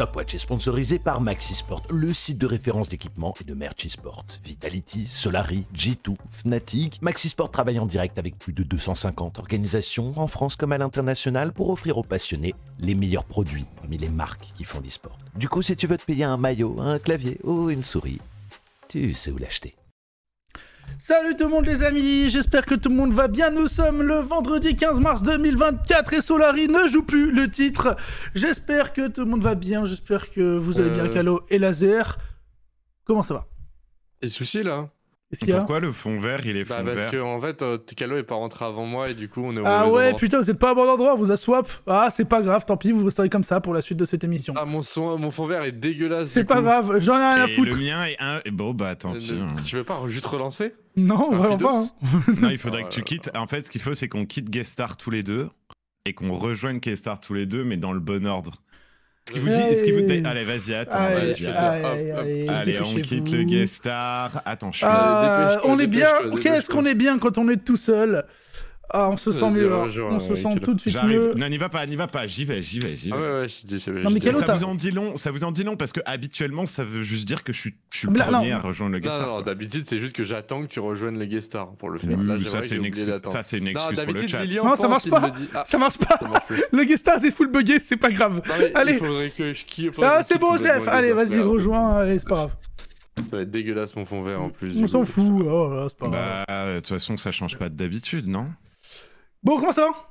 Topwatch est sponsorisé par Maxisport, le site de référence d'équipement et de merch e-sport. Vitality, Solari, G2, Fnatic, Maxisport travaille en direct avec plus de 250 organisations en France comme à l'international pour offrir aux passionnés les meilleurs produits parmi les marques qui font l'e-sport. Du coup, si tu veux te payer un maillot, un clavier ou une souris, tu sais où l'acheter. Salut tout le monde les amis, j'espère que tout le monde va bien. Nous sommes le vendredi 15 mars 2024 et Solari ne joue plus le titre. J'espère que tout le monde va bien, j'espère que vous allez bien euh. Calo et Laser. Comment ça va Des soucis là hein pourquoi le fond vert il est bah, fond parce vert Parce que en fait euh, est pas rentré avant moi et du coup on est au Ah ouais putain vous êtes pas au bon endroit, vous a swap. Ah c'est pas grave, tant pis vous resterez comme ça pour la suite de cette émission. Ah mon fond vert est dégueulasse. C'est pas grave, j'en ai rien à foutre. Le mien est un. Bon bah tant euh, pis. Hein. Tu veux pas juste relancer Non vraiment pas. Hein. non il faudrait ah, que tu euh, quittes. En fait ce qu'il faut c'est qu'on quitte Guest tous les deux et qu'on rejoigne Guest Star tous les deux mais dans le bon ordre. Est-ce qu'il vous dit, allez, vas-y, attends, vas-y. Allez, on quitte le guest star. Attends, je euh, on est bien. Ok, est-ce qu'on est bien quand on est tout seul? Ah, on se sent mieux. Hein. on se euh, sent tout de suite mieux. Non, n'y va pas, n'y va pas. J'y vais, j'y vais, j'y ah vais. ouais, mais ça vous en dit long. Ça vous en dit long parce que habituellement, ça veut juste dire que je suis, le premier à rejoindre le guest star. Non, d'habitude, c'est juste que j'attends que tu rejoignes le guest star pour le faire. ça, c'est une, excuse. pour le chat. non, ah, ça marche pas. ça marche pas. le guest star, c'est full bugué, c'est pas grave. Allez. Ah, c'est bon, Chef. Allez, vas-y, rejoins. c'est pas grave. Ça va être dégueulasse mon fond vert en plus. On s'en fout, oh, c'est pas Bah, de toute façon, ça change pas d'habitude, non Bon, comment ça va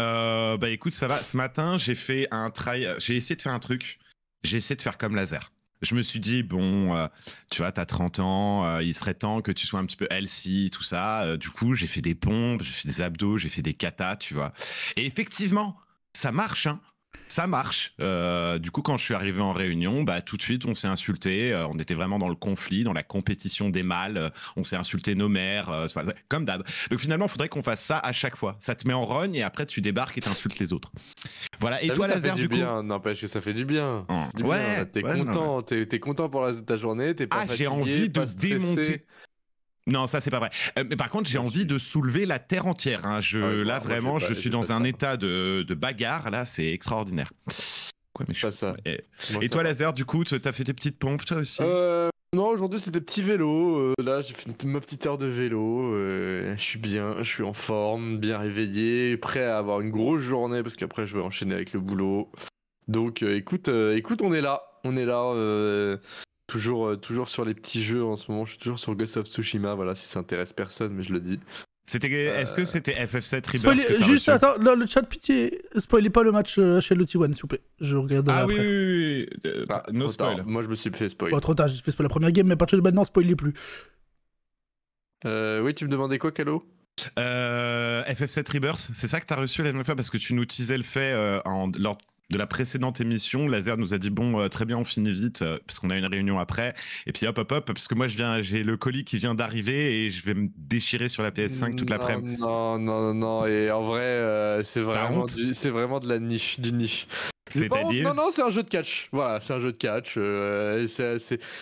euh, Bah écoute, ça va. Ce matin, j'ai fait un try. Euh, j'ai essayé de faire un truc. J'ai essayé de faire comme laser. Je me suis dit, bon, euh, tu vois, t'as 30 ans, il serait temps que tu sois un petit peu healthy, tout ça. du coup, j'ai fait des pompes, j'ai fait des abdos, j'ai fait des katas, tu vois. Et effectivement, ça marche, hein ça marche. Euh, du coup, quand je suis arrivé en réunion, bah, tout de suite, on s'est insulté. Euh, on était vraiment dans le conflit, dans la compétition des mâles. Euh, on s'est insulté nos mères, comme d'hab. Donc finalement, il faudrait qu'on fasse ça à chaque fois. Ça te met en rogne et après, tu débarques et t'insultes les autres. Voilà. Et toi, ça fait du, bien. coup. N'empêche que ça fait du bien. Ah, ouais. T'es content. T'es content pour ta journée. T'es pas Ah, j'ai envie de démonter. Non, ça c'est pas vrai. Euh, mais par contre, j'ai envie de soulever la terre entière. Hein. Je, ah là vraiment, je, suis dans un état de, bagarre. Là, c'est extraordinaire. Quoi, mais je... ça. Eh. Et, toi, Laser, du coup, t'as fait tes petites pompes toi aussi euh, Non, aujourd'hui c'était petit vélo. Euh, là, j'ai fait ma petite heure de vélo. je suis bien, je suis en forme, bien réveillé, prêt à avoir une grosse journée parce qu'après je vais enchaîner avec le boulot. Donc, écoute, écoute, on est là, on est là Toujours, euh, toujours sur les petits jeux en ce moment. Je suis toujours sur Ghost of Tsushima. Voilà, si ça intéresse personne, mais je le dis. C'était, euh, est-ce que c'était FF7 Rebirth Juste, attends, là, le chat, pitié, spoilez pas le match euh, chez le T1, s'il vous plaît. Je regarde. Ah après. oui, oui, oui. Ah, no spoil. Moi, je me suis fait spoiler. Oh, trop tard, j'ai fait spoil la première game, mais à partir de maintenant, spoilez plus. oui, tu me demandais quoi, Calo FF7 Rebirth, c'est ça que t'as reçu la dernière fois parce que tu nous teasais le fait en, lors de la précédente émission, Laser nous a dit bon, euh, très bien, on finit vite euh, parce qu'on a une réunion après. Et puis hop, hop, hop, parce que moi je viens, j'ai le colis qui vient d'arriver et je vais me déchirer sur la PS5 toute l'après-midi. Non, non, non, Et en vrai, euh, c'est vraiment, de la niche, du niche. cest Non, c'est un jeu de catch. Voilà, c'est un jeu de catch.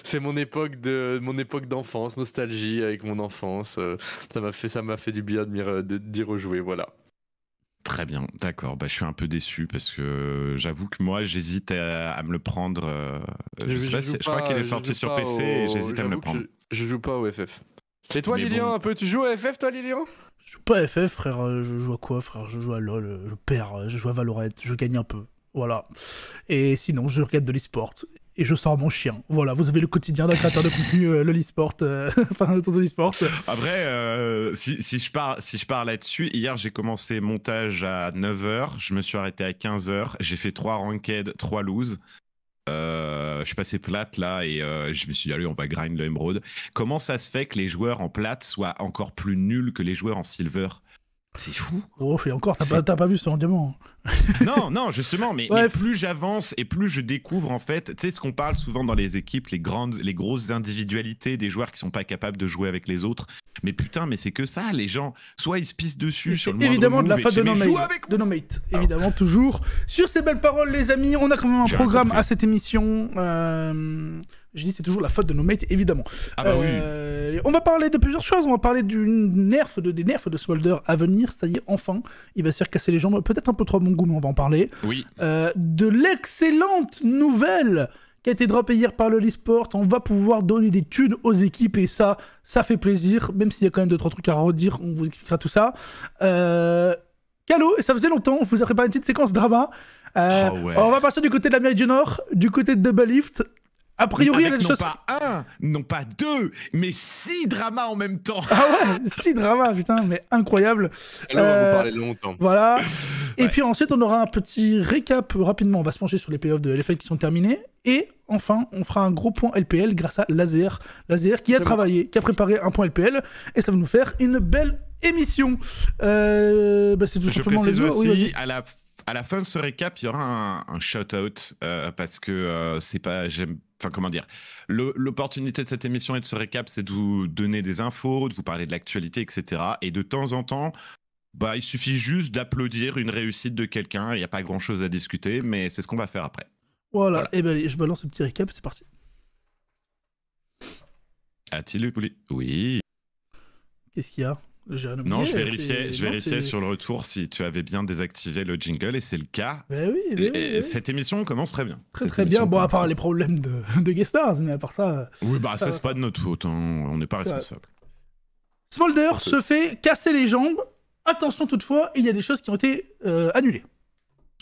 c'est mon époque de mon époque d'enfance, nostalgie avec mon enfance. ça m'a fait, ça m'a fait du bien de d'y rejouer. Voilà. Très bien, d'accord. Bah, je suis un peu déçu parce que euh, j'avoue que moi, j'hésite à, me le prendre. Euh, je, crois qu'il est sorti sur PC et j'hésite à me le prendre. Je, joue pas au FF. Et toi, Lilian, un peu, tu joues au FF, toi, Lilian Je joue pas à FF, frère. Euh, je joue à quoi, frère Je joue à LoL, je perds, je joue à Valorant, je gagne un peu. Voilà. Et sinon, je regarde de l'esport et je sors mon chien. Voilà, vous avez le quotidien d'un créateur de contenu, euh, le sport euh, enfin le sport Après, euh, si, si, je pars, si je pars là-dessus, hier j'ai commencé montage à 9h, je me suis arrêté à 15h, j'ai fait 3 ranked, 3 lose. Euh, je suis passé plate là et je me suis dit, allez, on va grind le Comment ça se fait que les joueurs en plate soient encore plus nuls que les joueurs en silver c'est fou. Oh, et encore, t'as pas, vu ce diamant. Hein. non, non, justement, mais, plus j'avance et plus je découvre, en fait, tu sais, ce qu'on parle souvent dans les équipes, les grandes, les grosses individualités des joueurs qui sont pas capables de jouer avec les autres. Mais putain, mais c'est que ça, les gens, soit ils se pissent dessus sur le Évidemment, de la de No De no mate. Ah évidemment, toujours. Sur ces belles paroles, les amis, on a quand même un programme à cette émission. Euh... Je dis c'est toujours la faute de nos mates, évidemment. Ah bah euh, on va parler de plusieurs choses. On va parler du nerf, de, des nerfs de Smolder à venir. Ça y est, enfin, il va se faire casser les jambes. Peut-être un peu trop à mon goût, mais on va en parler. Oui. Euh, de l'excellente nouvelle qui a été dropée hier par le Sport. On va pouvoir donner des thunes aux équipes et ça, ça fait plaisir. Même s'il y a quand même d'autres trucs à redire, on vous expliquera tout ça. Euh, Calo, et ça faisait longtemps, on vous a préparé une petite séquence drama. Euh, ah on va passer du côté de l'Amérique du Nord, du côté de Double Lift a priori, il y a des non pas un, non pas deux, mais six dramas en même temps. Ah ouais, six dramas, putain, mais incroyable. on va vous parler longtemps. Voilà. Et puis ensuite, on aura un petit récap rapidement. On va se pencher sur les playoffs de l'Effet qui sont terminés. Et enfin, on fera un gros point LPL grâce à Laser. Laser qui a travaillé, qui a préparé un point LPL. Et ça va nous faire une belle émission. Euh, bah, c'est tout Je simplement les aussi, à la à la fin de ce récap, il y aura un, shout-out euh, parce que euh, c'est pas, j'aime enfin comment dire, l'opportunité de cette émission et de ce récap, c'est de vous donner des infos, de vous parler de l'actualité, etc. Et de temps en temps, bah, il suffit juste d'applaudir une réussite de quelqu'un. Il n'y a pas grand-chose à discuter, mais c'est ce qu'on va faire après. Voilà. Et eh ben, je balance le petit récap, c'est parti. A-t-il Oui. Qu'est-ce qu'il y a non, je vérifiais, je vérifiais sur le retour si tu avais bien désactivé le jingle et c'est le cas. Ben oui, Cette émission commence très bien. Très très bien. Bon, à part les problèmes de, de Guest Stars, mais à part ça. Oui, bah ça, c'est pas de notre faute. Hein. On n'est pas responsable. Smolder se fait casser les jambes. Attention toutefois, il y a des choses qui ont été euh, annulées.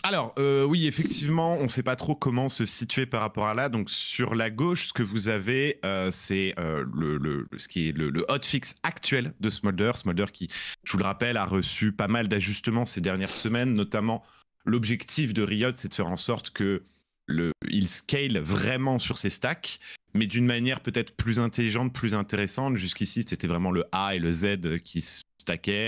Alors, euh, oui, effectivement, on ne sait pas trop comment se situer par rapport à là. Donc, sur la gauche, ce que vous avez, euh, c'est euh, le, ce qui est le, hotfix actuel de Smolder. Smolder qui, je vous le rappelle, a reçu pas mal d'ajustements ces dernières semaines. Notamment, l'objectif de Riot, c'est de faire en sorte que le, il scale vraiment sur ses stacks, mais d'une manière peut-être plus intelligente, plus intéressante. Jusqu'ici, c'était vraiment le A et le Z qui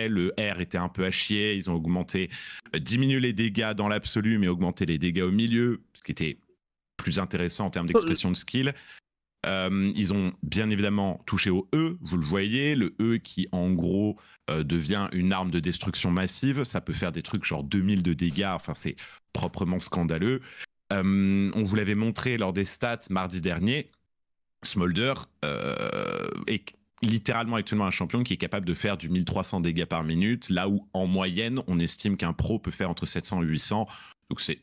le R était un peu à chier, ils ont augmenté, euh, diminué les dégâts dans l'absolu, mais augmenté les dégâts au milieu, ce qui était plus intéressant en termes euh, d'expression de skill. Euh, ils ont bien évidemment touché au E, vous le voyez, le E qui en gros devient une arme de destruction massive, ça peut faire des trucs genre 2000 de dégâts, enfin c'est proprement scandaleux. on vous l'avait montré lors des stats mardi dernier, Smolder est littéralement actuellement un champion qui est capable de faire du 1300 dégâts par minute, là où en moyenne, on estime qu'un pro peut faire entre 700 et 800. Donc c'est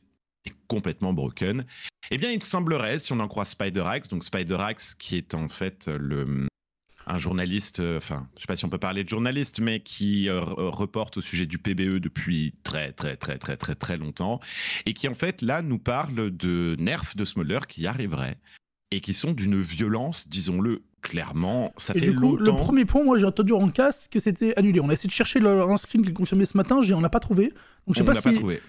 complètement broken. Eh bien, il semblerait, si on en croit Spider-Axe, donc Spider-Axe qui est en fait le, un journaliste, euh, enfin, je sais pas si on peut parler de journaliste, mais qui euh, reporte au sujet du PBE depuis très, très, très, très, très, très longtemps, et qui en fait, là, nous parle de nerf de Smolder qui arriverait et qui sont d'une violence, disons-le clairement, ça fait longtemps. Le premier point, moi j'ai entendu en casse que c'était annulé. On a essayé de chercher le, un screen qui est confirmé ce matin, on n'a pas trouvé. on pas Pas trouvé.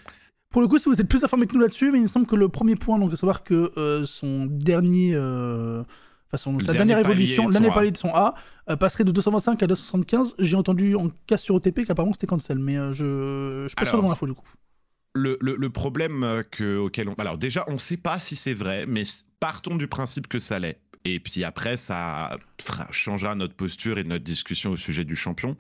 Pour le coup, si vous êtes plus informé que nous là-dessus, mais il me semble que le premier point, donc à savoir que euh, son dernier. Euh, sa dernière évolution, l'année palier de son A, euh, passerait de 225 à 275. J'ai entendu en casse sur OTP qu'apparemment c'était cancel, mais je, je suis pas sûr l'info du coup le, problème euh, auquel on... Alors déjà, on ne sait pas si c'est vrai, mais partons du principe que ça l'est. Et puis après, ça changera notre posture et notre discussion au sujet du champion.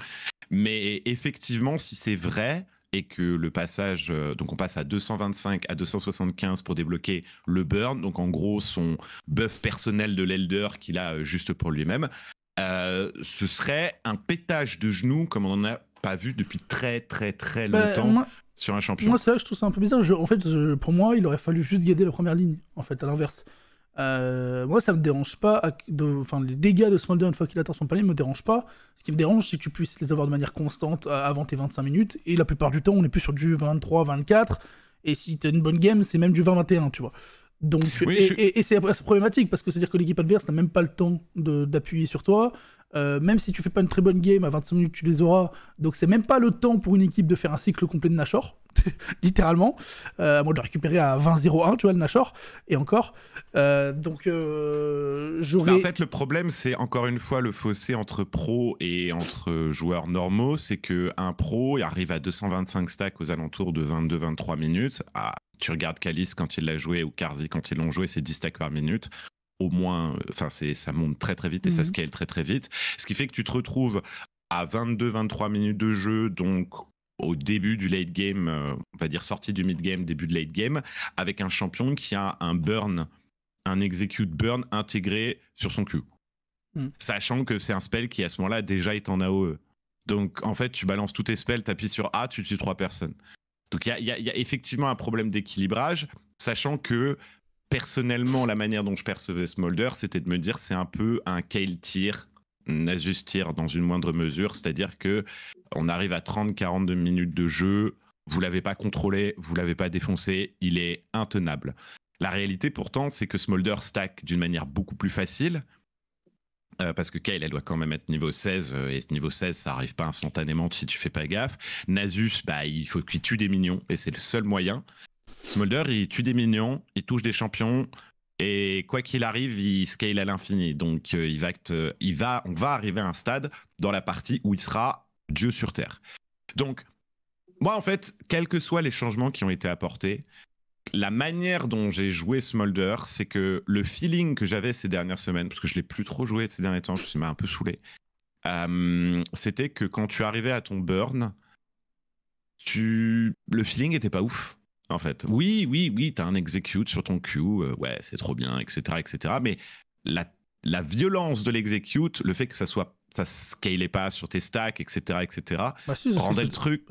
Mais effectivement, si c'est vrai et que le passage, euh, donc on passe à 225 à 275 pour débloquer le burn, donc en gros son buff personnel de l'elder qu'il a euh, juste pour lui-même, ce serait un pétage de genoux comme on n'en a pas vu depuis très très très bah, longtemps sur un champion. Moi, c'est vrai que je trouve ça un peu bizarre. en fait, pour moi, il aurait fallu juste guider la première ligne, en fait, à l'inverse. Euh, moi, ça me dérange pas. enfin, les dégâts de Smolder une fois qu'il atteint son palier me dérange pas. Ce qui me dérange, c'est que tu puisses les avoir de manière constante euh, avant tes 25 minutes. Et la plupart du temps, on est plus sur du 23, 24. Et si tu as une bonne game, c'est même du 20, 21, tu vois. Donc, et, c'est et, c'est problématique parce que c'est-à-dire que l'équipe adverse n'a même pas le temps d'appuyer sur toi. Euh, même si tu fais pas une très bonne game, à 25 minutes, tu les auras. Donc, c'est même pas le temps pour une équipe de faire un cycle complet de Nashor, littéralement. Euh, moi, de le récupérer à 20 0 tu vois, le Nashor, et encore. Euh, donc, euh, j'aurais. en fait, le problème, c'est encore une fois le fossé entre pro et entre joueurs normaux. C'est que un pro il arrive à 225 stacks aux alentours de 22-23 minutes. Ah, tu regardes Kalis quand il l'a joué ou Karzi quand ils l'ont joué, c'est 10 stacks par minute au moins, enfin, ça monte très très vite et ça ça mhm. scale très très vite. Ce qui fait que tu te retrouves à 22-23 minutes de jeu, donc au début du late game, euh, on va dire sortie du mid game, début de late game, avec un champion qui a un burn, un execute burn intégré sur son Q. Mm. Sachant que c'est un spell qui à ce moment-là déjà est en AOE. Donc en fait, tu balances tous tes spells, t'appuies sur A, tu tues trois personnes. Donc il y a, effectivement un problème d'équilibrage, sachant que personnellement, la manière dont je percevais Smolder, c'était de me dire c'est un peu un Kale tyr Nasus tyr dans une moindre mesure, c'est-à-dire que on arrive à 30-42 minutes de jeu, vous l'avez pas contrôlé, vous l'avez pas défoncé, il est intenable. La réalité pourtant, c'est que Smolder stack d'une manière beaucoup plus facile, euh, parce que Kyle, elle doit quand même être niveau 16, euh, et ce niveau 16, ça arrive pas instantanément si tu fais pas gaffe. Nasus, bah, il faut qu'il tue des minions, et c'est le seul moyen. Smolder, il tue des minions, il touche des champions, et quoi qu'il arrive, il scale à l'infini. Donc, euh, euh, il va on va arriver à un stade dans la partie où il sera Dieu sur Terre. Donc, moi, en fait, quels que soient les changements qui ont été apportés, la manière dont j'ai joué Smolder, c'est que le feeling que j'avais ces dernières semaines, parce que je l'ai plus trop joué ces derniers temps, je ça m'a un peu saoulé, euh, c'était que quand tu arrivais à ton burn, le feeling était pas ouf en fait. Oui, oui, oui, t'as un execute sur ton queue, euh, ouais, c'est trop bien, etc., etc. Mais la, violence de l'execute, le fait que ça soit ça scalait pas sur tes stacks, etc., etc. Bah, rendait le truc.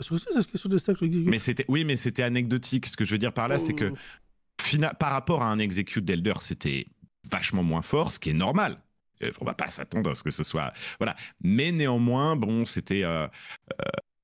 Mais c'était, oui, mais c'était anecdotique. Ce que je veux dire par là, c'est que oh. par rapport à un execute d'Elder, c'était vachement moins fort, ce qui est normal. on euh, va pas s'attendre à ce que ce soit, voilà. Mais néanmoins, bon, c'était euh,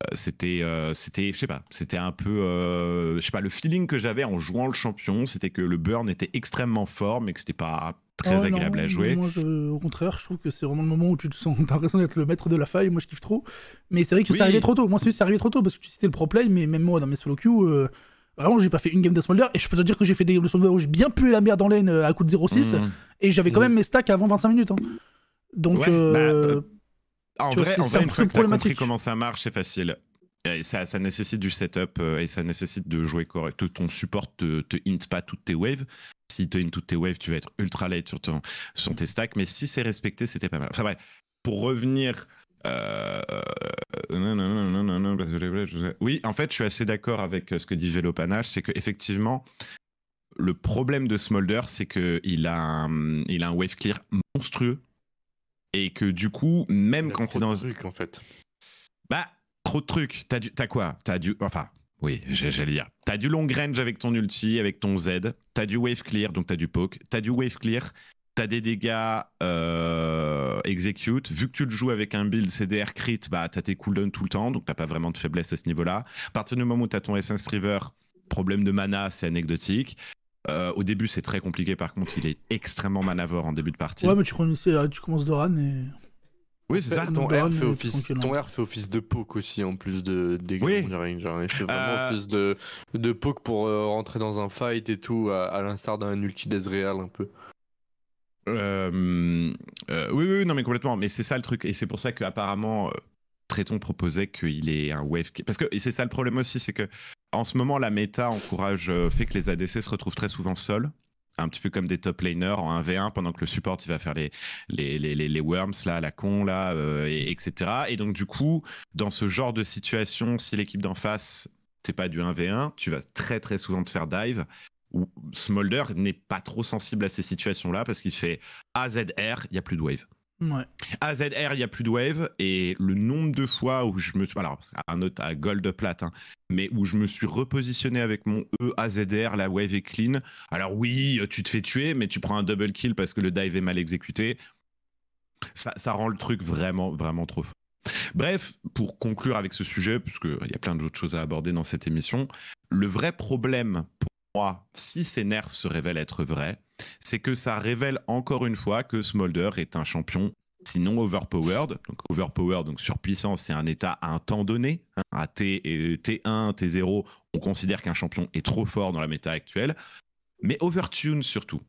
euh, c'était euh, c'était je sais pas c'était un peu euh, je sais pas le feeling que j'avais en jouant le champion c'était que le burn était extrêmement fort mais que c'était pas très ah agréable à jouer moi au contraire je trouve que c'est vraiment le moment où tu te sens t'as l'impression d'être le maître de la faille moi je kiffe trop mais c'est vrai que ça c'est arrivé trop tôt moi c'est arrivé trop tôt parce que tu citais le pro play mais même moi dans mes solo queue Vraiment, j'ai pas fait une game de Smolder et je peux te dire que j'ai fait des games Smolder où j'ai bien pu la merde dans lane à coup de 0,6 mmh. et j'avais quand mmh. même mes stacks avant 25 minutes. Hein. Donc, bah, bah, en vrai, en vrai, une fois que as compris comment ça marche, c'est facile. Et ça, ça, nécessite du setup euh, et ça nécessite de jouer correct. Ton support te, te hint pas toutes tes waves. Si te hint toutes tes waves, tu vas être ultra late sur, ton, sur tes stacks. Mais si c'est respecté, c'était pas mal. Enfin bref, pour revenir oui, en fait, je suis assez d'accord avec euh, ce que dit Vélopanache, c'est qu'effectivement, le problème de Smolder, c'est qu'il a, il a un wave clear monstrueux et que du coup, même quand tu es dans. Trop de trucs, en fait. Bah, trop de trucs. T'as, quoi T'as du. Enfin, oui, j'allais dire. T'as du long range avec ton ulti, avec ton Z. T'as du wave clear, donc t'as du poke. T'as du wave clear. T'as des dégâts euh, execute. Vu que tu le joues avec un build CDR crit, bah, t'as tes cooldowns tout le temps, donc t'as pas vraiment de faiblesse à ce niveau-là. À partir du moment où t'as ton Essence River, problème de mana, c'est anecdotique. Euh, au début, c'est très compliqué. Par contre, il est extrêmement manavore en début de partie. Ouais, mais tu, tu commences Doran et. Oui, c'est ça. Ton hein. R fait office, ton fait de poke aussi, en plus de dégâts. Oui. Il fait vraiment euh. de, poke pour euh, rentrer dans un fight et tout, à, l'instar d'un ulti d'Ezreal un peu. oui, oui, non, mais complètement. Mais c'est ça le truc. Et c'est pour ça qu'apparemment, apparemment proposait qu'il ait un wave. Parce que c'est ça le problème aussi, c'est que en ce moment, la méta encourage, euh, fait que les ADC se retrouvent très souvent seuls un petit peu comme des top laners en 1v1 pendant que le support il va faire les, les, les, worms là, la con là, euh, etc. Et donc du coup, dans ce genre de situation, si l'équipe d'en face, c'est pas du 1v1, tu vas très très souvent te faire dive. Smolder n'est pas trop sensible à ces situations-là parce qu'il fait AZR, il y a plus de wave. AZR, il n'y a plus de wave. Et le nombre de fois où je me suis. Alors, un autre à gold plate, hein, mais où je me suis repositionné avec mon EAZR, la wave est clean. Alors oui, tu te fais tuer, mais tu prends un double kill parce que le dive est mal exécuté. Ça, rend le truc vraiment, vraiment trop fort. Bref, pour conclure avec ce sujet, puisqu'il y a plein d'autres choses à aborder dans cette émission, le vrai problème pour moi, si ces nerfs se révèlent être vrais, c'est que ça révèle encore une fois que Smolder est un champion Sinon, overpowered. Donc overpowered, donc surpuissance, c'est un état à un temps donné. Hein. à T, 1 T0, on considère qu'un champion est trop fort dans la méta actuelle. Mais overtune surtout.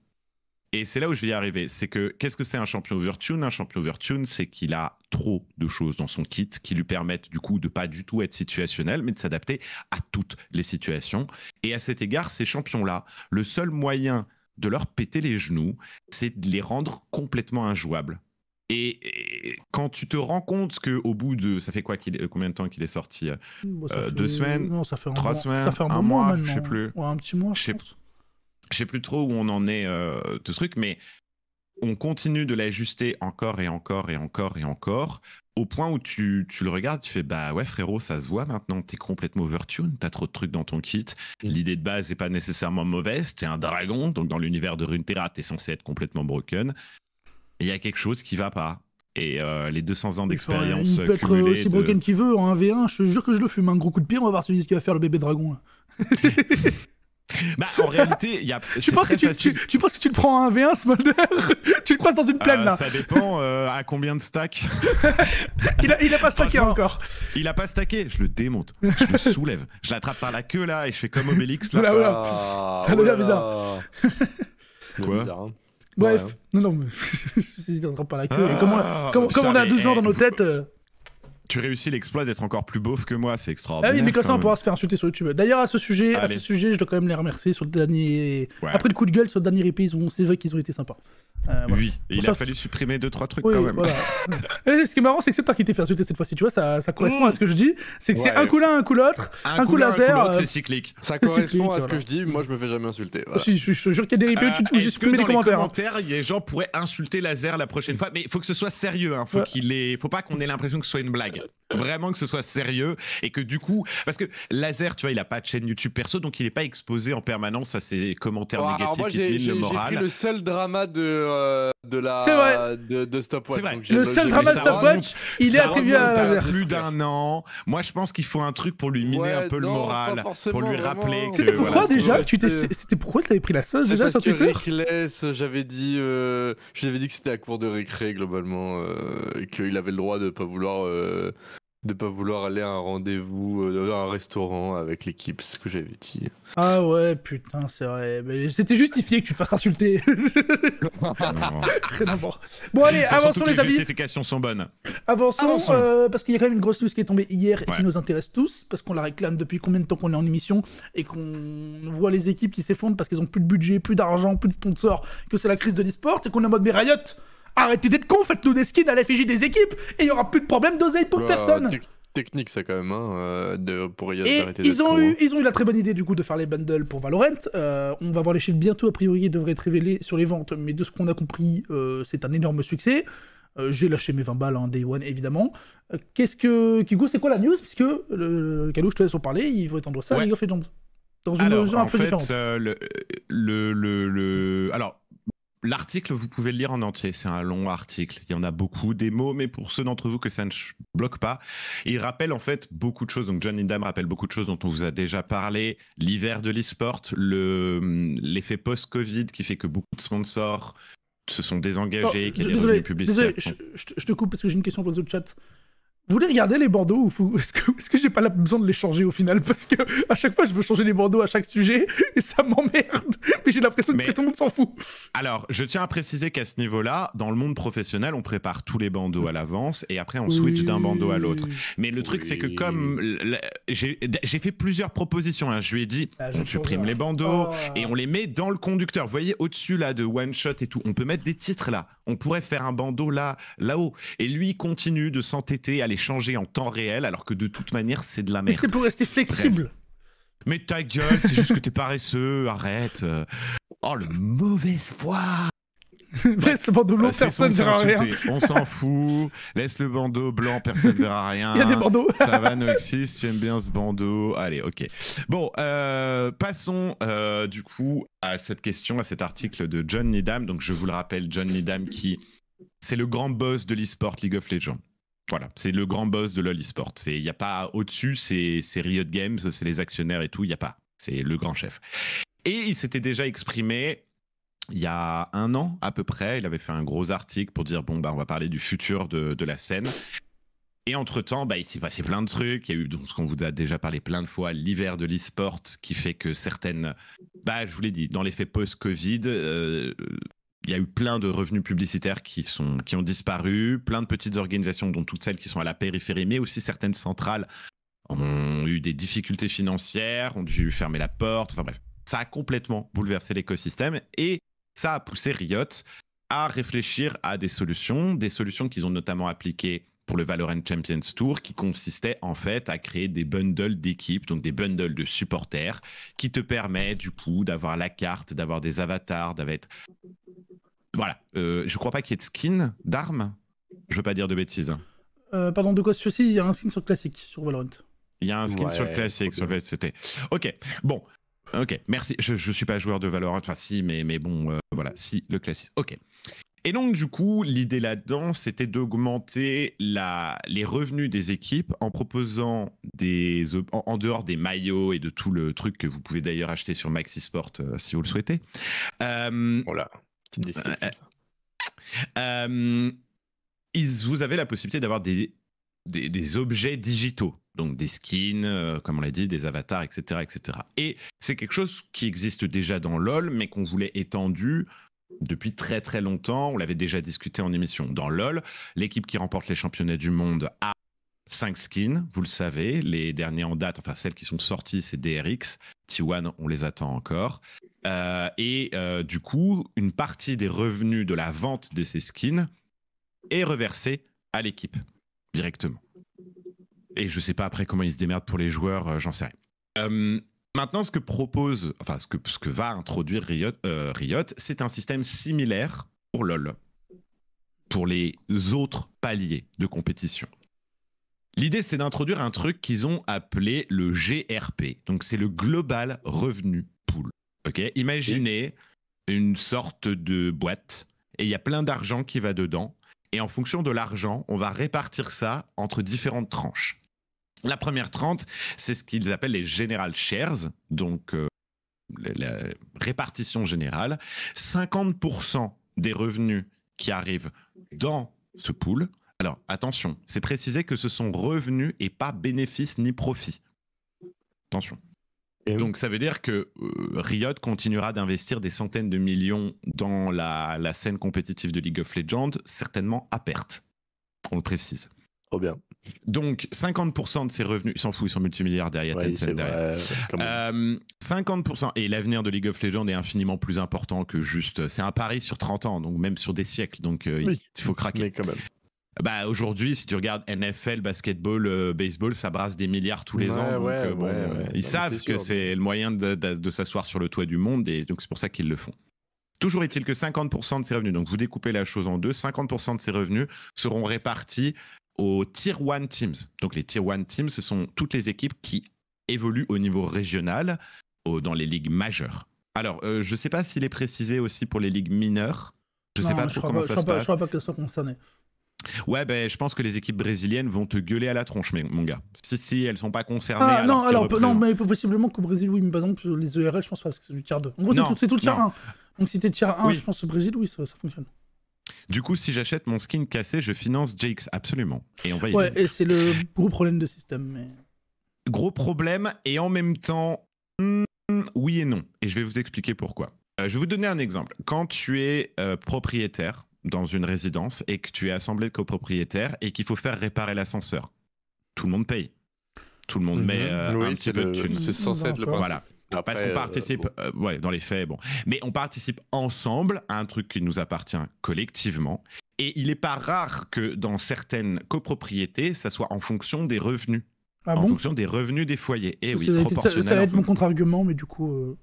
Et c'est là où je vais y arriver. C'est que qu'est-ce que c'est un champion overtune Un champion overtune, c'est qu'il a trop de choses dans son kit qui lui permettent du coup de pas du tout être situationnel, mais de s'adapter à toutes les situations. Et à cet égard, ces champions-là, le seul moyen de leur péter les genoux, c'est de les rendre complètement injouables. Et, quand tu te rends compte qu'au bout de. Ça fait quoi qu'il Combien de temps qu'il est sorti euh, euh, Deux semaines non, ça fait Trois semaines un, mois, Je sais plus. un petit mois. Je, je sais, sais plus trop où on en est euh, de ce truc, mais on continue de l'ajuster encore et encore et encore et encore. Au point où tu, tu, le regardes, tu fais bah ouais frérot, ça se voit maintenant, t'es complètement overtune, t'as trop de trucs dans ton kit. Mm. L'idée de base n'est pas nécessairement mauvaise, t'es un dragon, donc dans l'univers de Runeterra, t'es censé être complètement broken il y a quelque chose qui va pas. Et euh, les 200 ans d'expérience Il peut être broken qui veut en hein, 1v1, je te jure que je le fume, un gros coup de pied, on va voir ce qui va faire le bébé dragon. Bah, en réalité, il y a. Tu penses, très que tu, Tu, tu penses, que tu, le prends en 1v1, Smolder Tu le croises dans une plaine, euh, là Ça dépend euh, à combien de stacks. il, a, pas stacké encore. Il a pas stacké, je le démonte, je le soulève, je l'attrape par la queue, là, et je fais comme Obélix, là. Ah, ça devient bizarre. Quoi hein. Bref, non, non, mais je ne pas la queue. comme, ah, on, on, a 12 ans dans nos têtes. Euh eh, tu réussis l'exploit d'être encore plus beauf que moi, c'est extraordinaire. Ah oui, mais comme ça, on pourra se faire insulter sur YouTube. D'ailleurs, à ce sujet, à ce sujet, je dois quand même les remercier sur le dernier. Après le coup de gueule sur le dernier épisode, c'est vrai qu'ils ont été sympas. Euh, oui, il a fallu supprimer deux trois trucs quand même. ce qui est marrant, c'est que c'est toi qui t'es fait insulter cette fois-ci. Tu vois, ça, correspond mm. à ce que je dis. C'est que c'est un coup l'un, un coup l'autre, un, un, coup, laser. Euh, c'est cyclique. Ça correspond à ce que je dis. Moi, je me fais jamais insulter. je, te jure qu'il y a des euh, juste j'ai supprimé les commentaires. Hein. commentaires, les gens pourraient insulter laser la prochaine fois, mais il faut que ce soit sérieux. il hein. Faut qu'il faut pas qu'on ait l'impression que ce soit une blague vraiment que ce soit sérieux et que du coup, parce que Laser, tu vois, il a pas de chaîne YouTube perso, donc il n'est pas exposé en permanence à ses commentaires oh, négatifs qui minent le moral. le seul drama de euh, de la De, de, Stopwatch. Vrai. le seul drama de Stopwatch, il est attribué à Plus d'un an. Moi, je pense qu'il faut un truc pour lui miner un peu le moral, pour lui rappeler. Euh, c'était pourquoi déjà tu C'était pourquoi tu avais pris la sauce déjà sur Twitter J'avais dit, euh, j'avais dit que c'était à court de récré globalement, Et qu'il avait le droit de pas vouloir de pas vouloir aller à un rendez-vous, dans euh, à un restaurant avec l'équipe, c'est ce que j'avais dit. Ah ouais, putain, c'est vrai. Mais c'était justifié que tu te fasses insulter. Bon allez, avançons les, amis. Les sont bonnes. Avançons, euh, parce qu'il y a quand même une grosse news qui est tombée hier et qui nous intéresse tous, parce qu'on la réclame depuis combien de temps qu'on est en émission et qu'on voit les équipes qui s'effondrent parce qu'elles ont plus de budget, plus d'argent, plus de sponsors, que c'est la crise de l'esport, et qu'on est en mode mais Arrêtez d'être con, faites-nous des skins à l'effigie des équipes et il n'y aura plus de problème d'oseille pour bah, personne. Technique, ça quand même, hein, euh, de, pour y et ils ont, eu, ils ont eu la très bonne idée du coup de faire les bundles pour Valorant. Euh, on va voir les chiffres bientôt, a priori, ils devraient être révélés sur les ventes, mais de ce qu'on a compris, euh, c'est un énorme succès. j'ai lâché mes 20 balles en hein, day one, évidemment. Qu'est-ce que. Kigo, c'est quoi la news Puisque, le, Calou, je te laisse en parler, il faut être ça ouais. à League of Legends. Dans une mesure un en peu fait, différente. le, le, le, Alors, L'article, vous pouvez le lire en entier. C'est un long article. Il y en a beaucoup, des mots, mais pour ceux d'entre vous que ça ne bloque pas, il rappelle en fait beaucoup de choses. Donc, John Indam rappelle beaucoup de choses dont on vous a déjà parlé. L'hiver de le l'effet post-Covid qui fait que beaucoup de sponsors se sont désengagés, qui oh, qu'il a des publicitaires. je, te coupe parce que j'ai une question pour le chat. Vous voulez regarder les bandeaux ou est-ce que, j'ai pas besoin de les changer au final Parce que à chaque fois, je veux changer les bandeaux à chaque sujet et ça m'emmerde. Mais j'ai l'impression que tout le monde s'en fout. Alors, je tiens à préciser qu'à ce niveau-là, dans le monde professionnel, on prépare tous les bandeaux à l'avance et après on switch d'un bandeau à l'autre. Mais le truc, c'est que comme j'ai fait plusieurs propositions, hein. je lui ai dit ah, on supprime les bandeaux oh. et on les met dans le conducteur. Vous voyez au-dessus là de one shot et tout, on peut mettre des titres là. On pourrait faire un bandeau là, là-haut. Et lui continue de s'entêter à les changer en temps réel, alors que de toute manière, c'est de la merde. Mais c'est pour rester flexible. Mais ta gueule, c'est juste que t'es paresseux, arrête. Oh, le mauvaise foi Laisse le bandeau blanc, euh, personne ne verra rien. On s'en fout. Laisse le bandeau blanc, personne ne verra rien. Il y a des bandeaux. Ça va, Noxys, tu aimes bien ce bandeau. Allez, ok. Bon, euh, passons euh, du coup à cette question, à cet article de John Needham. Donc, je vous le rappelle, John Needham qui, c'est le grand boss de l'esport League of Legends. Voilà, c'est le grand boss de LoL eSport. Il n'y a pas au-dessus, c'est Riot Games, c'est les actionnaires et tout, il n'y a pas. C'est le grand chef. Et il s'était déjà exprimé il y a un an à peu près. Il avait fait un gros article pour dire bon, bah, on va parler du futur de, la scène. Et entre-temps, bah, il s'est passé plein de trucs. Il y a eu ce qu'on vous a déjà parlé plein de fois, l'hiver de l'e-sport qui fait que certaines. Bah, je vous l'ai dit, dans l'effet post-Covid, euh, il y a eu plein de revenus publicitaires qui, sont, qui ont disparu, plein de petites organisations, dont toutes celles qui sont à la périphérie, mais aussi certaines centrales ont eu des difficultés financières, ont dû fermer la porte. Enfin bref, ça a complètement bouleversé l'écosystème et ça a poussé Riot à réfléchir à des solutions, des solutions qu'ils ont notamment appliquées pour le Valorant Champions Tour, qui consistait en fait à créer des bundles d'équipes, donc des bundles de supporters, qui te permet du coup d'avoir la carte, d'avoir des avatars, d'avoir voilà. Euh, je crois pas qu'il y ait de skin d'armes. Je veux pas dire de bêtises. Euh, pardon, de quoi ceci Il y a un skin sur le classique, sur Valorant. Il y a un skin sur le classique, sur c'était. Ok, bon. Ok, merci. Je, ne suis pas joueur de Valorant, enfin si, mais, bon, euh, voilà, si, le classique. Ok. Et donc, du coup, l'idée là-dedans, c'était d'augmenter les revenus des équipes en proposant des. En, dehors des maillots et de tout le truc que vous pouvez d'ailleurs acheter sur Maxi euh, si vous le souhaitez. voilà. Euh, vous avez la possibilité d'avoir des, objets digitaux, donc des skins, euh, comme on l'a dit, des avatars, etc. etc. Et c'est quelque chose qui existe déjà dans LoL, mais qu'on voulait étendu depuis très très longtemps. On l'avait déjà discuté en émission. Dans LoL, l'équipe qui remporte les championnats du monde a cinq skins, vous le savez. Les derniers en date, enfin celles qui sont sorties, c'est DRX. T1, on les attend encore. Euh, et euh, du coup, une partie des revenus de la vente de ces skins est reversée à l'équipe directement. Et je ne sais pas après comment ils se démerdent pour les joueurs, euh, j'en sais rien. maintenant, ce que propose, enfin ce que, va introduire Riot, c'est un système similaire pour LoL, pour les autres paliers de compétition. L'idée, c'est d'introduire un truc qu'ils ont appelé le GRP. Donc, c'est le Global Revenue Pool. Ok, imaginez une sorte de boîte et il y a plein d'argent qui va dedans. Et en fonction de l'argent, on va répartir ça entre différentes tranches. La première tranche, c'est ce qu'ils appellent les general shares, donc euh, la répartition générale. 50% des revenus qui arrivent dans ce pool. Alors attention, c'est précisé que ce sont revenus et pas bénéfices ni profits. Attention. Donc ça veut dire que euh, Riot continuera d'investir des centaines de millions dans la, scène compétitive de League of Legends, certainement à perte. On le précise. Oh bien. Donc 50% de ses revenus, ils s'en foutent, ils sont multimilliardaires, il y a Tencent derrière. 50%, euh, et l'avenir de League of Legends est infiniment plus important que juste... C'est un pari sur 30 ans, donc même sur des siècles, donc euh, il faut craquer. Mais quand même. Bah, aujourd'hui, si tu regardes NFL, basketball, euh, baseball, ça brasse des milliards tous les ans. ils savent que c'est le moyen de, s'asseoir sur le toit du monde et donc c'est pour ça qu'ils le font. Toujours est-il que 50% de ces revenus, donc vous découpez la chose en deux, 50% de ces revenus seront répartis aux Tier 1 Teams. Donc les Tier 1 Teams, ce sont toutes les équipes qui évoluent au niveau régional dans les ligues majeures. Alors, euh, je ne sais pas s'il est précisé aussi pour les ligues mineures. Je ne sais pas trop comment ça se passe. Je ne crois pas que ce soit concerné. Ouais, ben, je pense que les équipes brésiliennes vont te gueuler à la tronche, mais, mon gars. Si, elles elles sont pas concernées. Ah, non, non, mais possiblement qu'au Brésil, oui, mais par exemple, les ERL, je pense pas, parce que c'est du tiers 2. En gros, c'est tout, le tiers 1. Donc, si t'es tiers 1, je pense au Brésil, oui, ça, fonctionne. Du coup, si j'achète mon skin cassé, je finance Jakes, absolument. Et on va y Ouais, et c'est le gros problème de système. Gros problème, et en même temps, hmm, oui et non. Et je vais vous expliquer pourquoi. Euh, je vais vous donner un exemple. Quand tu es euh, propriétaire dans une résidence et que tu es assemblé de copropriétaires et qu'il faut faire réparer l'ascenseur. Tout le monde paye. Tout le monde mhm. met euh, un petit peu de C'est censé être le Voilà. Parce qu'on euh, participe, euh, ouais, dans les faits, bon. Mais on participe ensemble à un truc qui nous appartient collectivement. Et il n'est pas rare que dans certaines copropriétés, ça soit en fonction des revenus. Ah en fonction des revenus des foyers. Et eh oui, proportionnel. ça va être mon contre-argument, mais du coup.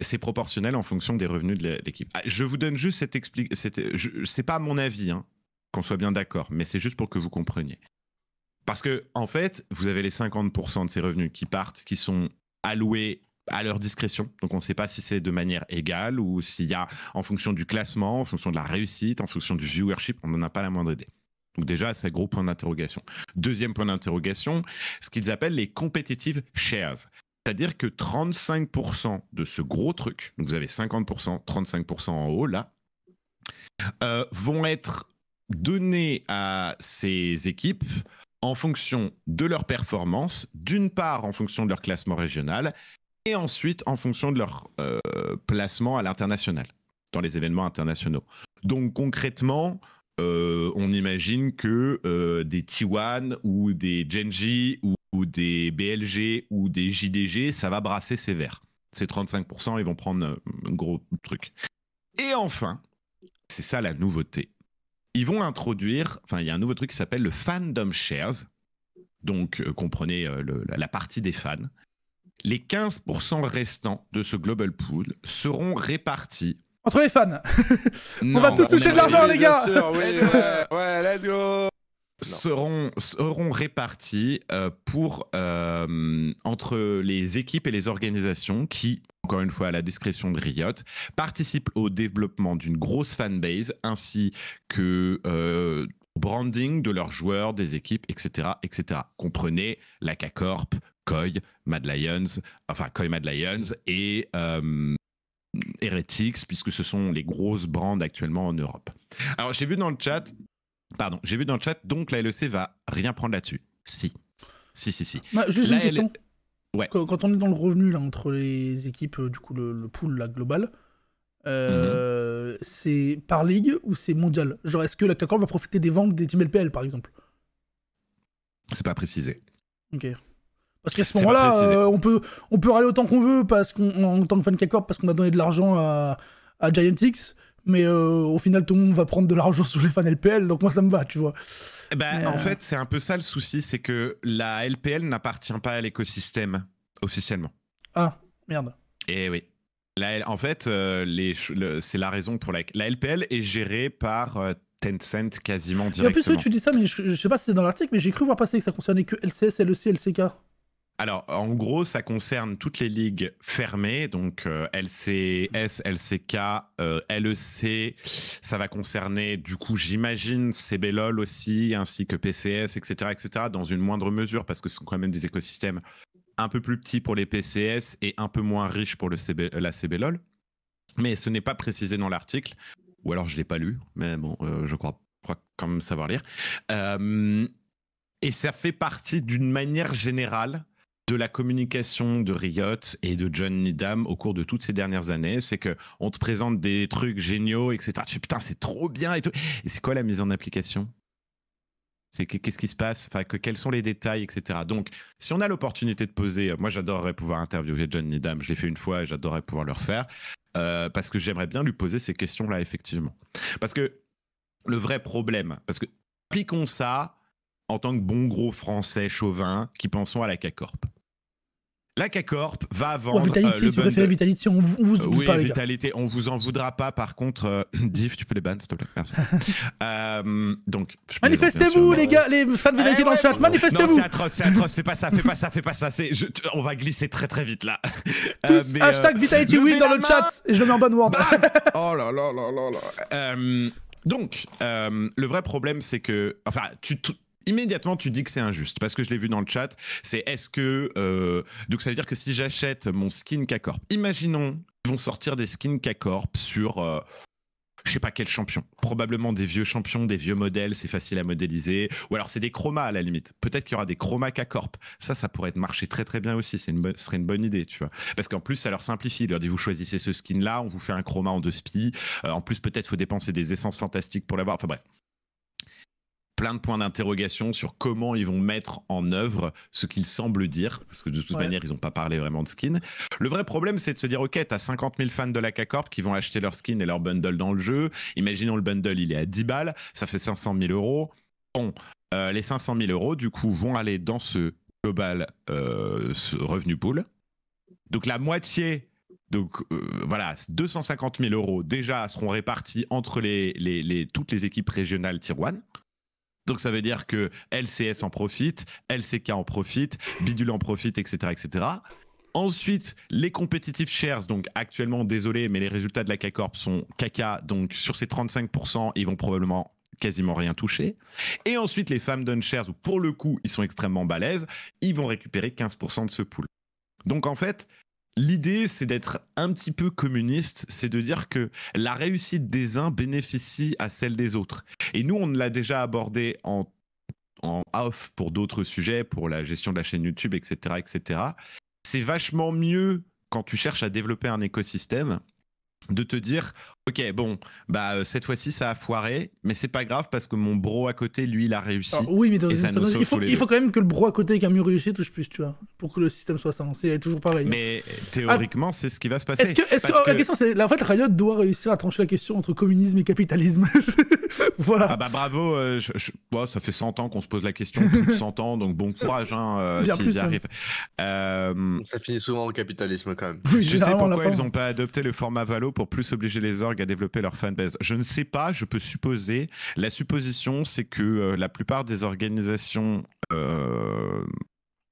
C'est proportionnel en fonction des revenus de l'équipe. Ah, je vous donne juste cette explication. C'est pas mon avis, hein, qu'on soit bien d'accord, mais c'est juste pour que vous compreniez. Parce que, en fait, vous avez les 50% de ces revenus qui partent, qui sont alloués à leur discrétion. Donc on ne sait pas si c'est de manière égale ou s'il y a en fonction du classement, en fonction de la réussite, en fonction du viewership, on n'en a pas la moindre idée. Donc déjà, c'est un gros point d'interrogation. Deuxième point d'interrogation, ce qu'ils appellent les competitive shares. C'est-à-dire que 35% de ce gros truc, vous avez 50%, 35% en haut là, euh, vont être donnés à ces équipes en fonction de leur performance, d'une part en fonction de leur classement régional, et ensuite en fonction de leur euh, placement à l'international, dans les événements internationaux. Donc concrètement, euh, on imagine que euh, des T1 ou des Genji ou, des BLG ou des JDG, ça va brasser sévère. Ces 35%, ils vont prendre euh, un gros truc. Et enfin, c'est ça la nouveauté. Ils vont introduire, enfin, il y a un nouveau truc qui s'appelle le Fandom Shares. Donc, comprenez la partie des fans. Les 15% restants de ce Global Pool seront répartis entre les fans. on va tous bah, toucher de l'argent, les gars. ouais, let's go. Seront, seront, répartis euh, pour, euh, entre les équipes et les organisations qui, encore une fois à la discrétion de Riot, participent au développement d'une grosse fanbase ainsi que euh, branding de leurs joueurs, des équipes, etc. etc. Comprenez la cacorp corp Koi, Mad Lions, enfin Koi Mad Lions et euh, Heretics, puisque ce sont les grosses brands actuellement en Europe. Alors j'ai vu dans le chat, pardon, j'ai vu dans le chat, donc la LEC va rien prendre là-dessus. Si. Si, si, si. Bah, juste la une question. E quand on est dans le revenu là, entre les équipes, euh, du coup le, pool là, global, euh, mhm. c'est par ligue ou c'est mondial Genre est-ce que la CACOR va profiter des ventes des teams LPL par exemple C'est pas précisé. Ok. Parce qu'à ce moment-là, euh, on, peut, on peut râler autant qu'on veut parce qu'on, en tant que fan K-Corp parce qu'on a donné de l'argent à, à mais euh, au final, tout le monde va prendre de l'argent sur les fans LPL, donc moi, ça me va, tu vois. Eh ben en euh, fait, c'est un peu ça le souci, c'est que la LPL n'appartient pas à l'écosystème officiellement. Ah, merde. Eh oui. La, en fait, les, c'est la raison pour laquelle la LPL est gérée par Tencent quasiment directement. en plus, tu dis ça, mais je, je sais pas si c'est dans l'article, mais j'ai cru voir passer que ça concernait que LCS, LEC, LCK alors, en gros, ça concerne toutes les ligues fermées, donc euh, LCS, LCK, euh, LEC. Ça va concerner, du coup, j'imagine, CBLOL aussi, ainsi que PCS, etc., etc., dans une moindre mesure, parce que ce sont quand même des écosystèmes un peu plus petits pour les PCS et un peu moins riches pour la CBLOL. Mais ce n'est pas précisé dans l'article, ou alors je ne l'ai pas lu, mais bon, euh, je crois, crois, quand même savoir lire. et ça fait partie d'une manière générale de la communication de Riot et de John Needham au cours de toutes ces dernières années, c'est que on te présente des trucs géniaux, etc. Tu putain, c'est trop bien et tout. Et c'est quoi la mise en application C'est qu'est-ce qui se passe Enfin, que, quels sont les détails, etc. Donc, si on a l'opportunité de poser, moi, j'adorerais pouvoir interviewer John Needham. Je l'ai fait une fois et j'adorerais pouvoir le refaire euh, parce que j'aimerais bien lui poser ces questions-là, effectivement. Parce que le vrai problème, parce que appliquons ça en tant que bon gros français chauvin qui pensons à la CACORP. La CACORP va oh, vendre. Vitality, euh, le si bundle. Vous Vitality, on vous, on vous euh, oui, pas, Vitality, on vous en voudra pas. Par contre, euh, Div, tu peux les ban, s'il te plaît. Merci. euh, donc, manifestez-vous, les gars, les fans de Vitality eh dans le chat, manifestez-vous. C'est atroce, c'est atroce. fais pas ça, fais pas ça, fais pas ça. on va glisser très très vite là. Euh, Tous euh, hashtag Vitality dans le chat et je le mets en bonne banword. oh là là là là là. donc, le vrai problème, c'est que, enfin, tu immédiatement tu dis que c'est injuste parce que je l'ai vu dans le chat. C'est est-ce que euh, donc ça veut dire que si j'achète mon skin K-Corp, imaginons ils vont sortir des skins K-Corp sur euh, je sais pas quel champion. Probablement des vieux champions, des vieux modèles, c'est facile à modéliser. Ou alors c'est des chromas à la limite. Peut-être qu'il y aura des chromas K-Corp. Ça, ça pourrait être marcher très très bien aussi. C'est une ce serait une bonne idée, tu vois. Parce qu'en plus, ça leur simplifie. Ils leur dit vous choisissez ce skin là, on vous fait un chroma en deux spi. Euh, en plus, peut-être faut dépenser des essences fantastiques pour l'avoir. Enfin bref plein de points d'interrogation sur comment ils vont mettre en œuvre ce qu'ils semblent dire, parce que de toute manière, ils n'ont pas parlé vraiment de skin. Le vrai problème, c'est de se dire, ok, t'as 50 000 fans de la K-Corp qui vont acheter leur skin et leur bundle dans le jeu. Imaginons le bundle, il est à 10 balles, ça fait 500 000 euros. Bon, euh, les 500 000 euros, du coup, vont aller dans ce global euh, revenu pool. Donc la moitié donc euh, voilà, 250 000 euros déjà seront répartis entre les, les, toutes les équipes régionales Tier 1. Donc ça veut dire que LCS en profite, LCK en profite, Bidule en profite, etc. Ensuite, les compétitifs shares, donc actuellement, désolé, mais les résultats de la K-Corp sont caca, donc sur ces 35%, ils vont probablement quasiment rien toucher. Et ensuite, les femmes shares, où pour le coup, ils sont extrêmement balèzes, ils vont récupérer 15% de ce pool. Donc en fait, L'idée, c'est d'être un petit peu communiste, c'est de dire que la réussite des uns bénéficie à celle des autres. Et nous, on l'a déjà abordé en, en off pour d'autres sujets, pour la gestion de la chaîne YouTube, etc. etc. C'est vachement mieux quand tu cherches à développer un écosystème de te dire Ok, bon, bah euh, cette fois-ci ça a foiré, mais c'est pas grave parce que mon bro à côté, lui, il a réussi. Ah, oui, mais dans il, faut, quand même que le bro à côté a mieux réussi touche plus, tu vois, pour que le système soit sain. C'est toujours pareil. Mais euh, théoriquement, c'est ce qui va se passer. Est-ce que, oh, la question, c'est en fait, Riot doit réussir à trancher la question entre communisme et capitalisme. voilà. Ah bah bravo, euh, ça fait 100 ans qu'on se pose la question, 100 ans, donc bon courage hein, s'ils y arrivent. Ça finit souvent au capitalisme quand même. je sais pourquoi ils n'ont pas adopté le format Valo pour plus obliger les orgues à développer leur fanbase Je ne sais pas, je peux supposer. La supposition, c'est que euh, la plupart des organisations. Euh,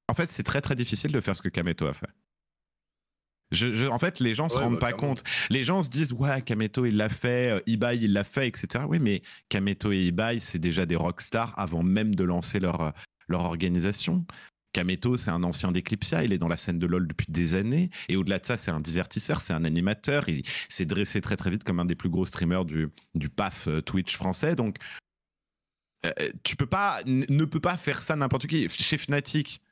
en fait, c'est très très difficile de faire ce que Kameto a fait. en fait, les gens se rendent bah, pas compte. Les gens se disent, ouais, Kameto, il l'a fait, euh, Ibai, il l'a fait, etc. Oui, mais Kameto et Ibai, c'est déjà des rockstars avant même de lancer leur, leur organisation. Kameto, c'est un ancien d'Eclipsia, il est dans la scène de LoL depuis des années. Et au-delà de ça, c'est un divertisseur, c'est un animateur. Il s'est dressé très très vite comme un des plus gros streamers du, du PAF euh, Twitch français. Donc, euh, euh, tu peux pas, ne peux pas faire ça n'importe qui. Chez Fnatic,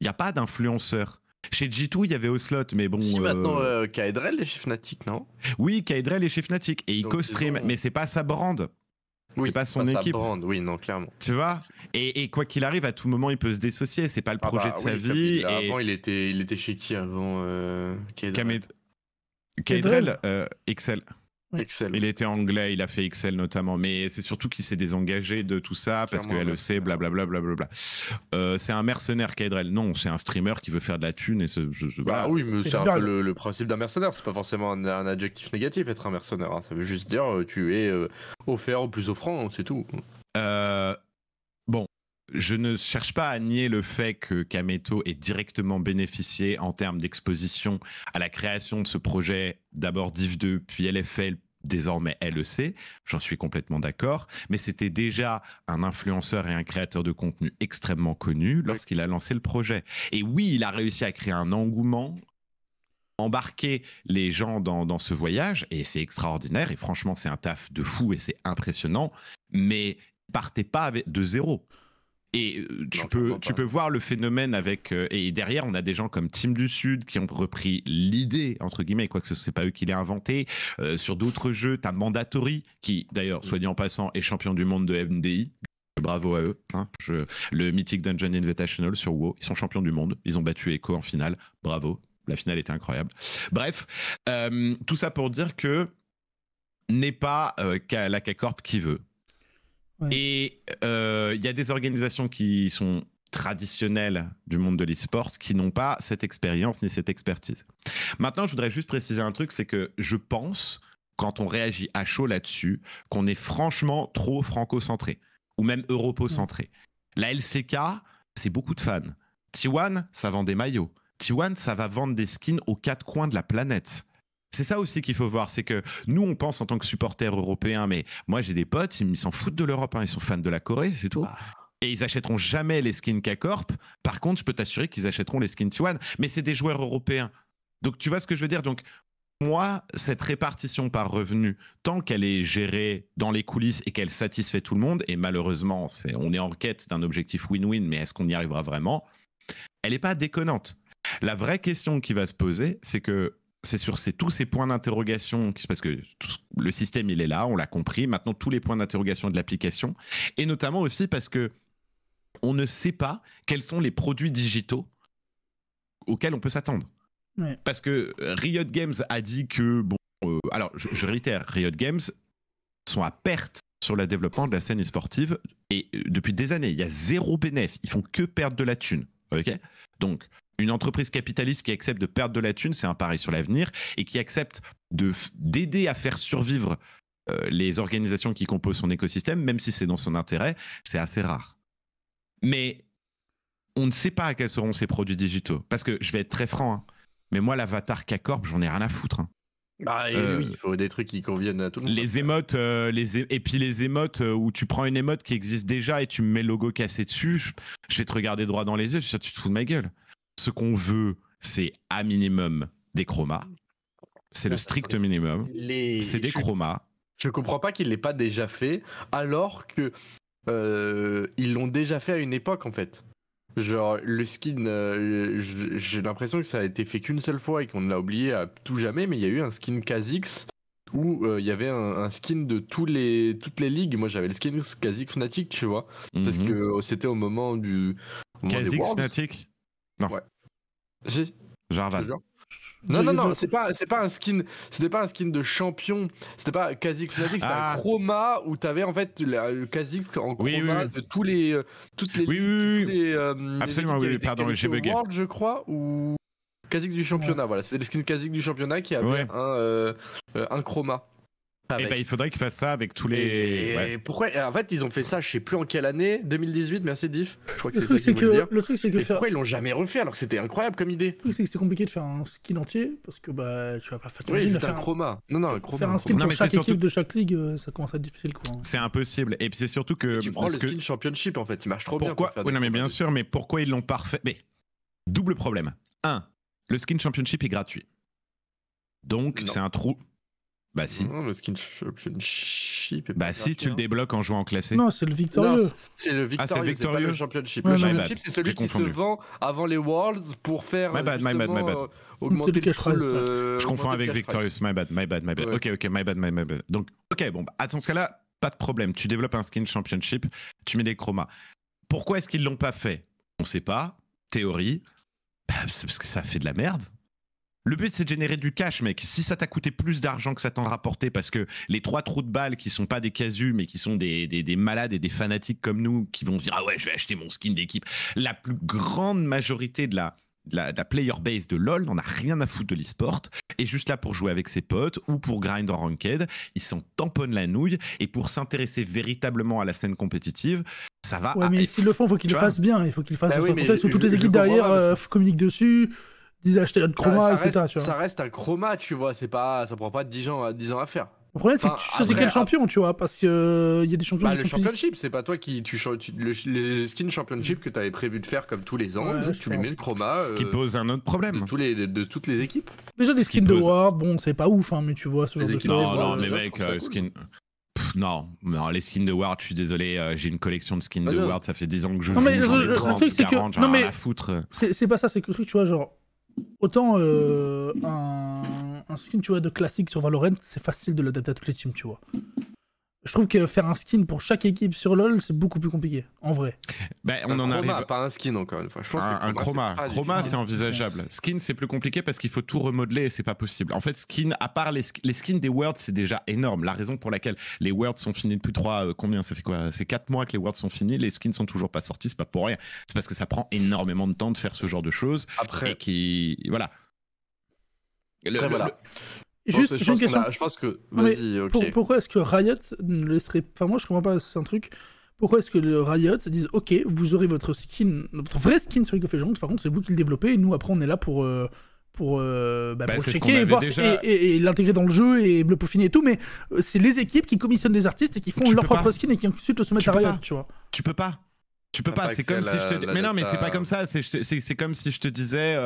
il n'y a pas d'influenceur. Chez G2, il y avait Ocelot, mais bon. Si maintenant, bah, Kaedrel est chez Fnatic, non Oui, Kaedrel est chez Fnatic et il co-stream, mais mais c'est pas sa brande pas son équipe. oui, non, clairement. Tu vois et, quoi qu'il arrive, à tout moment, il peut se dissocier. C'est pas le ah bah projet de sa vie. Avant, il était, il était chez qui avant euh, Kedrel. Euh, euh, Excel. Il était anglais, il a fait Excel notamment, mais c'est surtout qu'il s'est désengagé de tout ça parce qu'elle le sait, blablabla. Euh, c'est un mercenaire, Kaedrel. Non, c'est un streamer qui veut faire de la thune et Bah oui, mais c'est un peu le, principe d'un mercenaire. C'est pas forcément un, adjectif négatif être un mercenaire. Hein. Ça veut juste dire euh, tu es euh, offert au plus offrant, c'est tout. bon, je ne cherche pas à nier le fait que Kameto ait directement bénéficié en termes d'exposition à la création de ce projet, d'abord DIV2, puis LFL, désormais LEC, j'en suis complètement d'accord, mais c'était déjà un influenceur et un créateur de contenu extrêmement connu lorsqu'il a lancé le projet. Et oui, il a réussi à créer un engouement, embarquer les gens dans, ce voyage, et c'est extraordinaire, et franchement c'est un taf de fou et c'est impressionnant, mais partez pas avec, de zéro. Et euh, tu, peux, tu peux voir le phénomène avec. Euh, et derrière, on a des gens comme Team du Sud qui ont repris l'idée, entre guillemets, quoique ce n'est pas eux qui l'aient inventé. Euh, sur d'autres jeux, tu as Mandatory, qui d'ailleurs, mm. soit dit en passant, est champion du monde de MDI. Bravo à eux. Hein. le Mythic Dungeon Invitational sur WoW, ils sont champions du monde. Ils ont battu Echo en finale. Bravo. La finale était incroyable. Bref, tout ça pour dire que n'est pas la K-Corp qui veut et euh, il y a des organisations qui sont traditionnelles du monde de l'e-sport qui n'ont pas cette expérience ni cette expertise. Maintenant, je voudrais juste préciser un truc, c'est que je pense, quand on réagit à chaud là-dessus, qu'on est franchement trop franco-centré ou même europocentré. centré La LCK, c'est beaucoup de fans. T1, ça vend des maillots. T1, ça va vendre des skins aux quatre coins de la planète. C'est ça aussi qu'il faut voir, c'est que nous on pense en tant que supporters européens, mais moi j'ai des potes, ils s'en foutent de l'Europe, hein. ils sont fans de la Corée, c'est tout. Ah. Et ils achèteront jamais les skins K-Corp. Par contre, je peux t'assurer qu'ils achèteront les skins T1. Mais c'est des joueurs européens. Donc tu vois ce que je veux dire Donc moi, cette répartition par revenu, tant qu'elle est gérée dans les coulisses et qu'elle satisfait tout le monde, et malheureusement, on est en quête d'un objectif win-win, mais est-ce qu'on y arrivera vraiment Elle n'est pas déconnante. La vraie question qui va se poser, c'est que c'est sur ces, tous ces points d'interrogation, parce que le système, il est là, on l'a compris. Maintenant, tous les points d'interrogation de l'application, et notamment aussi parce que on ne sait pas quels sont les produits digitaux auxquels on peut s'attendre. Parce que Riot Games a dit que, bon, euh, alors je, réitère, Riot Games sont à perte sur le développement de la scène sportive et euh, depuis des années, il y a zéro bénéfice, ils font que perdre de la thune. Ok, donc une entreprise capitaliste qui accepte de perdre de la thune, c'est un pari sur l'avenir, et qui accepte d'aider à faire survivre euh, les organisations qui composent son écosystème, même si c'est dans son intérêt, c'est assez rare. Mais on ne sait pas à quels seront ces produits digitaux. Parce que je vais être très franc, hein, mais moi, l'avatar K-Corp, j'en ai rien à foutre. Hein. Bah, euh, il faut des trucs qui conviennent à tout le monde. Les émotes, euh, les et puis les émotes où tu prends une émote qui existe déjà et tu mets le logo cassé dessus, je, vais te regarder droit dans les yeux, tu te fous de ma gueule. Ce qu'on veut, c'est à minimum des chromas. C'est le ah, strict minimum. C'est des chromas. Je comprends pas qu'il l'ait pas déjà fait, alors que euh, ils l'ont déjà fait à une époque en fait. Genre le skin, euh, j'ai l'impression que ça a été fait qu'une seule fois et qu'on l'a oublié à tout jamais, mais il y a eu un skin Kha'Zix où euh, il y avait un, skin de tous les, toutes les ligues. Moi, j'avais le skin Kha'Zix Fnatic, tu vois. Parce mhm. que c'était au moment du. Kha'Zix Fnatic Non. Si. Jarvan. Non, non, non, c'est pas, c'est pas un skin, c'était pas un skin de champion, c'était pas Kazik c'était un ah. chroma où t'avais en fait le Kha'Zix en chroma de tous les, euh, toutes les, oui, oui, les, euh, absolument, les oui, pardon, j'ai bugué. je crois, ou Kha'Zix du championnat, voilà, c'était le skin Kha'Zix du championnat qui avait un, euh, un chroma. Et Eh ben, il faudrait qu'ils fassent ça avec tous les. Et... Pourquoi En fait, ils ont fait ça, je sais plus en quelle année, 2018, merci Diff. Je crois que c'est ça que, dire. Le truc, c'est que. Faire... Pourquoi ils l'ont jamais refait alors que c'était incroyable comme idée Le truc, c'est que c'est compliqué de faire un skin entier parce que bah, tu vas pas faire. Oui, juste faire un chroma. Non, non, un chroma. Faire un skin non, pour chaque équipe de chaque ligue, euh, ça commence à être difficile, quoi. C'est impossible. Et puis c'est surtout que. Et tu prends le skin championship en fait, il marche trop bien. Pourquoi Oui, non, mais bien sûr, mais pourquoi ils l'ont parfait Mais double problème. Un, le skin championship est gratuit. Donc, c'est un trou bah si. Non, le skin championship. Bah si, tu le hein. débloques en jouant en classé. Non, c'est le victorieux. C'est le Ah, c'est le victorieux. le championship. c'est celui qui confondu. se vend avant les Worlds pour faire. My bad, my bad, my bad. Euh, euh, augmenter Le... Je confonds avec Victorious. My bad, my bad, my bad. Ok, ok, my bad, my bad. Donc, ok, bon, à bah, attends, ce cas-là, pas de problème. Tu développes un skin championship, tu mets des chromas. Pourquoi est-ce qu'ils l'ont pas fait On sait pas. Théorie. Bah, c'est parce que ça fait de la merde. Le but, c'est de générer du cash, mec. Si ça t'a coûté plus d'argent que ça t'en rapportait, parce que les trois trous de balles qui sont pas des casus, mais qui sont des, des, malades et des fanatiques comme nous, qui vont se dire, ah ouais, je vais acheter mon skin d'équipe. La plus grande majorité de la, la, player base de LoL n'en a rien à foutre de l'esport et juste là pour jouer avec ses potes ou pour grind en ranked, ils s'en tamponnent la nouille, et pour s'intéresser véritablement à la scène compétitive, ça va... Oui, mais s'ils le font, faut qu'ils le fassent bien, il faut qu'ils le fassent bah toutes les équipes derrière euh, communiquent dessus, acheter notre chroma, ça, etc. Ça reste un chroma, tu vois, c'est pas, ça prend pas 10 ans, 10 ans à faire. Le problème, c'est que tu choisis quel champion, tu vois, parce qu'il euh, il y a des champions bah, le championship, c'est pas toi qui. Tu, le, skin championship que tu avais prévu de faire comme tous les ans, tu lui mets le chroma. Ce qui euh, pose un autre problème. De, tous les, de, toutes les équipes. Déjà, des skins de World, bon, c'est pas ouf, hein, mais tu vois ce genre de choses. Non, non, mais mec, euh, skin. non, les skins de World, je suis désolé, j'ai une collection de skins bah de World, ça fait 10 ans que je joue. Non, mais le, truc, c'est que. Non, mais. La foutre. C'est pas ça, c'est que tu vois, genre, Autant euh, un, skin tu de classique sur Valorant, c'est facile de l'adapter à toutes les teams, tu vois je trouve que faire un skin pour chaque équipe sur LoL, c'est beaucoup plus compliqué, en vrai. Ben on un en chroma, pas un skin encore une fois. un, chroma, chroma, c'est envisageable. Skin, c'est plus compliqué parce qu'il faut tout remodeler et c'est pas possible. En fait, skin, à part les, skins des Worlds, c'est déjà énorme. La raison pour laquelle les Worlds sont finis depuis 3, euh, combien ça fait quoi C'est 4 mois que les Worlds sont finis, les skins sont toujours pas sortis, c'est pas pour rien. C'est parce que ça prend énormément de temps de faire ce genre de choses. Après. Et qui. Voilà. Après, voilà. Juste, j'ai une question. Je pense que. Vas-y, ok. pourquoi est-ce que Riot ne laisserait. Enfin, moi, je comprends pas, c'est un truc. Pourquoi est-ce que le Riot disent Ok, vous aurez votre skin, votre vrai skin sur League of Legends, par contre, c'est vous qui le développez, et nous, après, on est là pour. Euh, pour, euh, bah, bah, pour checker et, l'intégrer dans le jeu et le peaufiner et tout, mais euh, c'est les équipes qui commissionnent des artistes et qui font leur propre skin et qui ensuite le soumettent à Riot, tu vois. Tu peux pas. Tu peux pas, c'est comme si je te. Mais non, mais c'est pas comme ça. C'est comme si je te disais.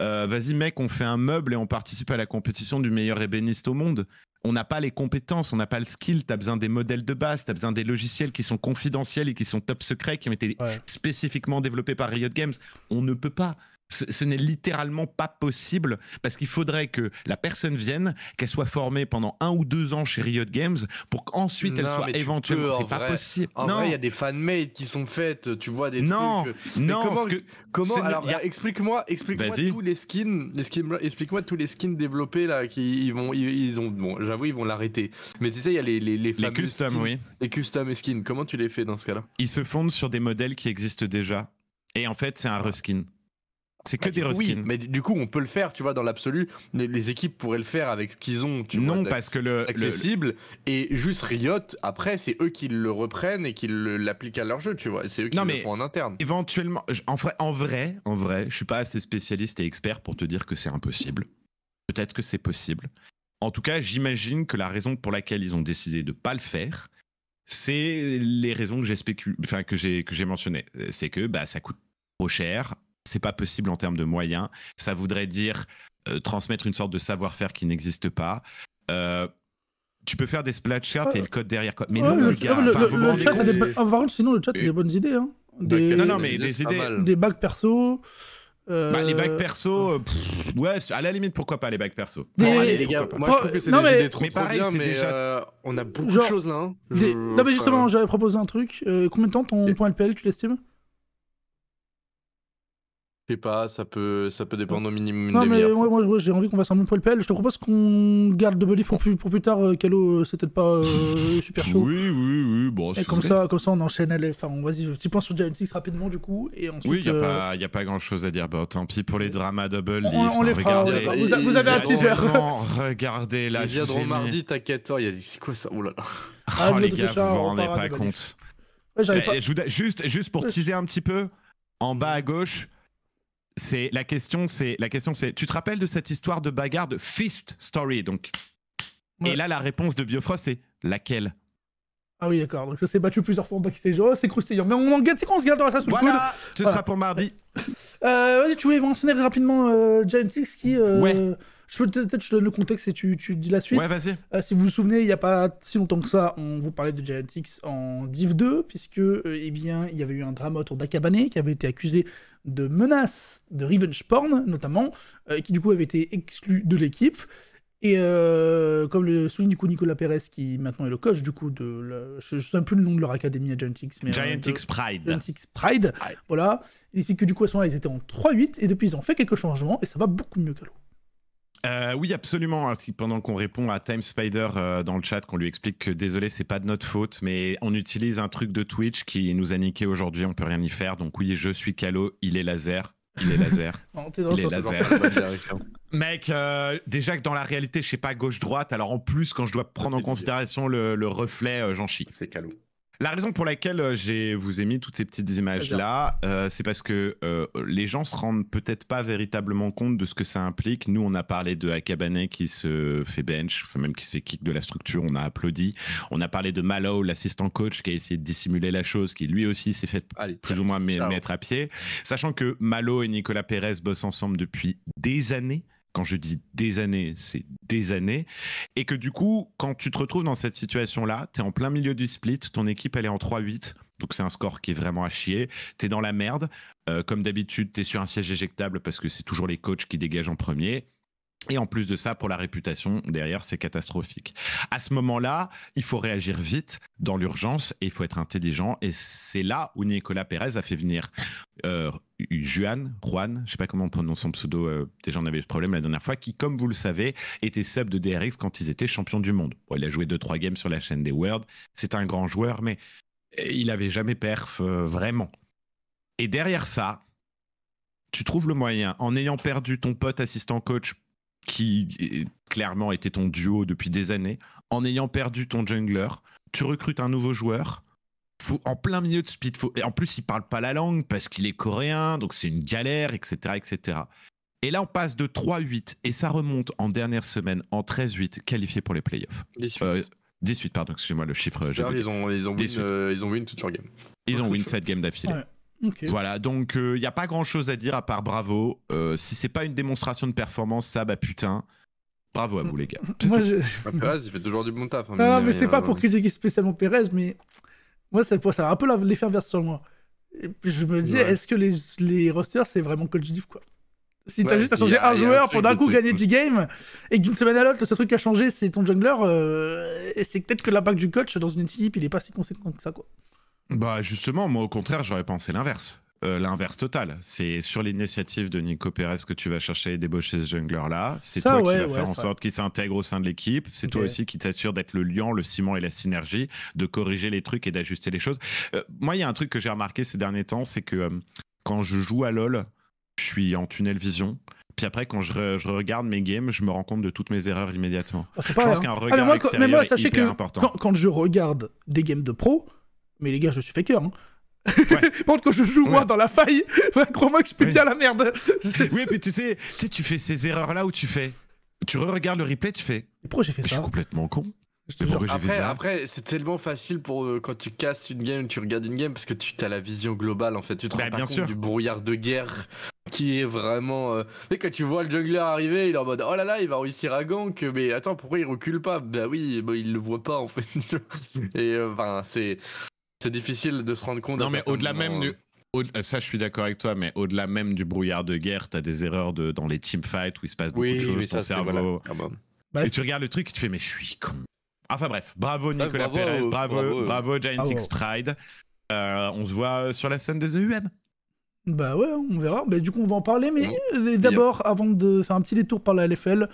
Euh, vas-y mec, on fait un meuble et on participe à la compétition du meilleur ébéniste au monde. On n'a pas les compétences, on n'a pas le skill, t'as besoin des modèles de base, t'as besoin des logiciels qui sont confidentiels et qui sont top secrets, qui ont été spécifiquement développés par Riot Games. On ne peut pas. Ce, n'est littéralement pas possible parce qu'il faudrait que la personne vienne, qu'elle soit formée pendant un ou deux ans chez Riot Games pour qu'ensuite elle soit éventuellement. C'est pas possible. En non, il y a des fan-made qui sont faites. Tu vois des trucs. Euh, non, comment, comment bah, explique-moi, explique tous les skins, les skins, explique-moi tous les skins développés là qui ils vont, ils, ont bon, j'avoue ils vont l'arrêter. Mais tu sais, il y a les les les, custom, skins, oui. Les custom skins. Comment tu les fais dans ce cas-là Ils se fondent sur des modèles qui existent déjà. Et en fait, c'est un reskin. C'est que bah, des reskins. Oui, mais du coup, on peut le faire, tu vois, dans l'absolu. Les, équipes pourraient le faire avec ce qu'ils ont, tu non, parce que le accessible et juste Riot. Après, c'est eux qui le reprennent et qui l'appliquent à leur jeu, tu vois. C'est eux qui le font en interne. Éventuellement, en vrai, en vrai, je suis pas assez spécialiste et expert pour te dire que c'est impossible. Peut-être que c'est possible. En tout cas, j'imagine que la raison pour laquelle ils ont décidé de pas le faire, c'est les raisons que j'ai enfin, que j'ai que j'ai mentionnées. C'est que bah ça coûte trop cher c'est pas possible en termes de moyens. Ça voudrait dire euh, transmettre une sorte de savoir-faire qui n'existe pas. Euh, tu peux faire des splash charts et euh, le code derrière. Mais non, le, gars, vous sinon, le chat, a des bonnes idées. Hein. Bah, des... Non, non, mais idées. Bah, des bacs perso. Bah, les bacs perso, ouais, à la limite, pourquoi pas les bacs perso. Des... allez, les gars, moi je trouve que c'est des mais... idées trop, mais pareil, trop bien, mais déjà... on a beaucoup de choses là. Hein. Non, mais justement, j'avais proposé un truc. combien de temps ton point LPL, tu l'estimes pas, ça peut, ça peut dépendre au minimum. Non, mais moi, j'ai envie qu'on fasse un bon poil PL. Je te propose qu'on garde Double Belief pour plus, tard. Calo, euh, euh, c'est peut-être pas euh, super chaud. Oui, oui, oui. Bon, et comme ça, comme ça, on enchaîne. Enfin, on vas-y, petit point sur Giantix rapidement, du coup. Et ensuite, oui, il n'y a, a, pas grand chose à dire. Bah, tant pis pour les dramas Double Leaf. On, les fera, Vous, avez un teaser. regardez, là, mardi, t'inquiète, toi. Il c'est quoi ça Oh là là. Ah, oh, les gars, vous vous rendez pas compte. Eh, juste, juste pour teaser un petit peu, en bas à gauche, c'est la question, c'est la question, c'est tu te rappelles de cette histoire de bagarre de Fist Story donc Et là, la réponse de Biofrost, c'est laquelle ah oui, d'accord. Donc ça s'est battu plusieurs fois en backstage. c'est croustillant. Mais on en gagne, c'est qu'on se garde ça sous voilà, le coude. Ce sera pour mardi. Euh, vas-y, tu voulais mentionner rapidement euh, Giant Six qui. Euh, je peux peut-être te donner le contexte et tu, dis la suite. Ouais, vas-y. Euh, si vous vous souvenez, il n'y a pas si longtemps que ça, on vous parlait de Giantix en Div 2, puisque euh, eh bien, il y avait eu un drame autour d'Akabane qui avait été accusé de menaces de revenge porn, notamment, et euh, qui du coup avait été exclu de l'équipe. Et comme le souligne du coup Nicolas Pérez, qui maintenant est le coach du coup de. je ne sais plus le nom de leur académie à Giantix mais. Giantix Pride. Giantix Pride. Voilà. Il explique que du coup, à ce moment-là, ils étaient en 3-8, et depuis, ils ont fait quelques changements, et ça va beaucoup mieux que l'autre oui, absolument. pendant qu'on répond à Time Spider dans le chat, qu'on lui explique que désolé, c'est pas de notre faute, mais on utilise un truc de Twitch qui nous a niqué aujourd'hui, on peut rien y faire. Donc oui, je suis Calo, il est laser. Il est laser. il est laser. Mec, déjà que dans la réalité, je sais pas gauche-droite, alors en plus, quand je dois prendre en considération le, reflet, j'en chie. C'est Calo. La raison pour laquelle euh, j'ai vous ai mis toutes ces petites images là, euh, c'est parce que euh, les gens se rendent peut-être pas véritablement compte de ce que ça implique. Nous, on a parlé de Akabane qui se fait bench, même qui se fait kick de la structure. On a applaudi. On a parlé de Malo, l'assistant coach, qui a essayé de dissimuler la chose, qui lui aussi s'est fait plus ou moins mettre à pied. Sachant que Malo et Nicolas Pérez bossent ensemble depuis des années quand je dis des années, c'est des années. Et que du coup, quand tu te retrouves dans cette situation-là, tu es en plein milieu du split, ton équipe, elle est en 3-8. Donc c'est un score qui est vraiment à chier. Tu es dans la merde. Euh, comme d'habitude, tu es sur un siège éjectable parce que c'est toujours les coachs qui dégagent en premier. Et en plus de ça, pour la réputation, derrière, c'est catastrophique. À ce moment-là, il faut réagir vite dans l'urgence et il faut être intelligent. Et c'est là où Nicolas Pérez a fait venir euh, Juan, Juan, je sais pas comment on prononce son pseudo, euh, déjà on avait eu ce problème la dernière fois, qui, comme vous le savez, était sub de DRX quand ils étaient champions du monde. il a joué 2-3 games sur la chaîne des Worlds, c'est un grand joueur, mais il n'avait jamais perf, euh, vraiment. Et derrière ça, tu trouves le moyen, en ayant perdu ton pote assistant coach qui clairement était ton duo depuis des années, en ayant perdu ton jungler, tu recrutes un nouveau joueur. en plein milieu de speed, et en plus il parle pas la langue parce qu'il est coréen, donc c'est une galère, etc., etc. Et là, on passe de 3-8 et ça remonte en dernière semaine en 13-8, qualifié pour les playoffs. 18. Euh, pardon, excusez-moi le chiffre. Ils ont, ils, ont win, euh, ils ont win toute leur game. Ils ont win cette game d'affilée. Voilà, donc il euh, n'y a pas grand chose à dire à part bravo. Euh, si c'est pas une démonstration de performance, ça, bah putain. Bravo à vous, les gars. Moi, il fait toujours du bon taf. Hein, non, mais, c'est pas pour euh. critiquer spécialement Perez, mais moi, ça, ça a un peu l'effet inverse sur moi. Et je me dis, est-ce que les, les rosters, c'est vraiment Call of quoi si t'as as juste à changer un joueur pour d'un coup gagner 10 games et qu'une d'une semaine à l'autre, ce truc a changé, c'est ton jungler, et c'est peut-être que l'impact du coach dans une équipe, il est pas si conséquent que ça, quoi. Bah justement, moi au contraire, j'aurais pensé l'inverse. Euh, l'inverse total. C'est sur l'initiative de Nico Pérez que tu vas chercher débaucher ce jungler-là. C'est toi qui vas faire en sorte qu'il s'intègre au sein de l'équipe. C'est toi aussi qui t'assure d'être le liant, le ciment et la synergie, de corriger les trucs et d'ajuster les choses. Euh, moi, il y a un truc que j'ai remarqué ces derniers temps, c'est que euh, quand je joue à LoL, je suis en tunnel vision. Puis après, quand je, regarde mes games, je me rends compte de toutes mes erreurs immédiatement. Ah, je pense qu'un ah, regard extérieur est important. quand je regarde des games de pro, mais les gars, je suis fait Hein. Par contre, quand je joue moi dans la faille, bah, crois-moi que je peux bien la merde. oui, mais tu sais, tu tu fais ces erreurs-là où tu fais. Tu re regardes le replay, tu fais. Mais pourquoi j'ai fait ça Je suis complètement con. après, c'est tellement facile pour euh, quand tu casses une game, tu regardes une game parce que tu as la vision globale en fait. Tu te bah, rends compte du brouillard de guerre qui est vraiment. Mais euh, quand tu vois le jungler arriver, il est en mode oh là là, il va réussir à gank, mais attends, pourquoi il recule pas Bah oui, bah, il le voit pas en fait. Et euh, enfin, c'est c'est difficile de se rendre compte. Non, mais au-delà même du. Euh, ça, je suis d'accord avec toi, mais au-delà même du brouillard de guerre, t'as des erreurs de, dans les teamfights où il se passe beaucoup de choses, ton cerveau. Ah bah, et tu regardes le truc et tu fais, mais je suis con. Enfin bref, bravo Nicolas Perez, bravo, bravo, Giant X Pride. Euh, on se voit sur la scène des EUM. Bah ouais, on verra. Mais bah, du coup, on va en parler. Mais d'abord, avant de faire un petit détour par la LFL,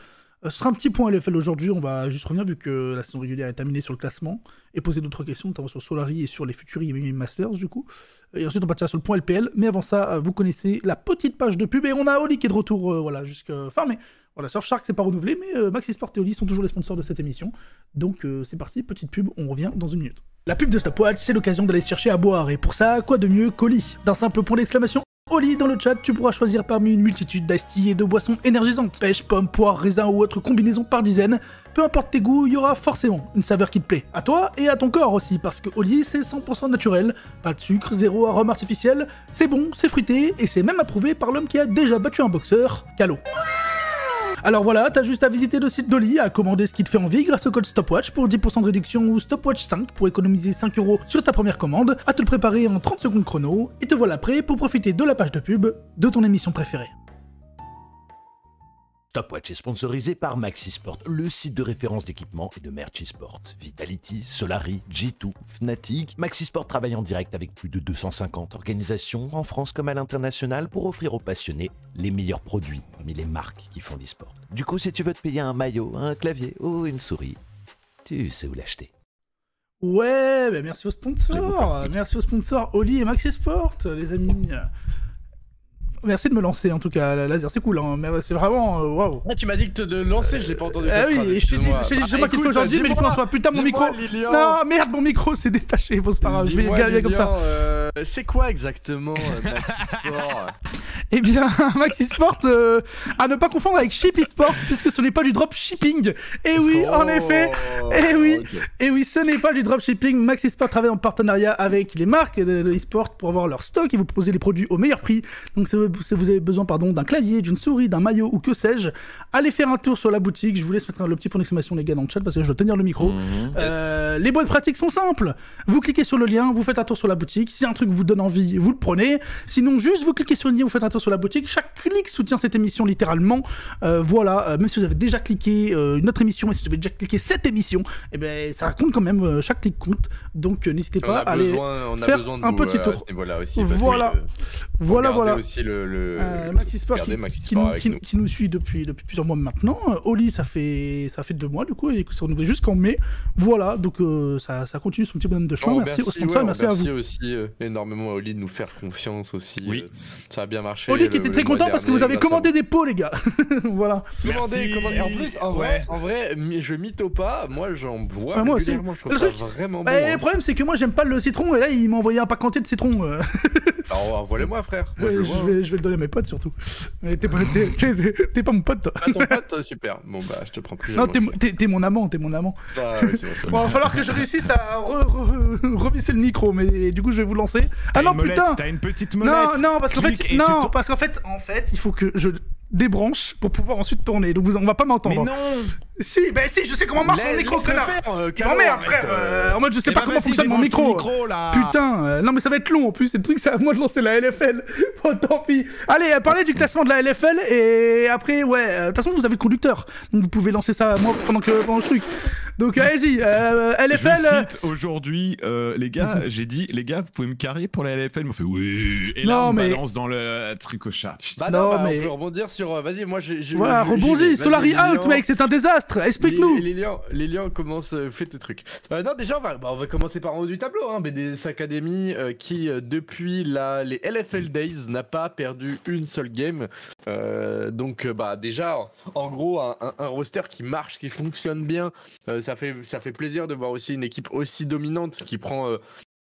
euh, ce sera un petit point LFL aujourd'hui. On va juste revenir, vu que la saison régulière est terminée sur le classement, et poser d'autres questions, notamment sur Solari et sur les futurs IMM Masters, du coup. Et ensuite, on partira sur le point LPL. Mais avant ça, euh, vous connaissez la petite page de pub, et on a Oli qui est de retour euh, voilà, jusqu'à Enfin, mais... Voilà, Surfshark, c'est pas renouvelé, mais Maxi Sport et Oli sont toujours les sponsors de cette émission. Donc, c'est parti, petite pub, on revient dans une minute. La pub de Stopwatch, c'est l'occasion d'aller chercher à boire, et pour ça, quoi de mieux qu'Oli D'un simple point d'exclamation Oli dans le chat, tu pourras choisir parmi une multitude d'astilles et de boissons énergisantes, pêche, pomme, poire, raisin ou autre combinaison par dizaines. Peu importe tes goûts, il y aura forcément une saveur qui te plaît. À toi et à ton corps aussi, parce que Oli c'est 100% naturel, pas de sucre, zéro arôme artificiel, c'est bon, c'est fruité et c'est même approuvé par l'homme qui a déjà battu un boxeur, Calo. Alors voilà, t'as juste à visiter le site d'Oli, à commander ce qui te fait envie grâce au code STOPWATCH pour 10% de réduction ou STOPWATCH5 pour économiser 5 euros sur ta première commande, à te le préparer en 30 secondes chrono, et te voilà prêt pour profiter de la page de pub de ton émission préférée. Stopwatch est sponsorisé par Maxisport, le site de référence d'équipement et de merch sport. Vitality, Solari, G2, Fnatic, Maxisport travaille en direct avec plus de 250 organisations en France comme à l'international pour offrir aux passionnés les meilleurs produits parmi les marques qui font l'e-sport. Du coup, si tu veux te payer un maillot, un clavier ou une souris, tu sais où l'acheter. Ouais, ben merci aux sponsors, merci aux sponsors Oli et Maxisport, les amis. Merci de me lancer en tout cas, laser, c'est cool, hein. Mais c'est vraiment euh, waouh. Ah, tu m'as dit que de lancer, je l'ai pas entendu. Ah oui, je ah, c'est ah, qu'il faut aujourd'hui, mais je pense pas. Putain, mon micro. Non, merde, mon micro s'est détaché, bon, c'est pas grave, je vais galérer comme ça. Euh, c'est quoi exactement euh, Maxisport Eh bien, Maxisport, à ne pas confondre avec Ship Sport, puisque ce n'est pas du dropshipping. Et eh oui, en oh, effet, et eh oui, et eh oui, ce n'est pas du dropshipping. Maxisport travaille en partenariat avec les marques de sport pour avoir leur stock et vous proposer les produits au meilleur prix. Donc, ça si vous avez besoin pardon, d'un clavier, d'une souris, d'un maillot ou que sais-je, allez faire un tour sur la boutique. Je vous laisse mettre le petit point d'exclamation, les gars, dans le chat parce que je dois tenir le micro. Mhm. Euh, les bonnes pratiques sont simples. Vous cliquez sur le lien, vous faites un tour sur la boutique. Si un truc vous donne envie, vous le prenez. Sinon, juste vous cliquez sur le lien, vous faites un tour sur la boutique. Chaque clic soutient cette émission littéralement. Euh, voilà, euh, même si vous avez déjà cliqué une autre émission, Et si vous avez déjà cliqué cette émission, et eh ben, ça compte quand même. chaque clic compte. Donc n'hésitez pas à aller faire un petit tour. Voilà aussi. Voilà, voilà, le, euh, Maxi Sport, qui, nous, suit depuis, depuis plusieurs mois maintenant. Euh, Oli, ça fait, ça fait deux mois, du coup, et s'est renouvelé jusqu'en mai. Voilà, donc euh, ça, continue son petit bonhomme de chemin. merci, aux merci, à vous. aussi énormément à Oli de nous faire confiance aussi. Oui. ça a bien marché. Oli qui était très content parce que vous avez commandé des pots, les gars. voilà. Commandez, En plus, en, vrai, je mytho pas, moi j'en bois. moi aussi. je trouve vraiment Le hein. problème, c'est que moi j'aime pas le citron, et là il m'a envoyé un paquet de citron. Alors, envoie-le-moi, frère. Moi, je hein je vais le donner à mes potes surtout. Mais t'es pas, pas, mon pote, toi. pas ton pote, euh, super. Bon, bah, je te prends plus. Non, t'es mon amant, t'es mon amant. Bah, bon, va falloir que je réussisse à revisser le micro, mais du coup, je vais vous lancer. Ah non, putain T'as une petite molette Non, non, parce qu'en fait, non, parce qu'en fait, en fait, il faut que je des branches pour pouvoir ensuite tourner. Donc vous, on va pas m'entendre. Mais non Si, bah si, je sais comment marche mon micro, connard Non euh, mais frère euh. En mode, je sais eh pas ben, comment fonctionne mon micro, Putain euh, Non mais ça va être long en plus, c'est le truc, c'est à moi de lancer la LFL Bon, oh, tant pis Allez, parlez du classement de la LFL et après, ouais, de toute façon, vous avez le conducteur. Donc vous pouvez lancer ça moi pendant que pendant le truc. Donc allez-y, LFL. Euh, Je euh. cite aujourd'hui, euh, les gars, j'ai dit, les gars, vous pouvez me carrer pour la LFL. Ils m'ont fait oui. Et là, non, on mais... balance dans le truc au chat. Bah non, bah, mais... on peut rebondir sur. Vas-y, moi j'ai. Voilà, rebondis. Solari out, mec, c'est un désastre. Explique-nous. Les, liens, les on commencent. Fais tes trucs. non, déjà, on va, bah, on va commencer par en haut du tableau. Hein, BDS Academy qui, depuis la, les LFL Days, n'a pas perdu une seule game. donc, bah, déjà, en, gros, un, roster qui marche, qui fonctionne bien ça fait, plaisir de voir aussi une équipe aussi dominante qui prend, euh,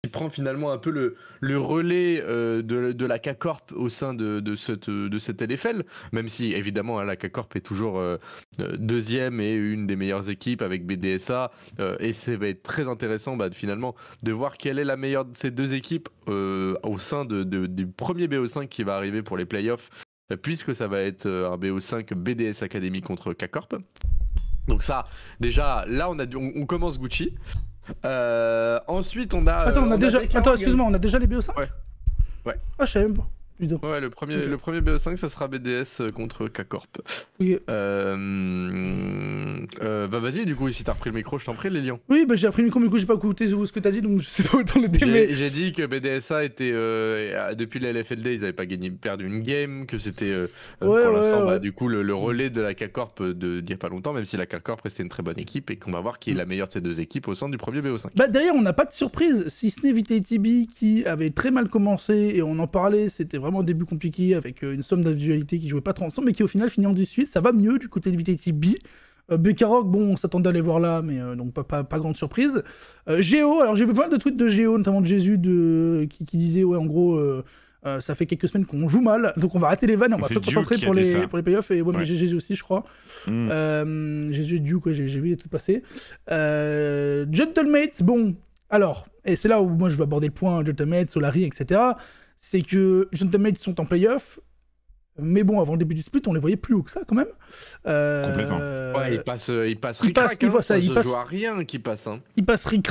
qui prend finalement un peu le, le relais euh, de, la K-Corp au sein de, de, cette, de cette LFL, même si évidemment hein, la K-Corp est toujours euh, deuxième et une des meilleures équipes avec BDSA, et ça va être très intéressant bah, finalement de voir quelle est la meilleure de ces deux équipes au sein du premier BO5 qui va arriver pour les playoffs, puisque ça va être un BO5 BDS Academy contre K-Corp. Donc ça, déjà, là on a on, commence Gucci. Euh, ensuite on a. Attends, on a euh, déjà. attends, excuse-moi, on a déjà les BO5 Ouais. Ouais. Ah, je savais même pas. Ouais, le premier, bo le premier 5 ça sera BDS euh, contre K-Corp. Oui. Euh, euh, bah vas-y, du coup, si t'as repris le micro, je t'en prie, Lélian. Oui, bah j'ai repris le micro, mais du coup, j'ai pas écouté ce que t'as dit, donc je sais pas autant le délai. J'ai dit que BDSA était. été depuis la LFLD, ils avaient pas gagné, perdu une game, que c'était pour l'instant, bah, du coup, le, relais de la K-Corp y a pas longtemps, même si la K-Corp restait une très bonne équipe et qu'on va voir qui est la meilleure de ces deux équipes au sein du premier BO5. Bah derrière, on n'a pas de surprise, si ce n'est Tibi qui avait très mal commencé et on en parlait, c'était vraiment un début compliqué avec euh, une somme d'individualité qui jouait pas trop ensemble, mais qui au final finit en 18. Ça va mieux du côté de Vitality B. Euh, Bekarok, bon, on s'attendait à les voir là, mais euh, donc pas, pas, grande surprise. GEO, Géo, alors j'ai vu pas mal de tweets de Géo, notamment de Jésus, de, qui, disait, ouais, en gros, ça fait quelques semaines qu'on joue mal, donc on va rater les vannes, on va se concentrer pour les, pour les payoffs, et ouais, Jésus aussi, je crois. Hmm. Jésus et Duke, ouais, j'ai vu les trucs passer. Euh, Gentlemates, bon, alors, et c'est là où moi je veux aborder le point, Gentlemates, Solari, etc c'est que ils sont en playoff, mais bon, avant le début du split, on les voyait plus haut que ça quand même. Euh, Complètement. Ouais, ils passent, ils passent ric passe, hein, il rien qui passe. Hein. Ils passent ric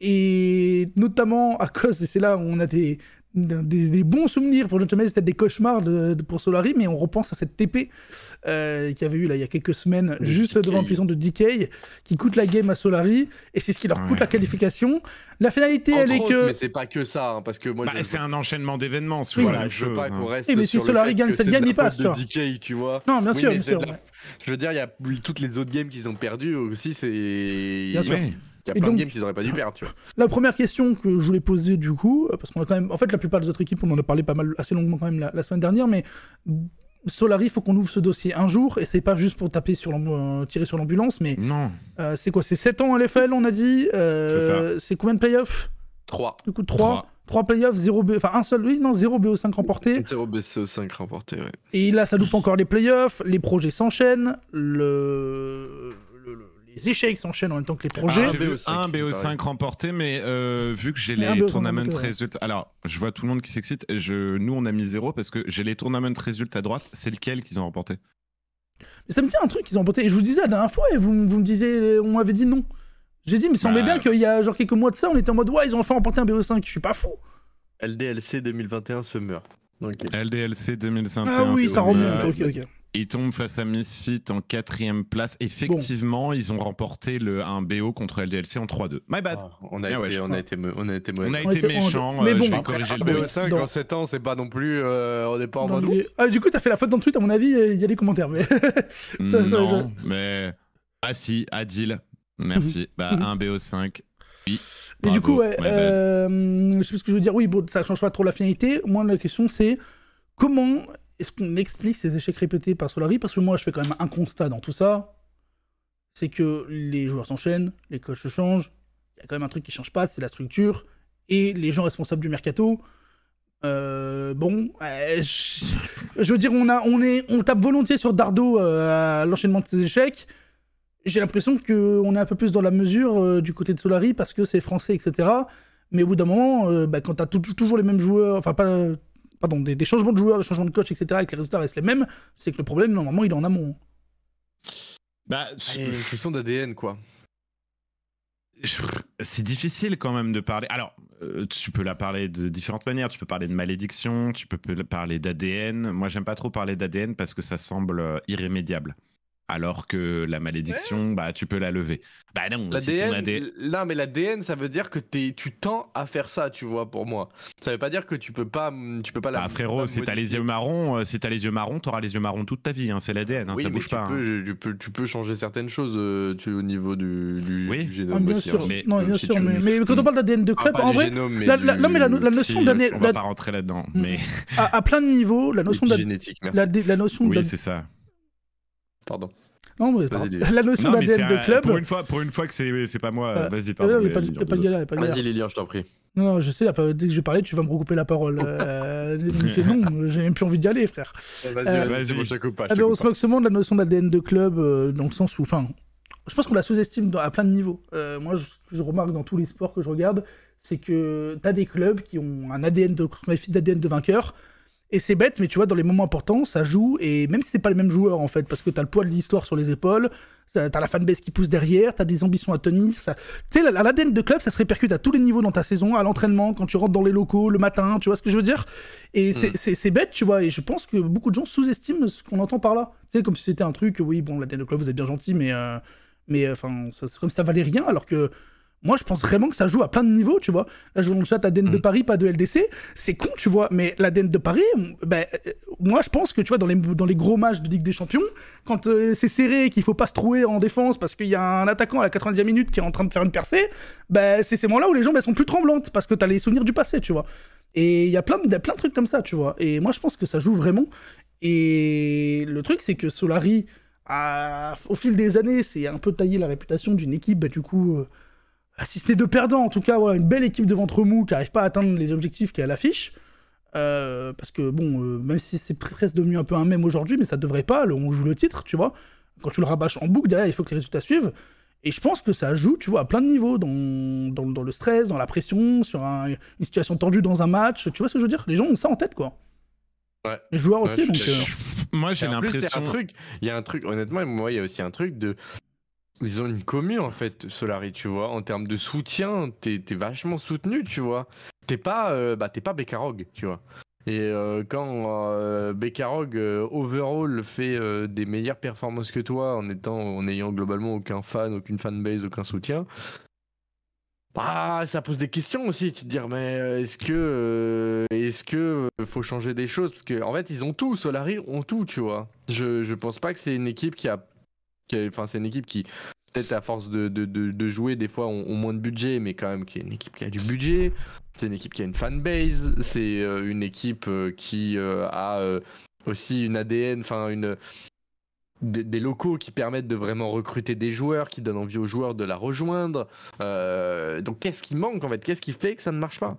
et notamment à cause, et c'est là où on a des, des, bons souvenirs pour John Thomas, c'était des cauchemars de, pour Solari, mais on repense à cette TP euh, qu'il y avait eu là, il y a quelques semaines, juste devant la prison de DK, qui coûte la game à Solari, et c'est ce qui leur coûte la qualification. La finalité, elle est que. Mais c'est pas que ça, hein, parce que moi. Bah, c'est un enchaînement d'événements, oui, je veux pas hein. eh, mais si Solari gagne cette game, il passe, tu DK, tu vois. Non, bien sûr, bien sûr. Je veux dire, il y a toutes les autres games qu'ils ont perdues aussi, c'est. Bien sûr y a plein de games qu'ils n'auraient pas dû perdre, tu vois. La première question que je voulais poser, du coup, euh, parce qu'on a quand même. En fait, la plupart des autres équipes, on en a parlé pas mal, assez longuement quand même la, semaine dernière, mais Solari, il faut qu'on ouvre ce dossier un jour, et c'est pas juste pour taper sur euh, tirer sur l'ambulance, mais. Non. Euh, c'est quoi C'est 7 ans à l'FL, on a dit C'est ça. C'est combien de playoffs 3. Du coup, 3. 3. 3 playoffs, 0 un seul, oui, non, 0 BO5 remporté. 0 BO5 remporté, oui. Et là, ça loupe encore les playoffs, les projets s'enchaînent, le... Les échecs s'enchaînent en même temps que les eh ben, projets. j'ai un BO5 remporté, mais euh, vu que j'ai les tournament résultats. Alors, je vois tout le monde qui s'excite. Je... Nous, on a mis zéro parce que j'ai les tournament résultats à droite. C'est lequel qu'ils ont remporté Mais ça me dit un truc qu'ils ont remporté. Et je vous disais la dernière fois, et vous, me disiez, euh, on m'avait dit non. J'ai dit, mais il semblait bah, bien qu'il y a genre quelques mois de ça, on était en mode, ouais, ils ont enfin remporté un BO5. Je suis pas fou. LDLC 2021 se meurt. LDLC 2021. Ah oui, ça remonte. Ok, ok. Ils tombent face à Misfit en quatrième place. Effectivement, ils ont remporté le, un BO contre LDLC en 3-2. My bad. Ah, ah on, a été, on, on, a été, méchants. Euh, je vais corriger le BO 5 en 7 ans, c'est pas non plus. Euh, on n'est pas en mode. Ah, du coup, t'as fait la faute dans le tweet, à mon avis, il y a des commentaires. Mais... non, mais. Ah si, Adil. Merci. 1 mhm. bah, un BO5. Oui. Et du coup, euh, je sais pas ce que je veux dire. Oui, ça change pas trop la finalité. Moi, la question, c'est comment est-ce qu'on explique ces échecs répétés par Solari Parce que moi, je fais quand même un constat dans tout ça. C'est que les joueurs s'enchaînent, les coachs changent. Il y a quand même un truc qui ne change pas, c'est la structure. Et les gens responsables du mercato, euh, bon, euh, je, veux dire, on, a, on, est, on tape volontiers sur Dardo euh, à l'enchaînement de ces échecs. J'ai l'impression qu'on est un peu plus dans la mesure du côté de Solari parce que c'est français, etc. Mais au bout d'un moment, bah, quand tu as toujours les mêmes joueurs, enfin, pas pardon, des, changements de joueurs, des changements de coach, etc., et que les résultats restent les mêmes, c'est que le problème, normalement, il est en amont. Bah, bah c'est une question d'ADN, quoi. C'est difficile quand même de parler. Alors, euh, tu peux la parler de différentes manières. Tu peux parler de malédiction, tu peux parler d'ADN. Moi, j'aime pas trop parler d'ADN parce que ça semble euh, irrémédiable alors que la malédiction, bah, tu peux la lever. Bah non, la non, mais l'ADN, ça veut dire que tu tends à faire ça, tu vois, pour moi. Ça veut pas dire que tu peux pas, mm, tu peux pas la. Bah, frérot, si t'as les yeux marrons, euh, si t'as les yeux marrons, t'auras les yeux marrons toute ta vie. Hein, c'est l'ADN, hein, ça bouge pas. Hein. tu, peux, changer certaines choses euh, au niveau du, du, oui. Mais, mais, quand on parle d'ADN de crêpe, ah, en vrai, la, non, mais la, notion euh, d'ADN, on va pas rentrer là-dedans, mm. mais à, plein de niveaux, la notion d'ADN, la notion oui, c'est ça Pardon. Non, mais la notion d'ADN de club. Pour une fois, pour une fois que c'est pas moi, vas-y, pardon. Vas-y, Lilian, je t'en prie. Non, je sais, dès que je vais parler, tu vas me recouper la parole. Euh, non, j'ai même plus envie d'y aller, frère. Vas-y, vas-y, pas. Alors, on se moque souvent de la notion d'ADN de club, euh, dans le sens où, enfin, je pense qu'on la sous-estime à plein de niveaux. Euh, moi, ce que je, remarque dans tous les sports que je regarde, c'est que t'as des clubs qui ont un ADN de, d'ADN de vainqueur, et c'est bête, mais tu vois, dans les moments importants, ça joue, et même si c'est pas le même joueur en fait, parce que t'as le poids de l'histoire sur les épaules, t'as la fanbase qui pousse derrière, t'as des ambitions à tenir. Ça... Tu sais, l'ADN de club, ça se répercute à tous les niveaux dans ta saison, à l'entraînement, quand tu rentres dans les locaux, le matin, tu vois ce que je veux dire Et c'est mm. bête, tu vois, et je pense que beaucoup de gens sous-estiment ce qu'on entend par là. Tu sais, comme si c'était un truc, oui, bon, l'ADN de club, vous êtes bien gentil, mais. Euh, mais euh, enfin, ça, ça valait rien, alors que moi, je pense vraiment que ça joue à plein de niveaux, tu vois. Là, je vois dans le chat de mm. Paris, pas de LDC. C'est con, tu vois, mais la DEN de Paris, ben, euh, moi, je pense que, tu vois, dans les, gros matchs de Ligue des Champions, quand euh, c'est serré et qu'il faut pas se trouer en défense parce qu'il y a un attaquant à la 90e minute qui est en train de faire une percée, ben, c'est ces moments-là où les jambes, elles sont plus tremblantes parce que tu as les souvenirs du passé, tu vois. Et il y a plein de, plein de trucs comme ça, tu vois. Et moi, je pense que ça joue vraiment. Et le truc, c'est que Solari, ah, au fil des années, s'est un peu taillé la réputation d'une équipe, ben, du coup... Euh, ah, si ce n'est de perdants, en tout cas, voilà, une belle équipe de ventre mou qui n'arrive pas à atteindre les objectifs qu'elle affiche. Euh, parce que bon, euh, même si c'est presque devenu un peu un même aujourd'hui, mais ça ne devrait pas, on joue le titre, tu vois. Quand tu le rabâches en boucle, derrière, il faut que les résultats suivent. Et je pense que ça joue, tu vois, à plein de niveaux, dans, le stress, dans la pression, sur une situation tendue dans un match. Tu vois ce que je veux dire Les gens ont ça en tête, quoi. Ouais. Les joueurs aussi, donc. Euh, moi, j'ai l'impression. Il y a un truc, honnêtement, moi, il y a aussi un truc de. Ils ont une commune en fait, Solari, tu vois. En termes de soutien, t'es es vachement soutenu, tu vois. T'es pas, euh, bah, pas Bekarog, tu vois. Et euh, quand euh, Bekarog overall fait des meilleures performances que toi en étant, en ayant globalement aucun fan, aucune fanbase, aucun soutien, Bah, ça pose des questions aussi. Tu te dis, mais est-ce que, est-ce que faut changer des choses Parce qu'en en fait, ils ont tout. Solari ont tout, tu vois. Je, je pense pas que c'est une équipe qui a enfin c'est une équipe qui peut-être à force de, jouer des fois ont, moins de budget, mais quand même qui est une équipe qui a du budget. C'est une équipe qui a une fanbase. C'est euh, une équipe euh, qui euh, a aussi une ADN, enfin une des, locaux qui permettent de vraiment recruter des joueurs, qui donnent envie aux joueurs de la rejoindre. donc qu'est-ce qui manque en fait Qu'est-ce qui fait que ça ne marche pas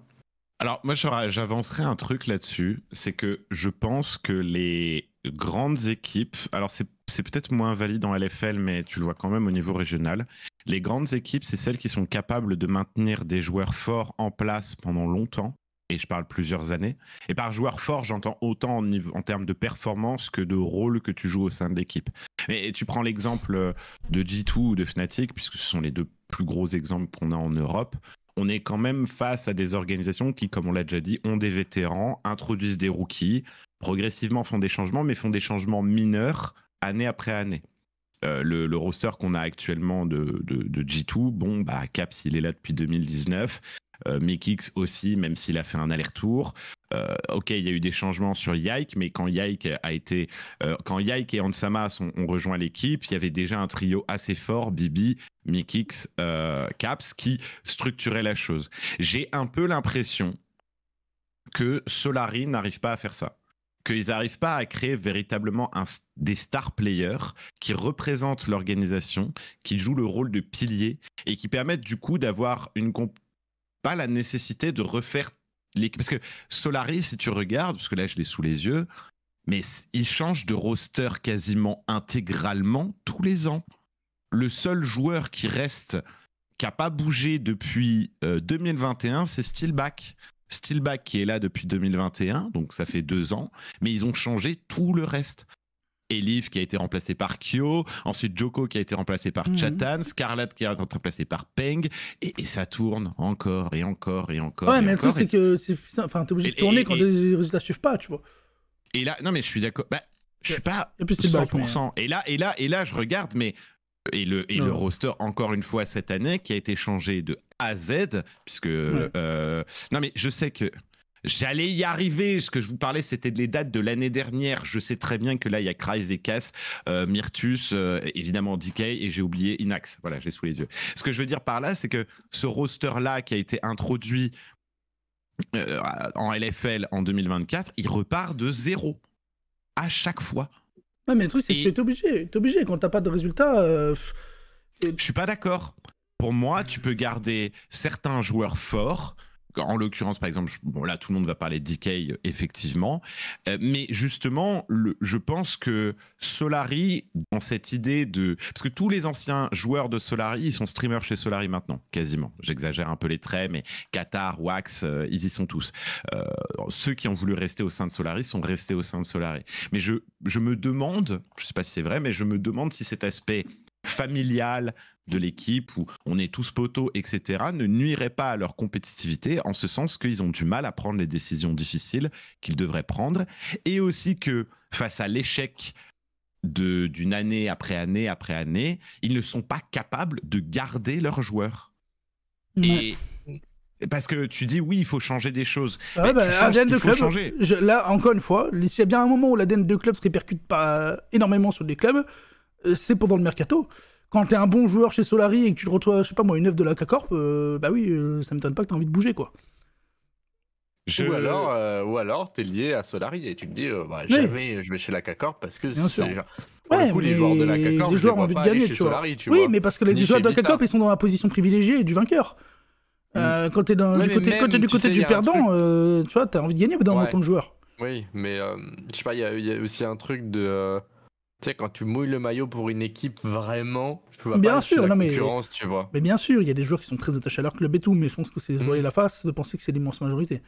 alors moi j'avancerai un truc là-dessus, c'est que je pense que les grandes équipes, alors c'est c'est peut-être moins valide en LFL, mais tu le vois quand même au niveau régional. Les grandes équipes, c'est celles qui sont capables de maintenir des joueurs forts en place pendant longtemps, et je parle plusieurs années. Et par joueur fort, j'entends autant en, en, termes de performance que de rôle que tu joues au sein de l'équipe. Et, tu prends l'exemple euh, de G2 ou de Fnatic, puisque ce sont les deux plus gros exemples qu'on a en Europe. On est quand même face à des organisations qui, comme on l'a déjà dit, ont des vétérans, introduisent des rookies, progressivement font des changements, mais font des changements mineurs année après année. Euh, le, roster qu'on a actuellement de, de, G2, bon, bah, Caps, il est là depuis 2019. Euh, Mikix aussi, même s'il a fait un aller-retour. Euh, ok, il y a eu des changements sur Yike, mais quand Yike a été, euh, quand Yike et Ansama ont, rejoint l'équipe, il y avait déjà un trio assez fort, Bibi, Mikix, Caps, qui structurait la chose. J'ai un peu l'impression que Solari n'arrive pas à faire ça qu'ils n'arrivent pas à créer véritablement des star players qui représentent l'organisation, qui jouent le rôle de pilier et qui permettent du coup d'avoir une pas la nécessité de refaire les parce que Solaris si tu regardes parce que là je l'ai sous les yeux mais il change de roster quasiment intégralement tous les ans. Le seul joueur qui reste qui n'a pas bougé depuis 2021, euh, c'est Steelback. Steelback qui est là depuis 2021, donc ça fait deux ans, mais ils ont changé tout le reste. Elif qui a été remplacé par Kyo, ensuite Joko qui a été remplacé par mhm. Chatan, Scarlett qui a été remplacé par Peng, et, ça tourne encore et encore et encore. Ouais, et mais encore, le truc, c'est que c'est, enfin, t'es obligé de tourner quand les résultats suivent pas, tu vois. Et là, non, mais je suis d'accord. Bah, je suis pas 100%. Et là, et là, et là, je regarde, mais et le, et le roster, encore une fois, cette année, qui a été changé de A à Z, puisque... Euh, non, mais je sais que... J'allais y arriver. Ce que je vous parlais, c'était les dates de l'année dernière. Je sais très bien que là, il y a Kryze et Cass, euh, Myrtus, euh, évidemment DK, et j'ai oublié Inax. Voilà, j'ai sous les yeux. Ce que je veux dire par là, c'est que ce roster-là qui a été introduit en LFL en 2024, il repart de zéro à chaque fois. Ouais, mais le truc, c'est que tu es obligé. t'es obligé. Quand tu pas de résultat. Euh, Je suis pas d'accord. Pour moi, tu peux garder certains joueurs forts en l'occurrence, par exemple, bon là tout le monde va parler de DK, effectivement, euh, mais justement, je pense que Solari, dans cette idée de... Parce que tous les anciens joueurs de Solari, ils sont streamers chez Solari maintenant, quasiment. J'exagère un peu les traits, mais Qatar, Wax, euh, ils y sont tous. Euh, ceux qui ont voulu rester au sein de Solari sont restés au sein de Solari. Mais je, je me demande, je ne sais pas si c'est vrai, mais je me demande si cet aspect familial, de l'équipe où on est tous poteaux, etc., ne nuirait pas à leur compétitivité en ce sens qu'ils ont du mal à prendre les décisions difficiles qu'ils devraient prendre et aussi que face à l'échec d'une année après année après année, ils ne sont pas capables de garder leurs joueurs. Et parce que tu dis oui, il faut changer des choses. Ah ouais, bah, de changer. là encore une fois, s'il y a bien un moment où l'ADN de club se répercute pas énormément sur les clubs, euh, c'est pendant le mercato quand t'es un bon joueur chez Solari et que tu te retrouves, je sais pas moi, une œuvre de la K-Corp, euh, bah oui, euh, ça me donne pas que t'as envie de bouger, quoi. Ou alors, euh, ou alors t'es lié à Solari et tu te dis, bah, jamais je vais chez la K-Corp parce que c'est déjà. Ouais, les joueurs de la K-Corp, tu vois. oui, mais parce que les joueurs de la K-Corp, ils sont dans la position privilégiée du vainqueur. Mm. quand t'es du côté, du, côté du perdant, tu vois, t'as envie de gagner dans temps ton joueur. Oui, mais je sais pas, il y, a aussi un truc de tu sais, quand tu mouilles le maillot pour une équipe vraiment, bien sûr, mais, tu Mais bien sûr, il y a des joueurs qui sont très attachés à leur club et tout, mais je pense que c'est se mm. la face de penser que c'est l'immense majorité.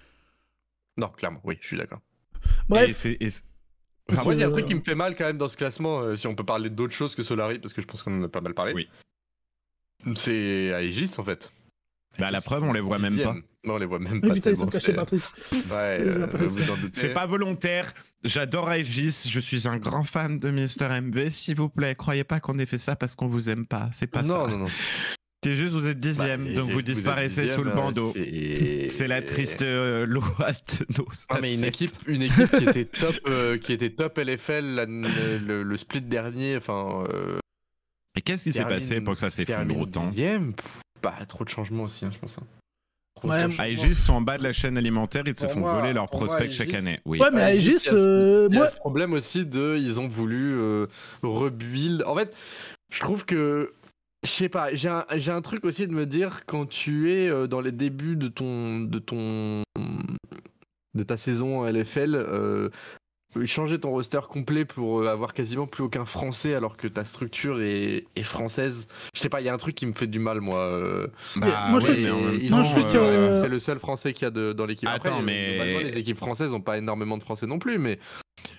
Non, clairement, oui, je suis d'accord. Bref. moi, il y a un truc qui me fait mal quand même dans ce classement, euh, si on peut parler d'autre chose que Solari, parce que je pense qu'on en a pas mal parlé. Oui. C'est Aegis en fait. Bah, la preuve, on les voit même pas. Non, on les voit même pas. Putain, ils sont cachés, euh, c'est pas volontaire. J'adore Aegis. Je suis un grand fan de Mister MV. S'il vous plaît, croyez pas qu'on ait fait ça parce qu'on vous aime pas. C'est pas ça. Non, non, non. C'est juste, vous êtes dixième, bah, donc vous disparaissez sous le bandeau. Euh, c'est la triste euh, loi de nos ah, mais une équipe, une équipe qui était top, qui était top LFL le, split dernier, enfin. Et qu'est-ce qui s'est passé pour que ça s'effondre autant trop de changements aussi, hein, je pense. Hein. Aegis sont en bas de la chaîne alimentaire, ils se font voler leurs prospects chaque année. Oui. Ouais, mais Aegis. Il euh, ce problème aussi de. Ils ont voulu euh, rebuild. En fait, je trouve que. Je sais pas, j'ai un, un, truc aussi de me dire quand tu es euh, dans les débuts de ton. de ton. de ta saison LFL, changer ton roster complet pour euh, avoir quasiment plus aucun français alors que ta structure est, française. Je sais pas, il y a un truc qui me fait du mal, moi. Bah, C'est le seul français qu'il y a de, dans l'équipe. Attends, euh, mais. Les équipes françaises n'ont pas énormément de français non plus, mais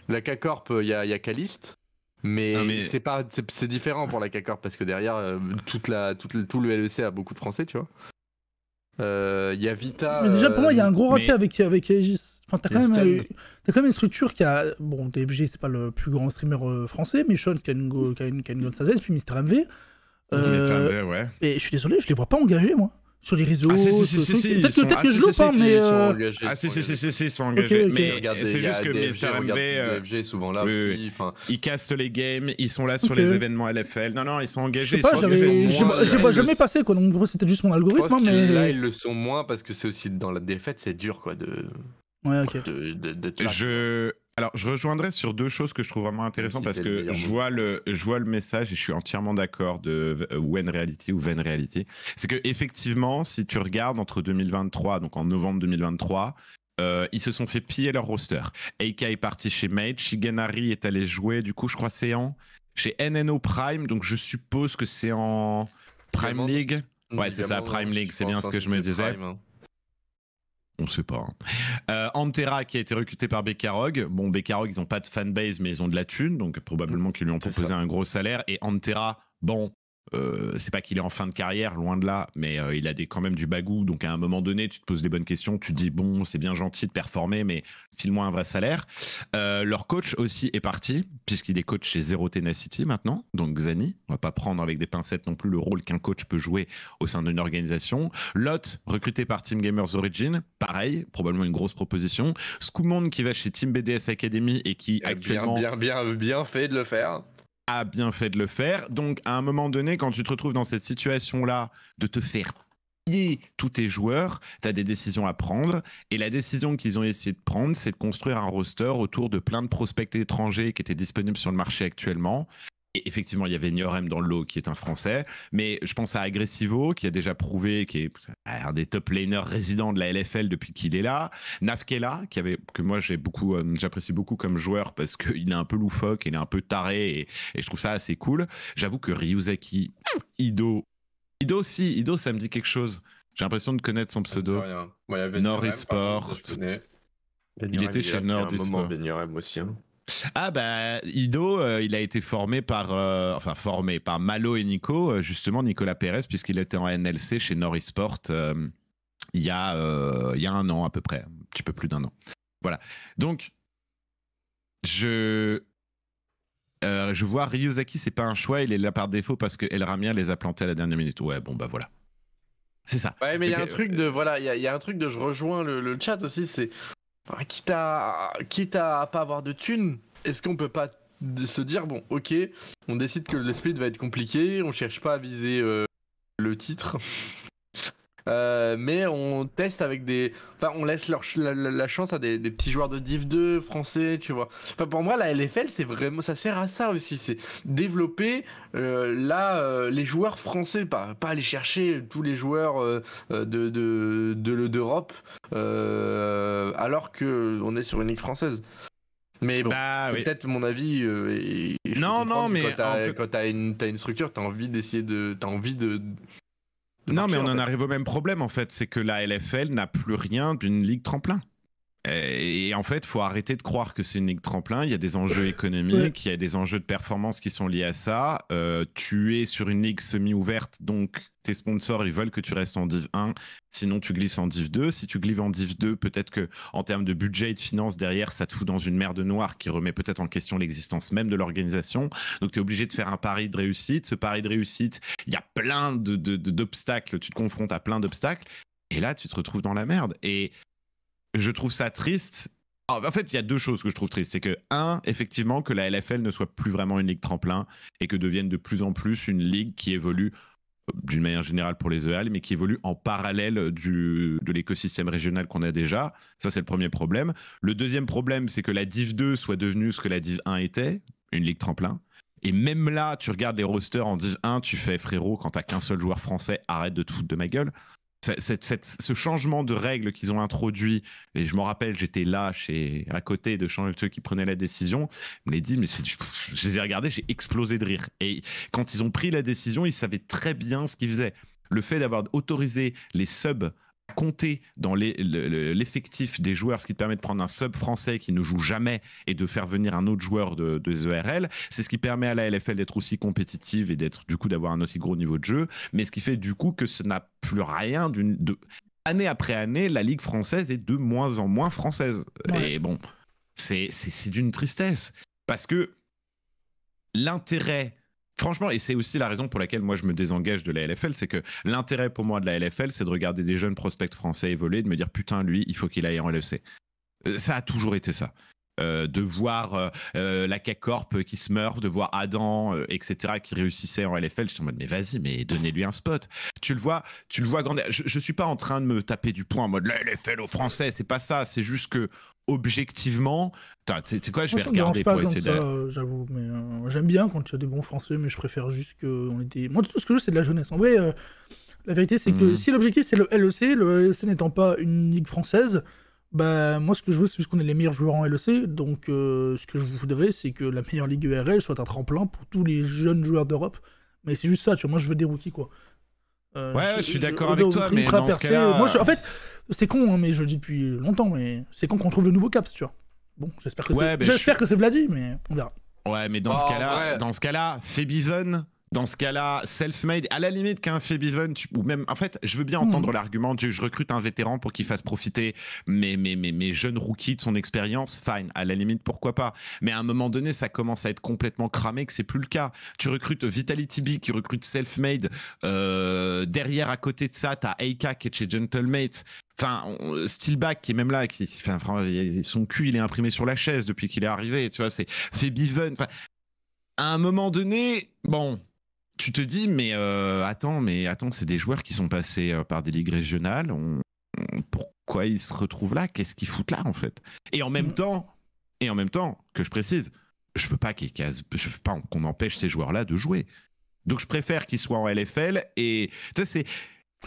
la k euh, il y a, y Caliste. Mais, c'est pas c'est différent pour la k parce que derrière toute la tout le LEC a beaucoup de français, tu vois. Il euh, y a Vita. Mais déjà, pour moi, il y a un gros euh, raté avec, avec Aegis. Enfin, t'as quand, même, euh, quand même une structure qui a. Bon, DFG, c'est pas le plus grand streamer français, mais Sean, qui a une, puis Mister MV. Mister MV, ouais. Et je suis désolé, je les vois pas engagés, moi sur les réseaux. Ah, si, si, si, Peut-être que, je loupe, hein, mais. Ah, si, si, si, si, ils sont engagés. Mais c'est juste que Mister euh, souvent là Ils castent les games, ils sont là sur les événements LFL. Non, non, ils sont engagés. Je sais pas, j'avais jamais passé, quoi. Donc, c'était juste mon algorithme. Hein, mais... Là, ils le sont moins parce que c'est aussi dans la défaite, c'est dur, quoi. De... Ouais, ok. je, alors, je rejoindrai sur deux choses que je trouve vraiment intéressantes parce que je vois, le, je vois le message et je suis entièrement d'accord de euh, When Reality ou When Reality. C'est que effectivement, si tu regardes entre 2023, donc en novembre 2023, euh, ils se sont fait piller leur roster. AK est parti chez Mage, Shigenari est allé jouer, du coup, je crois, c'est en chez NNO Prime, donc je suppose que c'est en Prime League. Mm, ouais, c'est ça, Prime League, c'est bien ce hein, que je me disais. Hein on sait pas. Hein. Euh, Antera qui a été recruté par Bekarog. Bon, Bekarog, ils n'ont pas de fanbase, mais ils ont de la thune, donc probablement mm, qu'ils lui ont proposé un gros salaire. Et Antera, bon, euh, c'est pas qu'il est en fin de carrière, loin de là, mais euh, il a des, quand même du bagou. Donc à un moment donné, tu te poses des bonnes questions, tu dis bon, c'est bien gentil de performer, mais file-moi un vrai salaire. Euh, leur coach aussi est parti, puisqu'il est coach chez Zero Tenacity maintenant, donc Xani. On va pas prendre avec des pincettes non plus le rôle qu'un coach peut jouer au sein d'une organisation. Lot, recruté par Team Gamers Origin, pareil, probablement une grosse proposition. Scoomond qui va chez Team BDS Academy et qui actuellement. Bien, bien fait de le faire a bien fait de le faire. Donc, à un moment donné, quand tu te retrouves dans cette situation-là de te faire payer tous tes joueurs, tu as des décisions à prendre. Et la décision qu'ils ont essayé de prendre, c'est de construire un roster autour de plein de prospects étrangers qui étaient disponibles sur le marché actuellement, effectivement, il y avait Niorem dans le lot qui est un Français, mais je pense à Agressivo qui a déjà prouvé, qui est un des top laners résidents de la LFL depuis qu'il est là. Navkela, qui avait, que moi j'ai beaucoup, euh, j'apprécie beaucoup comme joueur parce qu'il est un peu loufoque, il est un peu taré et, je trouve ça assez cool. J'avoue que Ryuzaki, Ido, Ido aussi, Ido ça me dit quelque chose. J'ai l'impression de connaître son pseudo. Ouais, Nord Esport. Il était chez Nord Esport. aussi. Hein. Ah bah Ido, euh, il a été formé par, euh, enfin formé par Malo et Nico, euh, justement Nicolas Pérez, puisqu'il était en NLC chez Norisport il, y a, il y a un an à peu près, un petit peu plus d'un an. Voilà. Donc, je, je vois Ryuzaki, c'est pas un choix, il est là par défaut parce que El Ramir les a plantés à la dernière minute. Ouais, bon bah voilà. C'est ça. Ouais, mais il y a un truc de voilà, il y, y, a un truc de je rejoins le, le chat aussi, c'est quitte à pas avoir de thunes, est-ce qu'on peut pas se dire bon, ok, on décide que le split va être compliqué, on cherche pas à viser euh, le titre. Euh, mais on teste avec des. Enfin, on laisse leur la, chance à des, petits joueurs de Div 2 français, tu vois. Enfin, pour moi, la LFL, c'est vraiment. Ça sert à ça aussi. C'est développer euh, là euh, les joueurs français, pas, pas aller chercher tous les joueurs de, de, d'Europe, alors qu'on est sur une ligue française. Mais bon, bah, c'est peut-être mon avis. non, non, mais quand t'as une, une, structure, t'as envie d'essayer de, t'as envie de, non, mais on en arrive au même problème en fait, c'est que la LFL n'a plus rien d'une ligue tremplin. Euh, et en fait, il faut arrêter de croire que c'est une ligue tremplin. Il y a des enjeux économiques, il y a des enjeux de performance qui sont liés à ça. Euh, tu es sur une ligue semi-ouverte, donc tes sponsors, ils veulent que tu restes en Div 1. Sinon, tu glisses en Div 2. Si tu glisses en Div 2, peut-être que en termes de budget et de finances derrière, ça te fout dans une merde noire qui remet peut-être en question l'existence même de l'organisation. Donc, tu es obligé de faire un pari de réussite. Ce pari de réussite, il y a plein d'obstacles. De, de, tu te confrontes à plein d'obstacles. Et là, tu te retrouves dans la merde. Et je trouve ça triste. Ah, en fait, il y a deux choses que je trouve tristes. C'est que, un, effectivement, que la LFL ne soit plus vraiment une ligue tremplin et que devienne de plus en plus une ligue qui évolue euh, d'une manière générale pour les EAL, mais qui évolue en parallèle du, de l'écosystème régional qu'on a déjà. Ça, c'est le premier problème. Le deuxième problème, c'est que la Div 2 soit devenue ce que la Div 1 était, une ligue tremplin. Et même là, tu regardes les rosters en Div 1, tu fais frérot, quand t'as qu'un seul joueur français, arrête de te foutre de ma gueule ce changement de règles qu'ils ont introduit, et je me rappelle, j'étais là, chez, à côté de ceux qui prenait la décision, je me l'ai dit, mais je les ai regardés, j'ai explosé de rire. Et quand ils ont pris la décision, ils savaient très bien ce qu'ils faisaient. Le fait d'avoir autorisé les subs compter dans l'effectif des joueurs, ce qui permet de prendre un sub français qui ne joue jamais et de faire venir un autre joueur de, des ERL. C'est ce qui permet à la LFL d'être aussi compétitive et d'être du coup d'avoir un aussi gros niveau de jeu, mais ce qui fait du coup que ça n'a plus rien d'une. Année après année, la Ligue française est de moins en moins française. Et bon, c'est d'une tristesse. Parce que l'intérêt franchement, et c'est aussi la raison pour laquelle moi je me désengage de la LFL, c'est que l'intérêt pour moi de la LFL, c'est de regarder des jeunes prospects français évoluer, de me dire putain, lui, il faut qu'il aille en LFC. Euh, ça a toujours été ça. Euh, de voir euh, euh, la CACORP qui se meurt, de voir Adam, etc., qui réussissait en LFL. Je suis en mode, mais vas-y, mais donnez-lui un spot. Tu le vois, tu le vois grandir. Je, ne suis pas en train de me taper du poing en mode, LFL aux Français, c'est pas ça. C'est juste que objectivement, c'est quoi Je vais regarder pour essayer de. J'avoue, mais j'aime bien quand tu as des bons Français, mais je préfère juste qu'on ait des. Moi, tout ce que je veux, c'est de la jeunesse. En vrai, la vérité, c'est que hmm. si l'objectif c'est le LEC, le LEC n'étant pas une ligue française, bah, moi, ce que je veux, c'est qu'on est les meilleurs joueurs en LEC. Donc, euh, ce que je voudrais, c'est que la meilleure ligue URL e soit un tremplin pour tous les jeunes joueurs d'Europe. Mais c'est juste ça, tu vois. Moi, je veux des rookies, quoi. Euh, ouais, je, suis d'accord avec toi, mais dans ce cas-là... Euh, en fait, c'est con, hein, mais je le dis depuis longtemps, mais c'est con qu'on trouve le nouveau Caps, tu vois. Bon, j'espère que c'est ben, j'espère Vladi, mais on verra. Ouais, mais dans ce ah, cas-là, dans ce cas-là, dans ce cas-là, self-made, à la limite qu'un Febiven, ou même, en fait, je veux bien hmm. entendre l'argument je recrute un vétéran pour qu'il fasse profiter mes, mes, mes, mes jeunes rookies de son expérience, fine, à la limite, pourquoi pas. Mais à un moment donné, ça commence à être complètement cramé, que c'est plus le cas. Tu recrutes Vitality B qui recrute self-made, euh, derrière, à côté de ça, t'as Eika qui est chez Gentlemates. Enfin, Steelback qui est même là, qui, enfin, son cul il est imprimé sur la chaise depuis qu'il est arrivé, tu vois, c'est Febiven. à un moment donné, bon, tu te dis, mais euh, attends, mais attends, c'est des joueurs qui sont passés euh, par des ligues régionales. On, pourquoi ils se retrouvent là Qu'est-ce qu'ils foutent là en fait Et en même mm. temps, et en même temps, que je précise, je veux pas qu'ils je veux pas qu'on empêche ces joueurs-là de jouer. Donc je préfère qu'ils soient en LFL et c'est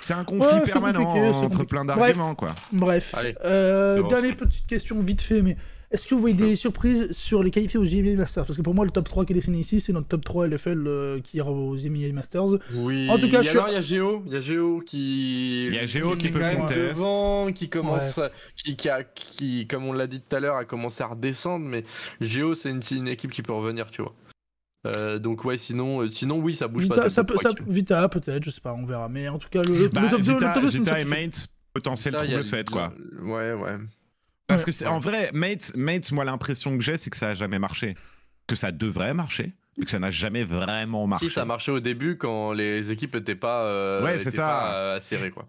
c'est un conflit permanent entre plein d'arguments quoi. Bref, euh, dernière petite question vite fait mais est-ce que vous voyez des mhm. surprises sur les qualifiés aux EMEA Masters Parce que pour moi, le top 3 qui est dessiné ici, c'est notre top 3 LFL euh, qui ira aux EMEA Masters. Oui, en tout cas, il y, a Géo, il y a Géo qui. Il y a Géo qui, qui peut devant, qui commence. Qui, a, qui, comme on l'a dit tout à l'heure, a commencé à redescendre, mais Géo, c'est une, équipe qui peut revenir, tu vois. Euh, donc ouais, sinon, euh, sinon oui, ça bouge pas. peut, Vita peut-être, je sais pas, on verra. Mais en tout cas, le, bah, top 2, Vita et Mates, potentiel trouble fait, quoi. Ouais, ouais. Parce mm. que c'est en vrai, Mates, moi l'impression que j'ai, c'est que ça a jamais marché. Que ça devrait marcher, mais que ça n'a jamais vraiment marché. Si, ça marchait au début quand les équipes n'étaient pas, euh, serrées, euh, quoi.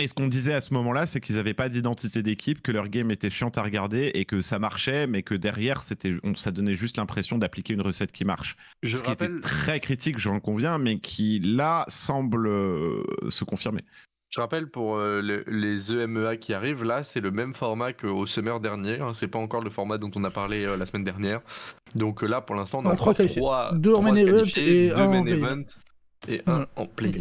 Et ce qu'on disait à ce moment-là, c'est qu'ils n'avaient pas d'identité d'équipe, que leur game était chiant à regarder et que ça marchait, mais que derrière, c'était, ça donnait juste l'impression d'appliquer une recette qui marche. ce qui était très critique, j'en conviens, mais qui là semble euh, se confirmer. Je rappelle pour euh, les EMEA qui arrivent, là c'est le même format qu'au summer dernier. Hein, c'est pas encore le format dont on a parlé euh, la semaine dernière. Donc euh, là pour l'instant on ah, a trois, qualifiés, deux en main event et un en play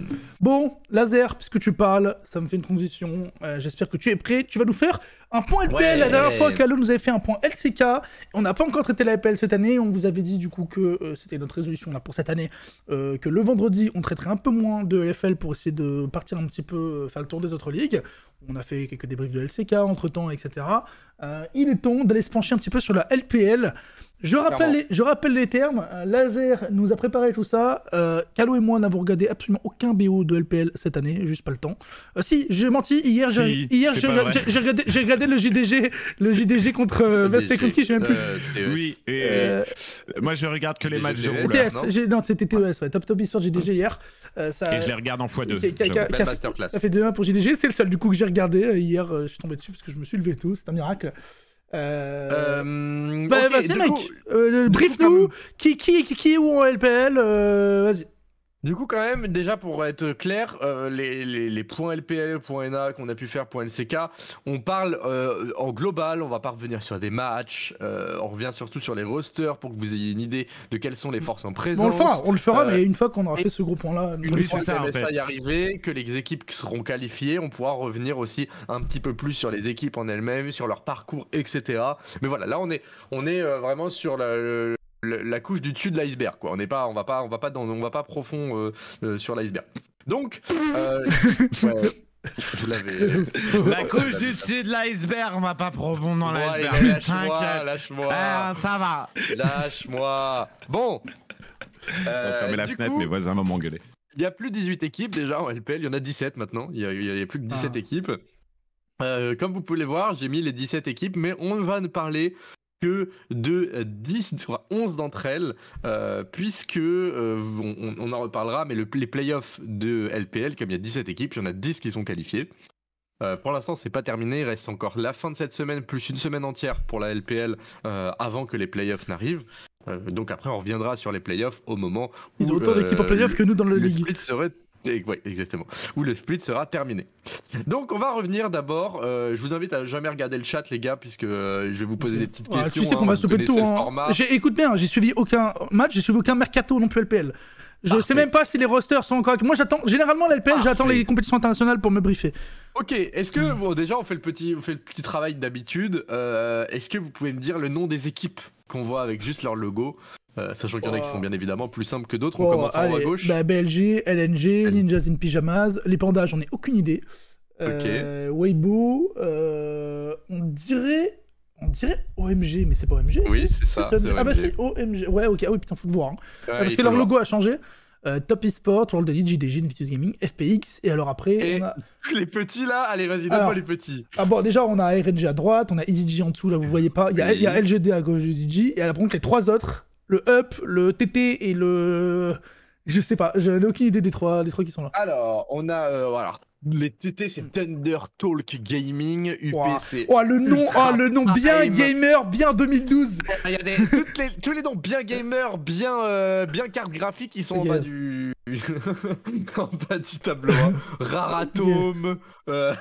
Bon, laser, puisque tu parles, ça me fait une transition. J'espère que tu es prêt. Tu vas nous faire un point LPL, la dernière fois qu'Alo nous avait fait un point LCK. On n'a pas encore traité la LPL cette année. On vous avait dit du coup que euh, c'était notre résolution là pour cette année, euh, que le vendredi on traiterait un peu moins de LFL pour essayer de partir un petit peu, euh, faire le tour des autres ligues. On a fait quelques débriefs de LCK entre temps, etc. il est temps d'aller se pencher un petit peu sur la LPL. Je rappelle, les, je rappelle les termes. Laser nous a préparé tout ça. Euh, Calo et moi n'avons regardé absolument aucun BO de LPL cette année, juste pas le temps. si, j'ai menti. Hier, j'ai regardé, le JDG, le JDG contre euh, Vest contre qui Je sais même plus. Euh, e oui, euh, moi je regarde que les e matchs de rouleurs. Non, c'était TES, ouais. Top Top Esports, JDG hier. Et je les regarde en fois deux. Ça fait 2-1 pour JDG. C'est le seul du coup que j'ai regardé hier. Je suis tombé dessus parce que je me suis levé tout, C'est un miracle. Euh... Bah, c'est mec, brief-nous, qui, qui, qui, est où en LPL Vas-y. Du coup, quand même, déjà pour être clair, euh, les, points LPL, points NA qu'on a pu faire, points LCK, on parle euh, en global, on va pas revenir sur des matchs, euh, on revient surtout sur les rosters pour que vous ayez une idée de quelles sont les forces en présence. on le fera, on le fera, mais une fois qu'on aura fait ce point là une fois ça, y arriver, que les équipes seront qualifiées, on pourra revenir aussi un petit peu plus sur les équipes en elles-mêmes, sur leur parcours, etc. Mais voilà, là on est, on est vraiment sur la, la couche du dessus de l'iceberg, quoi. On n'est pas, on va pas, on va pas dans, on va pas profond euh, euh, sur l'iceberg. Donc, euh, La couche du dessus de l'iceberg, on va pas profond dans l'iceberg. Lâche-moi, lâche-moi. Ah, ça va. Lâche-moi. Bon. Euh, fermer la fenêtre, mes voisins vont m'engueuler. Il y a plus de 18 équipes déjà en LPL, il y en a 17 maintenant. Il y a, plus que 17 ah. équipes. comme vous pouvez le voir, j'ai mis les 17 équipes, mais on va ne parler que de 10, soit 11 d'entre elles, euh, puisque, euh, on, en reparlera, mais les playoffs de LPL, comme il y a 17 équipes, il y en a 10 qui sont qualifiées. Euh, pour l'instant, c'est pas terminé. Il reste encore la fin de cette semaine, plus une semaine entière pour la LPL avant que les playoffs n'arrivent. donc après, on reviendra sur les playoffs au moment Ils où. Ils ont autant d'équipes en playoffs que nous dans le, le serait oui, exactement. Où le split sera terminé. Donc, on va revenir d'abord. Euh, je vous invite à jamais regarder le chat, les gars, puisque euh, je vais vous poser des petites ah, questions. Tu sais hein, qu'on va stopper tout. Hein. Écoute bien, j'ai suivi aucun match, j'ai suivi aucun mercato non plus LPL. Je sais même pas si les rosters sont encore. Moi, j'attends. Généralement, l'LPL, j'attends les compétitions internationales pour me briefer. Ok, est-ce que. Bon, déjà, on fait le petit, on fait le petit travail d'habitude. Euh, est-ce que vous pouvez me dire le nom des équipes qu'on voit avec juste leur logo euh, sachant qu'il y en a qui oh. sont bien évidemment plus simples que d'autres, on oh, commence en haut à gauche. Bah, BLG, LNG, Ninjas in Pyjamas, les pandas, j'en ai aucune idée. Euh, Weibo, euh, on dirait on dirait OMG, mais c'est pas OMG. Oui, c'est ça. Ah bah c'est OMG. Ouais, ok, ah oui, putain, faut le voir. Hein. Ah, parce que leur logo a changé. Euh, Top Esport, World Elite, JDG, Invictus Gaming, FPX, et alors après. Et on Les petits là, allez, vas-y, donne-moi les petits. Ah bon, déjà, on a RNG à droite, on a EDG en dessous, là, vous voyez pas. Il y a, il y a LGD à gauche de EDG, et après, les trois autres, le Up, le TT et le. Je sais pas, j'ai aucune idée des trois, des trois qui sont là. Alors, on a voilà euh, les TT c'est Thunder Talk Gaming, oh, oh le nom, ah le nom bien gamer, bien 2012. Il y a des, les, tous les noms bien gamer, bien euh, bien carte graphique, ils sont en bas du en bas du tableau. Hein. Euh,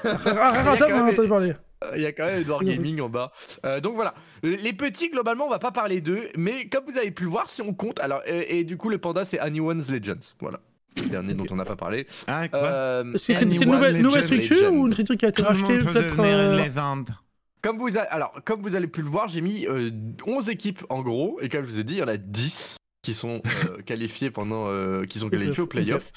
il y a quand même Edward Gaming en bas. Euh, donc voilà, les petits globalement on va pas parler d'eux, mais comme vous avez pu le voir, si on compte, alors et du coup le panda c'est Anyone's Legends, voilà dernier dont on n'a pas parlé. Ah, euh, C'est une nouvelle, structure ou une structure qui a été rachetée peut-être euh, comme vous, comme vous allez pu le voir, j'ai mis 11 euh, équipes en gros, et comme je vous ai dit, il y en a 10 qui sont qualifiées pendant, qui sont au playoff.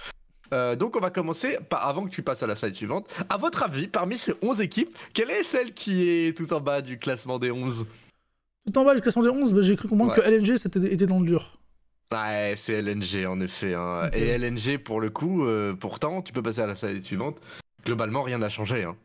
donc on va commencer, avant que tu passes à la slide suivante, à votre avis, parmi ces 11 équipes, quelle est celle qui est tout en bas du classement des 11 Tout en bas du classement des 11 bah, J'ai cru comprendre que LNG était dans le dur. Ouais, c'est LNG en effet. Hein. Et LNG pour le coup, euh, pourtant, tu peux passer à la salle suivante. Globalement, rien n'a changé. Hein.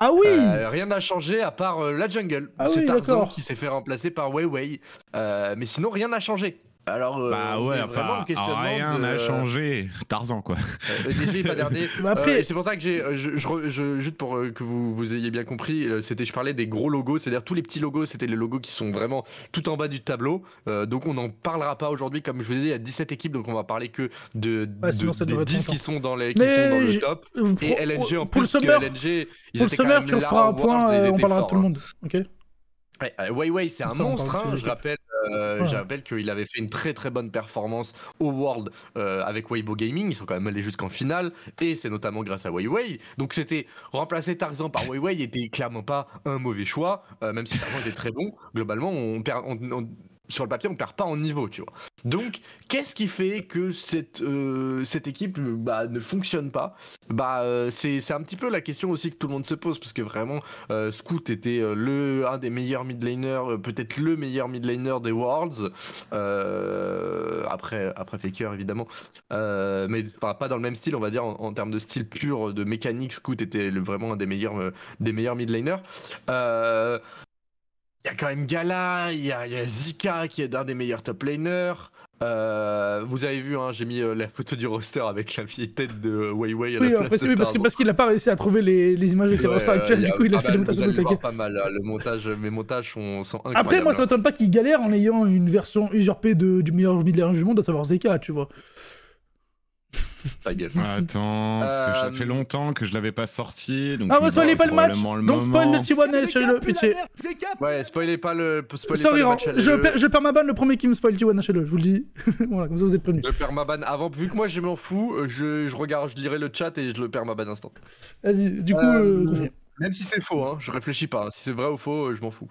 Ah oui euh, Rien n'a changé à part euh, la jungle. Ah c'est un Tarzan qui s'est fait remplacer par Weiwei. mais sinon, rien n'a changé. Alors, euh, bah ouais, enfin, rien n'a changé. Tarzan, quoi. Euh, euh, euh c'est pour ça que j'ai, je, je, juste pour que vous, vous ayez bien compris, c'était, je parlais des gros logos, c'est-à-dire tous les petits logos, c'était les logos qui sont vraiment tout en bas du tableau. donc on n'en parlera pas aujourd'hui, comme je vous disais, il y a 17 équipes, donc on va parler que de, des 10 qui sont dans, les, qui le top. et LNG en plus, pour le LNG, ils pour le tu un hein, point, on parlera de tout le hein. monde. Ok euh, ouais, c'est un monstre, hein. euh, je rappelle. qu'il avait fait une très très bonne performance au World euh, avec Weibo Gaming. Ils sont quand même allés jusqu'en finale et c'est notamment grâce à Weiwei. Donc c'était remplacer Tarzan par Weiwei n'était clairement pas un mauvais choix, même si Tarzan était très bon. Globalement, on, perd on sur le papier, on perd pas en niveau, tu vois. Donc, qu'est-ce qui fait que cette, euh, cette équipe bah, ne fonctionne pas bah, euh, C'est un petit peu la question aussi que tout le monde se pose, parce que vraiment, euh, Scoot était le, un des meilleurs mid peut-être le meilleur mid des Worlds, après, après Faker évidemment, mais pas dans le même style, on va dire, en, termes de style pur, de mécanique, Scoot était vraiment un des meilleurs, des meilleurs mid il y a quand même Gala, il y, a Zika qui est un des meilleurs top laners. Euh, vous avez vu, hein, j'ai mis euh, la photo du roster avec la vieille tête de Weiwei. À oui, la place parce, parce qu'il n'a pas réussi à trouver les, les images de roster actuel, du coup il a fait le montage de pas mal, hein, le montage, mes montages sont, incroyables. Après, moi ça m'étonne pas qu'il galère en ayant une version usurpée du meilleur milieu du monde, à savoir Zeka, tu vois. Ah, attends, parce que ça euh, fait longtemps que je l'avais pas sorti. Donc ah, vous spoilez pas le match Donc, spoil le T1 HLE, pitié. Ouais, spoilez pas le. Spoilez Sorry, pas le hein. match je, perds ma ban. le premier qui me spoil T1 HLE, je vous le dis. voilà, comme ça vous êtes prévenus. ma ban. avant, vu que moi je m'en fous, euh, je, regarde, je lirai le chat et je le perds ma ban instant. Vas-y, du coup. Euh, même si c'est faux, hein, je réfléchis pas. Si c'est vrai ou faux, je m'en fous.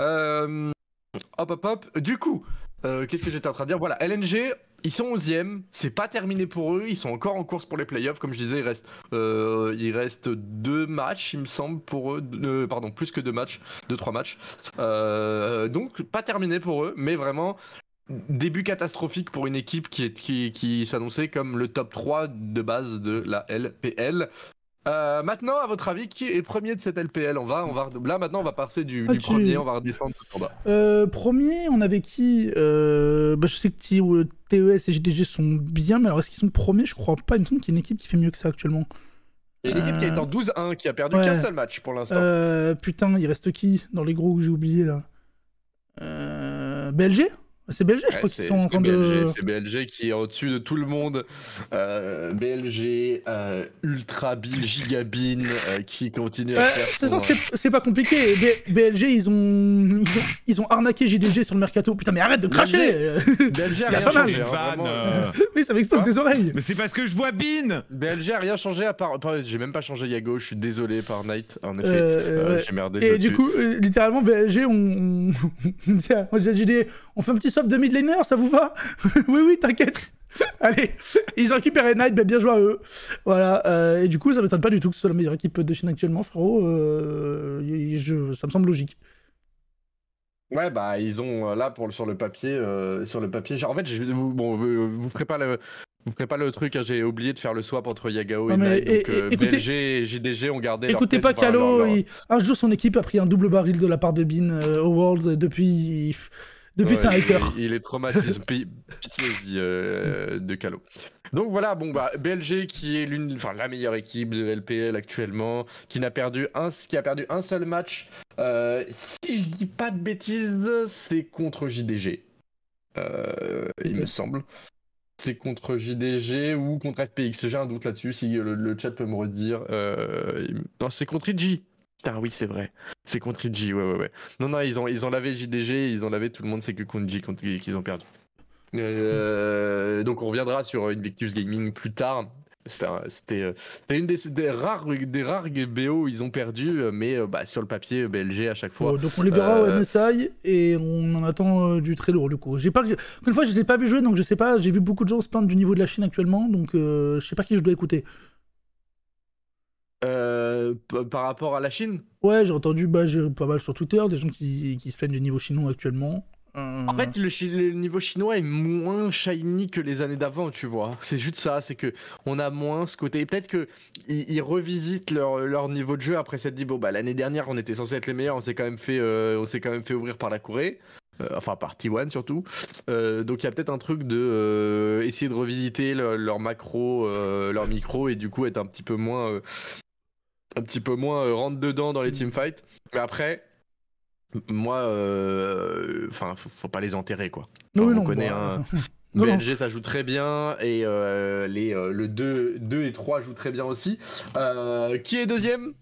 Euh, hop, hop, hop. Du coup, euh, qu'est-ce que j'étais en train de dire Voilà, LNG, ils sont 11e, c'est pas terminé pour eux, ils sont encore en course pour les playoffs. Comme je disais, il reste, euh, il reste deux matchs, il me semble, pour eux, euh, pardon, plus que deux matchs, deux, trois matchs. Euh, donc, pas terminé pour eux, mais vraiment, début catastrophique pour une équipe qui, qui, qui s'annonçait comme le top 3 de base de la LPL. Euh, maintenant, à votre avis, qui est premier de cette LPL on va, on va, Là, maintenant, on va passer du, premier, on va redescendre tout en bas. Euh, premier, on avait qui euh, bah, Je sais que TES et GDG sont bien, mais alors est-ce qu'ils sont premiers Je crois pas. Il me semble qu'il y a une équipe qui fait mieux que ça actuellement. Il une équipe qui est en 12-1, qui a perdu qu'un seul match pour l'instant. putain, il reste qui dans les gros que j'ai oublié là BLG c'est BLG, je crois qu'ils sont en train de. C'est BLG qui est au-dessus de tout le monde. Euh, BLG, euh, Ultra Bill, Gigabin, euh, qui continue à faire. De toute façon, c'est pas compliqué. BLG, ils ont... ils ont... arnaqué JDG sur le mercato. Putain, mais arrête de cracher BLG, a, rien changé. Mais hein, ça m'explose des oreilles. Mais c'est parce que je vois Bin BLG a rien changé à part. J'ai même pas changé Yago, je suis désolé par Night, en effet. J'ai merdé. Et du coup, littéralement, BLG, on. dit on fait un petit de de midliner, ça vous va Oui, oui, t'inquiète. Allez, ils ont récupéré Night, ben bien joué à eux. Voilà, euh, et du coup, ça m'étonne pas du tout que ce soit la meilleure équipe de Chine actuellement, frérot. Euh, je, ça me semble logique. Ouais, bah ils ont euh, là pour sur le papier, sur le papier. Genre, en fait, je, vous, bon, vous ferez pas le, vous ferez pas le truc, hein, j'ai oublié de faire le swap entre Yagao et Knight, écoutez, JDG ont gardé Écoutez pas Calo, un jour son équipe a pris un double baril de la part de Bean au Worlds. Depuis, depuis, c'est un hater. Il, est traumatisé. Euh, de Calo. Donc voilà, bon bah BLG qui est l'une, enfin la meilleure équipe de LPL actuellement, qui n'a perdu un, qui a perdu un seul match. Euh, si je dis pas de bêtises, c'est contre JDG, euh, il me semble. C'est contre JDG ou contre FPX. J'ai un doute là-dessus. Si le, le, chat peut me redire. non, c'est contre IG ah oui, c'est vrai. C'est contre IG, ouais, ouais, ouais. Non, non, ils ont, ils ont lavé JDG, ils ont lavé tout le monde, c'est que contre IG qu'ils ont perdu. Euh, donc, on reviendra sur Invictus Gaming plus tard. C'était euh, une des, rares, des rares BO ils ont perdu, mais euh, bah, sur le papier, BLG à chaque fois. donc on les verra au MSI et on en attend du très lourd du coup. Pas... Une fois, je ne les ai pas vu jouer, donc je sais pas. J'ai vu beaucoup de gens se plaindre du niveau de la Chine actuellement, donc je je sais pas qui je dois écouter. Euh, par rapport à la Chine Ouais, j'ai entendu bah, pas mal sur Twitter des gens qui, se plaignent du niveau chinois actuellement. En euh. fait, le, niveau chinois est moins shiny que les années d'avant, tu vois. C'est juste ça, c'est que on a moins ce côté. Peut-être que ils, revisitent leur, leur niveau de jeu après s'être dit bon bah l'année dernière on était censé être les meilleurs, on s'est quand même fait euh, on s'est quand même fait ouvrir par la Corée. enfin par T1 surtout. donc il y a peut-être un truc de essayer de revisiter leur macro, leur micro et du coup être un petit peu moins un petit peu moins euh, rentre dedans dans les mm. team teamfights. Mais après, moi, euh, enfin, faut, pas les enterrer quoi. on connaît bah, un. ça joue très bien et euh, les, le 2, 2 et 3 jouent très bien aussi. qui est deuxième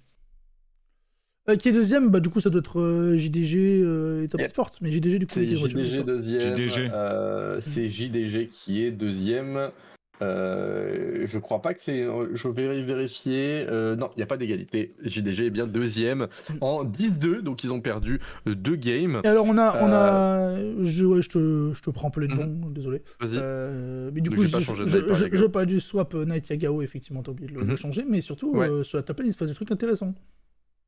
Qui est deuxième Bah du coup ça doit être JDG et Top Sport, mais JDG du coup c'est JDG deuxième. c'est JDG qui est deuxième. Euh, je crois pas que c'est. Euh, je vais vérifier. Euh, non, il n'y a pas d'égalité. JDG est bien deuxième en 10-2, donc ils ont perdu deux games. alors on a, on a. Je, je, te, je te prends un peu les désolé. Vas-y. mais du coup, je, pas du swap Night Yagao, effectivement, t'as oublié de le mhm. changer, mais surtout sur la top il se passe des trucs intéressants.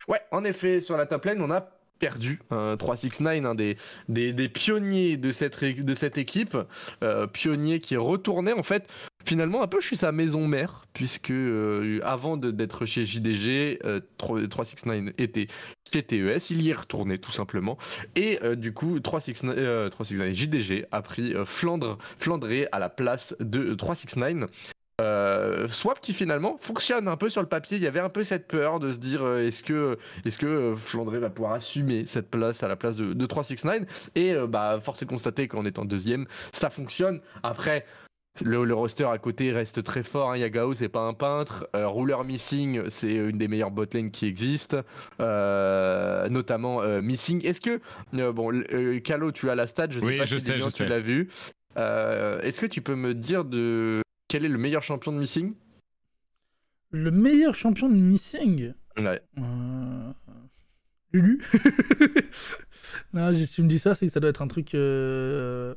Ouais, en effet, sur la top lane, on a perdu. 369, un des, des, pionniers de cette, de cette équipe, euh, pionnier qui retournait en fait finalement un peu chez sa maison mère, puisque euh, avant d'être chez JDG, 369 euh, était chez TES, il y est retourné tout simplement, et du coup 369, 369 JDG a pris Flandre, Flandré à la place de 369. Euh, Swap qui finalement fonctionne un peu sur le papier. Il y avait un peu cette peur de se dire euh, est-ce que, est que euh, Flandré va pouvoir assumer cette place à la place de, de 369 Et bah, force est de constater qu'en étant deuxième, ça fonctionne. Après, le, roster à côté reste très fort. Hein. Yagao, c'est pas un peintre. Ruler Missing, c'est une des meilleures botlanes qui existent. notamment Missing. Est-ce que. bon, Calo, tu as la stat, je sais que pas si tu l'as vu. Est-ce que tu peux me dire de quel est le meilleur champion de Missing Le meilleur champion de Missing Ouais. Euh, Lulu Non, si tu me dis ça, c'est que ça doit être un truc. Euh,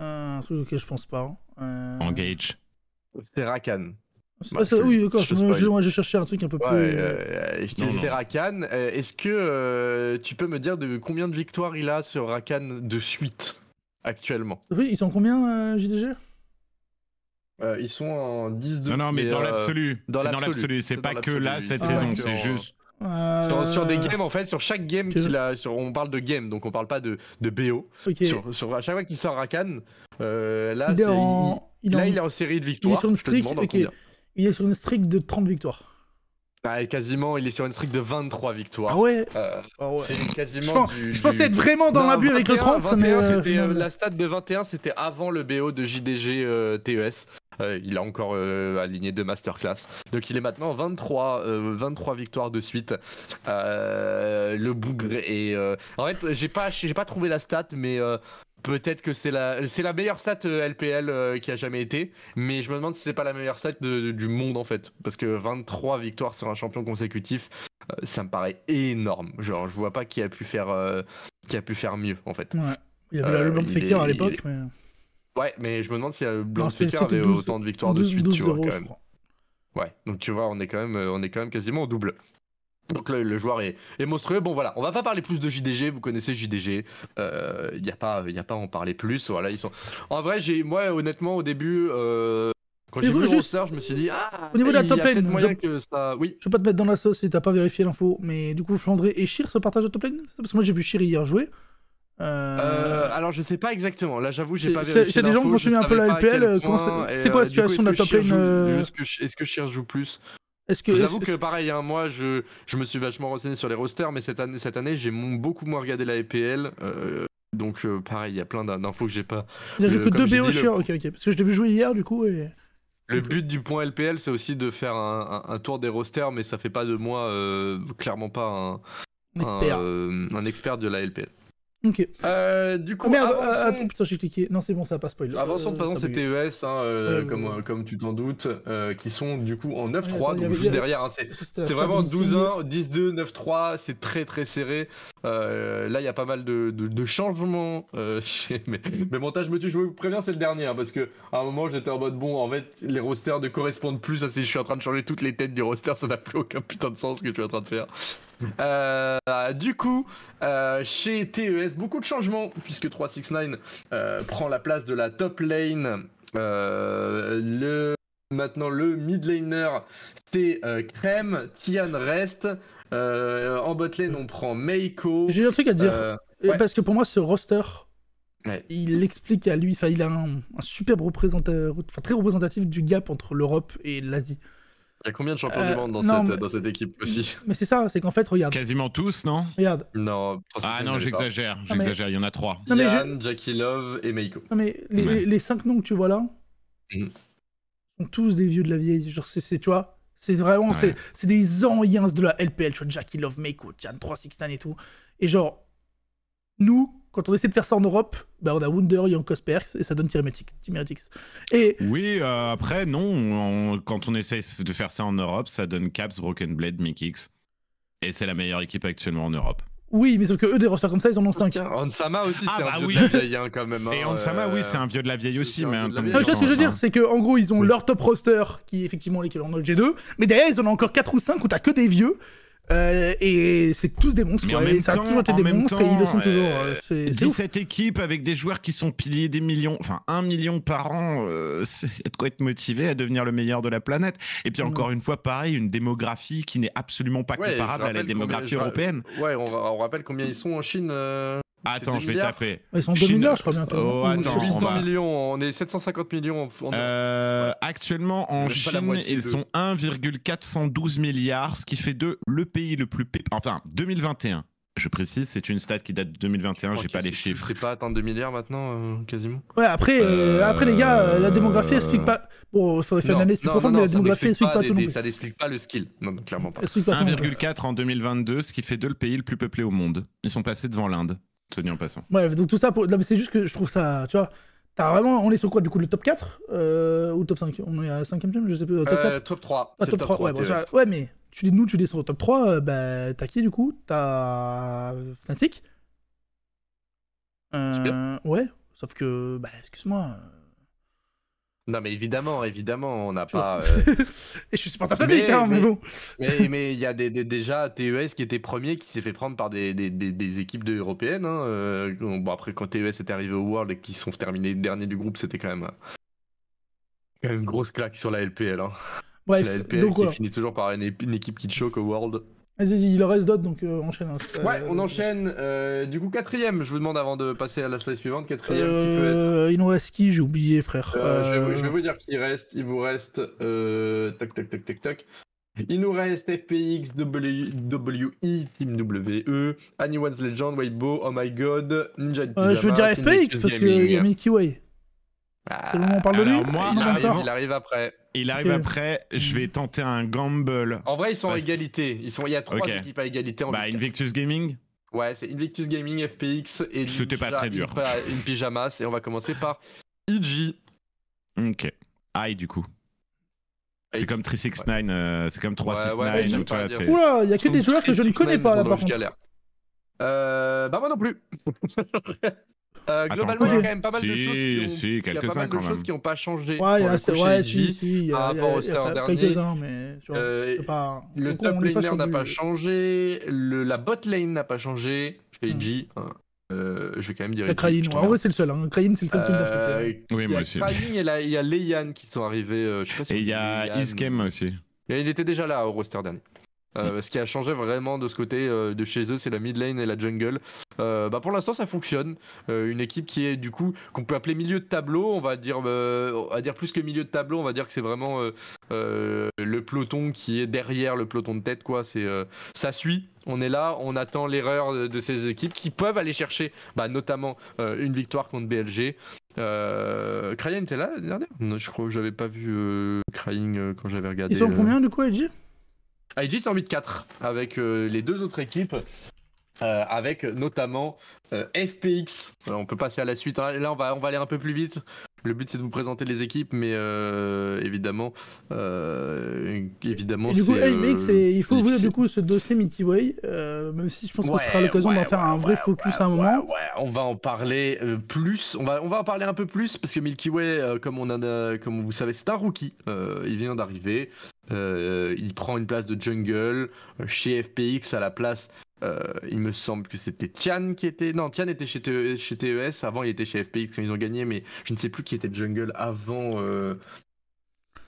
euh, un truc auquel je pense pas. Hein. Engage. C'est Rakan. Bah, oui, d'accord, je, cherchais un truc un peu plus. Rakan. Est-ce que tu peux me dire de combien de victoires il a sur Rakan de suite actuellement Oui, ils sont combien, JDG euh, ils sont en 10 de Non, mais dans euh, l'absolu. C'est dans l'absolu. C'est pas que là, cette ah, saison. C'est juste. Euh, sur, des games, en fait, sur chaque game qu'il a, on parle de game, donc on parle pas de, de BO. Sur, chaque fois qu'il sort Rakan, euh, là, il série de victoires. Il est sur une streak, il est sur une streak de 30 victoires. Bah, quasiment, il est sur une streak de 23 victoires. Ah ouais, euh, ah quasiment je, pensais être vraiment dans la l'abus avec le 30, euh, euh, mais. la stat de 21, c'était avant le BO de JDG TES. il a encore aligné deux masterclass. Donc il est maintenant 23, 23 victoires de suite. le bougre. Et, en fait, j'ai pas, pas trouvé la stat, mais Peut-être que c'est la, la meilleure stat LPL euh, euh, qui a jamais été, mais je me demande si c'est pas la meilleure stat du monde en fait, parce que 23 victoires sur un champion consécutif, euh, ça me paraît énorme. Genre, je vois pas qui a pu faire, qui a pu faire mieux en fait. Ouais. Il y avait le blanc Faker à l'époque, mais... Ouais, mais je me demande si le blanc Faker avait autant de victoires de suite, tu vois, quand même. Ouais, donc tu vois, on est quand même, on est quand même quasiment au double. Donc le, le joueur est, monstrueux. Bon voilà, on va pas parler plus de JDG, vous connaissez JDG, il euh, n'y a, pas, a pas à en parler plus. Voilà, ils sont... En vrai, j'ai moi honnêtement au début, euh, quand j'ai vu le roster, je me suis dit, ah, au niveau eh, de la top lane, je... ne veux pas te mettre dans la sauce si t'as pas vérifié l'info, mais du coup Flandré et Shir se partagent la top lane Parce que moi j'ai vu Shir hier jouer. Euh, alors je sais pas exactement, là j'avoue j'ai pas vérifié. C'est des gens qui un peu la LPL, c'est quoi la situation de la top lane Est-ce que Shir joue plus est que, J'avoue que pareil, hein, moi je, je, me suis vachement renseigné sur les rosters, mais cette année, cette année j'ai beaucoup moins regardé la LPL, e euh, donc euh, pareil, il y a plein d'infos que j'ai pas. Il a euh, que deux BO sur, ok, ok. Parce que je l'ai vu jouer hier du coup. Et... Le but du point LPL, c'est aussi de faire un, tour des rosters, mais ça fait pas de moi clairement pas un, un expert. de la LPL. Ok. Euh, du coup, ah, ah, ah, putain, j'ai cliqué. Non, c'est bon, ça passe pas spoil. Avançons, de toute euh, façon, c'est TES, hein, euh, comme, tu t'en doutes, euh, qui sont du coup en 9-3, donc juste derrière. Hein, c'est vraiment 12-1, 10-2, 9-3, c'est très très serré. Euh, là, il y a pas mal de, changements. Mais euh, mes, montages me tuent. Je vous préviens, c'est le dernier. Hein, parce que à un moment, j'étais en mode bon, en fait, les rosters ne correspondent plus je suis en train de changer toutes les têtes du roster. Ça n'a plus aucun putain de sens que je suis en train de faire. Euh, du coup, chez TES, beaucoup de changements. Puisque 369 prend la place de la top lane. Maintenant, le mid laner, c'est Krem, Tian reste, euh, en botlane, on prend Meiko. J'ai un truc à dire. Euh, parce que pour moi, ce roster, il explique à lui, il a un, superbe représentatif, très représentatif du gap entre l'Europe et l'Asie. Il y a combien de champions euh, du monde dans, cette, équipe aussi Mais c'est ça, c'est qu'en fait, regarde. Quasiment tous, non Regarde. Non. Ah non, j'exagère, j'exagère, il y en a trois. Non, Jackie Love et Meiko. Non mais les, cinq noms que tu vois là, mhm. sont tous des vieux de la vieille. Genre, c'est, toi c'est vraiment, c'est des anciens de la LPL. Tu vois, Jackie Love, Meiko, Tian, 369 et tout. Et genre, nous, quand on essaie de faire ça en Europe, bah on a Wunder, Young Cosperx et ça donne Timeretics. Et... Oui, euh, après, non. quand on essaie de faire ça en Europe, ça donne Caps, Broken Blade, Mikix. Et c'est la meilleure équipe actuellement en Europe. Oui, mais sauf que eux, des rosters comme ça, ils en ont 5. Hansama aussi, ah, c'est un bah vieux de la vieille, hein, quand même. Hein. et Hansama oui, c'est un vieux de la vieille aussi. Mais un vieille. vois ce que je veux dire, c'est qu'en gros, ils ont leur top roster, qui est effectivement l'équivalent de G2, mais derrière, ils en ont encore 4 ou 5 où t'as que des vieux. Euh, et c'est tous des monstres. Quoi. ça a toujours été des monstres euh, euh, c'est, 17 équipes avec des joueurs qui sont piliers des millions, enfin un million par an, euh, c'est de quoi être motivé à devenir le meilleur de la planète. Et puis encore une fois, pareil, une démographie qui n'est absolument pas comparable à la démographie européenne. ouais, on, rappelle combien ils sont en Chine. Attends, je vais taper. Ils sont 2 milliards, je crois, bientôt. Oh, attends, 800 on, millions, on est 750 millions. Euh, actuellement, en Chine, ils sont 1,412 milliards, ce qui fait de le pays le plus... Enfin, 2021. Je précise, c'est une stat qui date de 2021, j'ai pas les chiffres. C'est pas atteindre 2 milliards maintenant, euh, quasiment Ouais, après, euh, après les gars, la démographie explique pas. Bon, il faudrait faire une analyse plus profonde, mais la démographie explique pas, tout le monde. Ça n'explique pas le skill. Non, clairement pas. 1,4 en 2022, ce qui fait de le pays le plus peuplé au monde. Ils sont passés devant l'Inde. Tony en passant. Ouais, donc tout ça pour. mais c'est juste que je trouve ça. Tu vois, t'as vraiment. On est sur quoi du coup Le top 4 euh, Ou le top 5 On est à 5 e je sais plus. Top, 3. Euh, top, 3, ah, ouais, mais tu dis nous, tu sur le top 3. Euh, bah, t'as qui du coup T'as. Fnatic euh, Ouais, sauf que. Bah, excuse-moi. Non, mais évidemment, évidemment, on n'a pas. Euh, et je suis supporter hein, mais bon. Mais il y a déjà TES qui était premier, qui s'est fait prendre par des, équipes européennes. Hein, euh, bon, après, quand TES est arrivé au World et qu'ils sont terminés dernier du groupe, c'était euh, quand même. Une grosse claque sur la LPL. Hein. Bref, donc, qui finit toujours par une équipe qui choque au World. Vas-y, ah, il en reste d'autres, donc euh, on enchaîne. Hein. Euh, ouais, on enchaîne. Euh, du coup, quatrième, je vous demande avant de passer à la slide suivante. Quatrième, qui peut être. Il nous reste qui J'ai oublié, frère. Je vais, vous, dire qui reste. Il vous reste. Tac, tac, tac, tac, tac. Il nous reste FPX, WE, Team WE, Anyone's Legend, Weibo, Oh My God, Ninja Je veux dire FPX parce qu'il y a Milky Way. C'est le moment on parle de ah, lui. il arrive après il arrive après. Je vais tenter un gamble. En vrai, ils sont à égalité. Ils sont, il y a trois équipes à égalité. En bah, Invictus Gaming Ouais, c'est Invictus Gaming, FPX et C'était pas très dur. Une, une pyjamas. Et on va commencer par IG. Ok. Aïe, du coup. C'est comme 369, euh, c'est comme 369. Ouais, ouais, il y a que des joueurs que je ne connais pas là par contre. Euh, bah moi non plus. Euh, globalement, il y a quand même pas mal de choses qui ont, si, y a pas mal de choses qui ont pas changé. Ouais, c'est ouais, si, si, par rapport au dernier. Mais, vois, euh, pas... Le top laner n'a pas changé, le, la bot lane n'a pas changé. Je fais hmm. IG. Hein. Euh, je vais quand même dire. Ukraine, ouais. en vrai, c'est le seul. Hein. c'est le seul tout euh, Oui, moi aussi. et il y a Leian qui sont arrivés. Euh, et il y a Iskem aussi. Il était déjà là au roster dernier. Euh, mm. ce qui a changé vraiment de ce côté euh, de chez eux, c'est la mid lane et la jungle. Euh, bah pour l'instant, ça fonctionne. une équipe qui est du coup qu'on peut appeler milieu de tableau, on va dire, à dire plus que milieu de tableau, on va dire que c'est vraiment le peloton qui est derrière le peloton de tête, quoi. C'est ça suit. On est là, on attend l'erreur de, ces équipes qui peuvent aller chercher, bah, notamment une victoire contre BLG. Euh, Crying était là la dernière Je crois que j'avais pas vu Crying quand j'avais regardé. Ils sont combien du coup, Edgy ah, IG 108.4 avec euh, les deux autres équipes, euh, avec notamment euh, FPX. on peut passer à la suite. Hein. Là, on va, on va aller un peu plus vite. Le but c'est de vous présenter les équipes, mais euh, évidemment, euh, évidemment. du coup, euh, il faut ouvrir du coup ce dossier Way, même si je pense que ce sera l'occasion d'en faire un vrai focus à un moment. on va en parler plus. On va, on va en parler un peu plus parce que Milky Way, comme on a, comme vous savez, c'est un rookie. il vient d'arriver. il prend une place de jungle chez FPX à la place euh, il me semble que c'était Tian qui était. Non, Tian était chez, TES. E avant, il était chez FPX quand ils ont gagné, mais je ne sais plus qui était Jungle avant. Euh...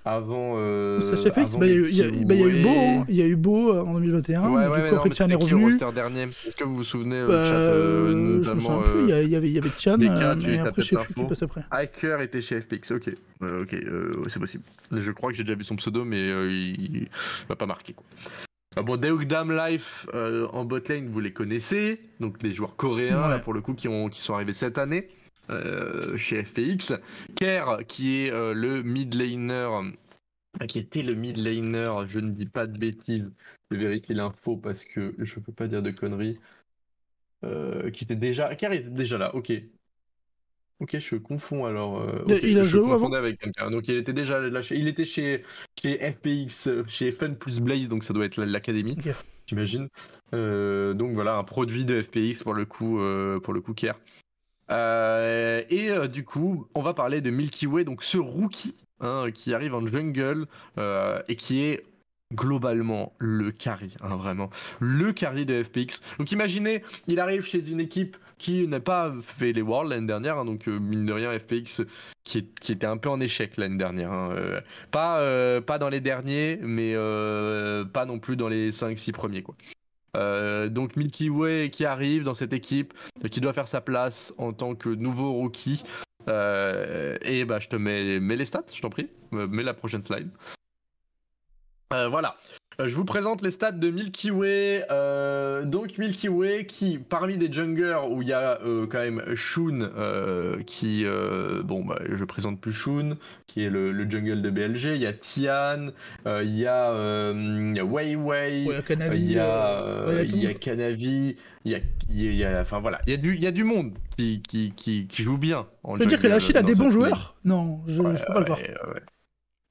Avant. Euh... chez FPX, bah, bah, hein. il y, a eu Beau, il y a eu Beau en 2021. du coup, après Tian est revenu. Est-ce que vous vous souvenez euh, bah, chat, euh, Je me souviens plus, il y, avait, y avait Tian, mais après, Hacker était chez FPX, ok. ok, c'est possible. Je crois que j'ai déjà vu son pseudo, mais il, ne m'a pas marqué. Quoi. Ah bon, Deugdam Life euh, en en botlane, vous les connaissez, donc les joueurs coréens pour le coup qui, ont, qui sont arrivés cette année euh, chez FPX. Kerr qui est euh, le mid laner, qui était le mid laner, je ne dis pas de bêtises, je vérifier l'info parce que je ne peux pas dire de conneries. qui était déjà, Kerr était déjà là, ok. Ok, je confonds alors. il a joué avec quelqu'un. Donc il était déjà il était chez, chez FPX, euh, chez Fun plus Blaze, donc ça doit être l'académie, j'imagine. Euh, donc voilà, un produit de FPX pour le coup, euh, pour le coup euh, et du coup, on va parler de Milky Way, donc ce rookie hein, qui arrive en jungle et qui est globalement le carry, hein, vraiment le carry de FPX. Donc imaginez, il arrive chez une équipe qui n'a pas fait les Worlds l'année dernière, hein, donc euh, mine de rien FPX qui, était un peu en échec l'année dernière. Hein, euh, euh, pas, dans les derniers, mais pas non plus dans les 5-6 premiers. Quoi. donc Milky Way qui arrive dans cette équipe, qui doit faire sa place en tant que nouveau rookie. et bah je te mets, mets les stats, je t'en prie, mets la prochaine slide voilà. Je vous présente les stats de Milky Way. donc Milky Way qui, parmi des junglers où il y a quand même Shun, qui, bon, bah, je présente plus Shun, qui est le, jungle de BLG. Il y a Tian, il y a, il il y a, il y a il y a, enfin voilà, il y a du, il y a du monde qui, qui, qui, joue bien. En veut veux dire que la Chine a des bons joueurs. Non, je, ne peux pas le voir.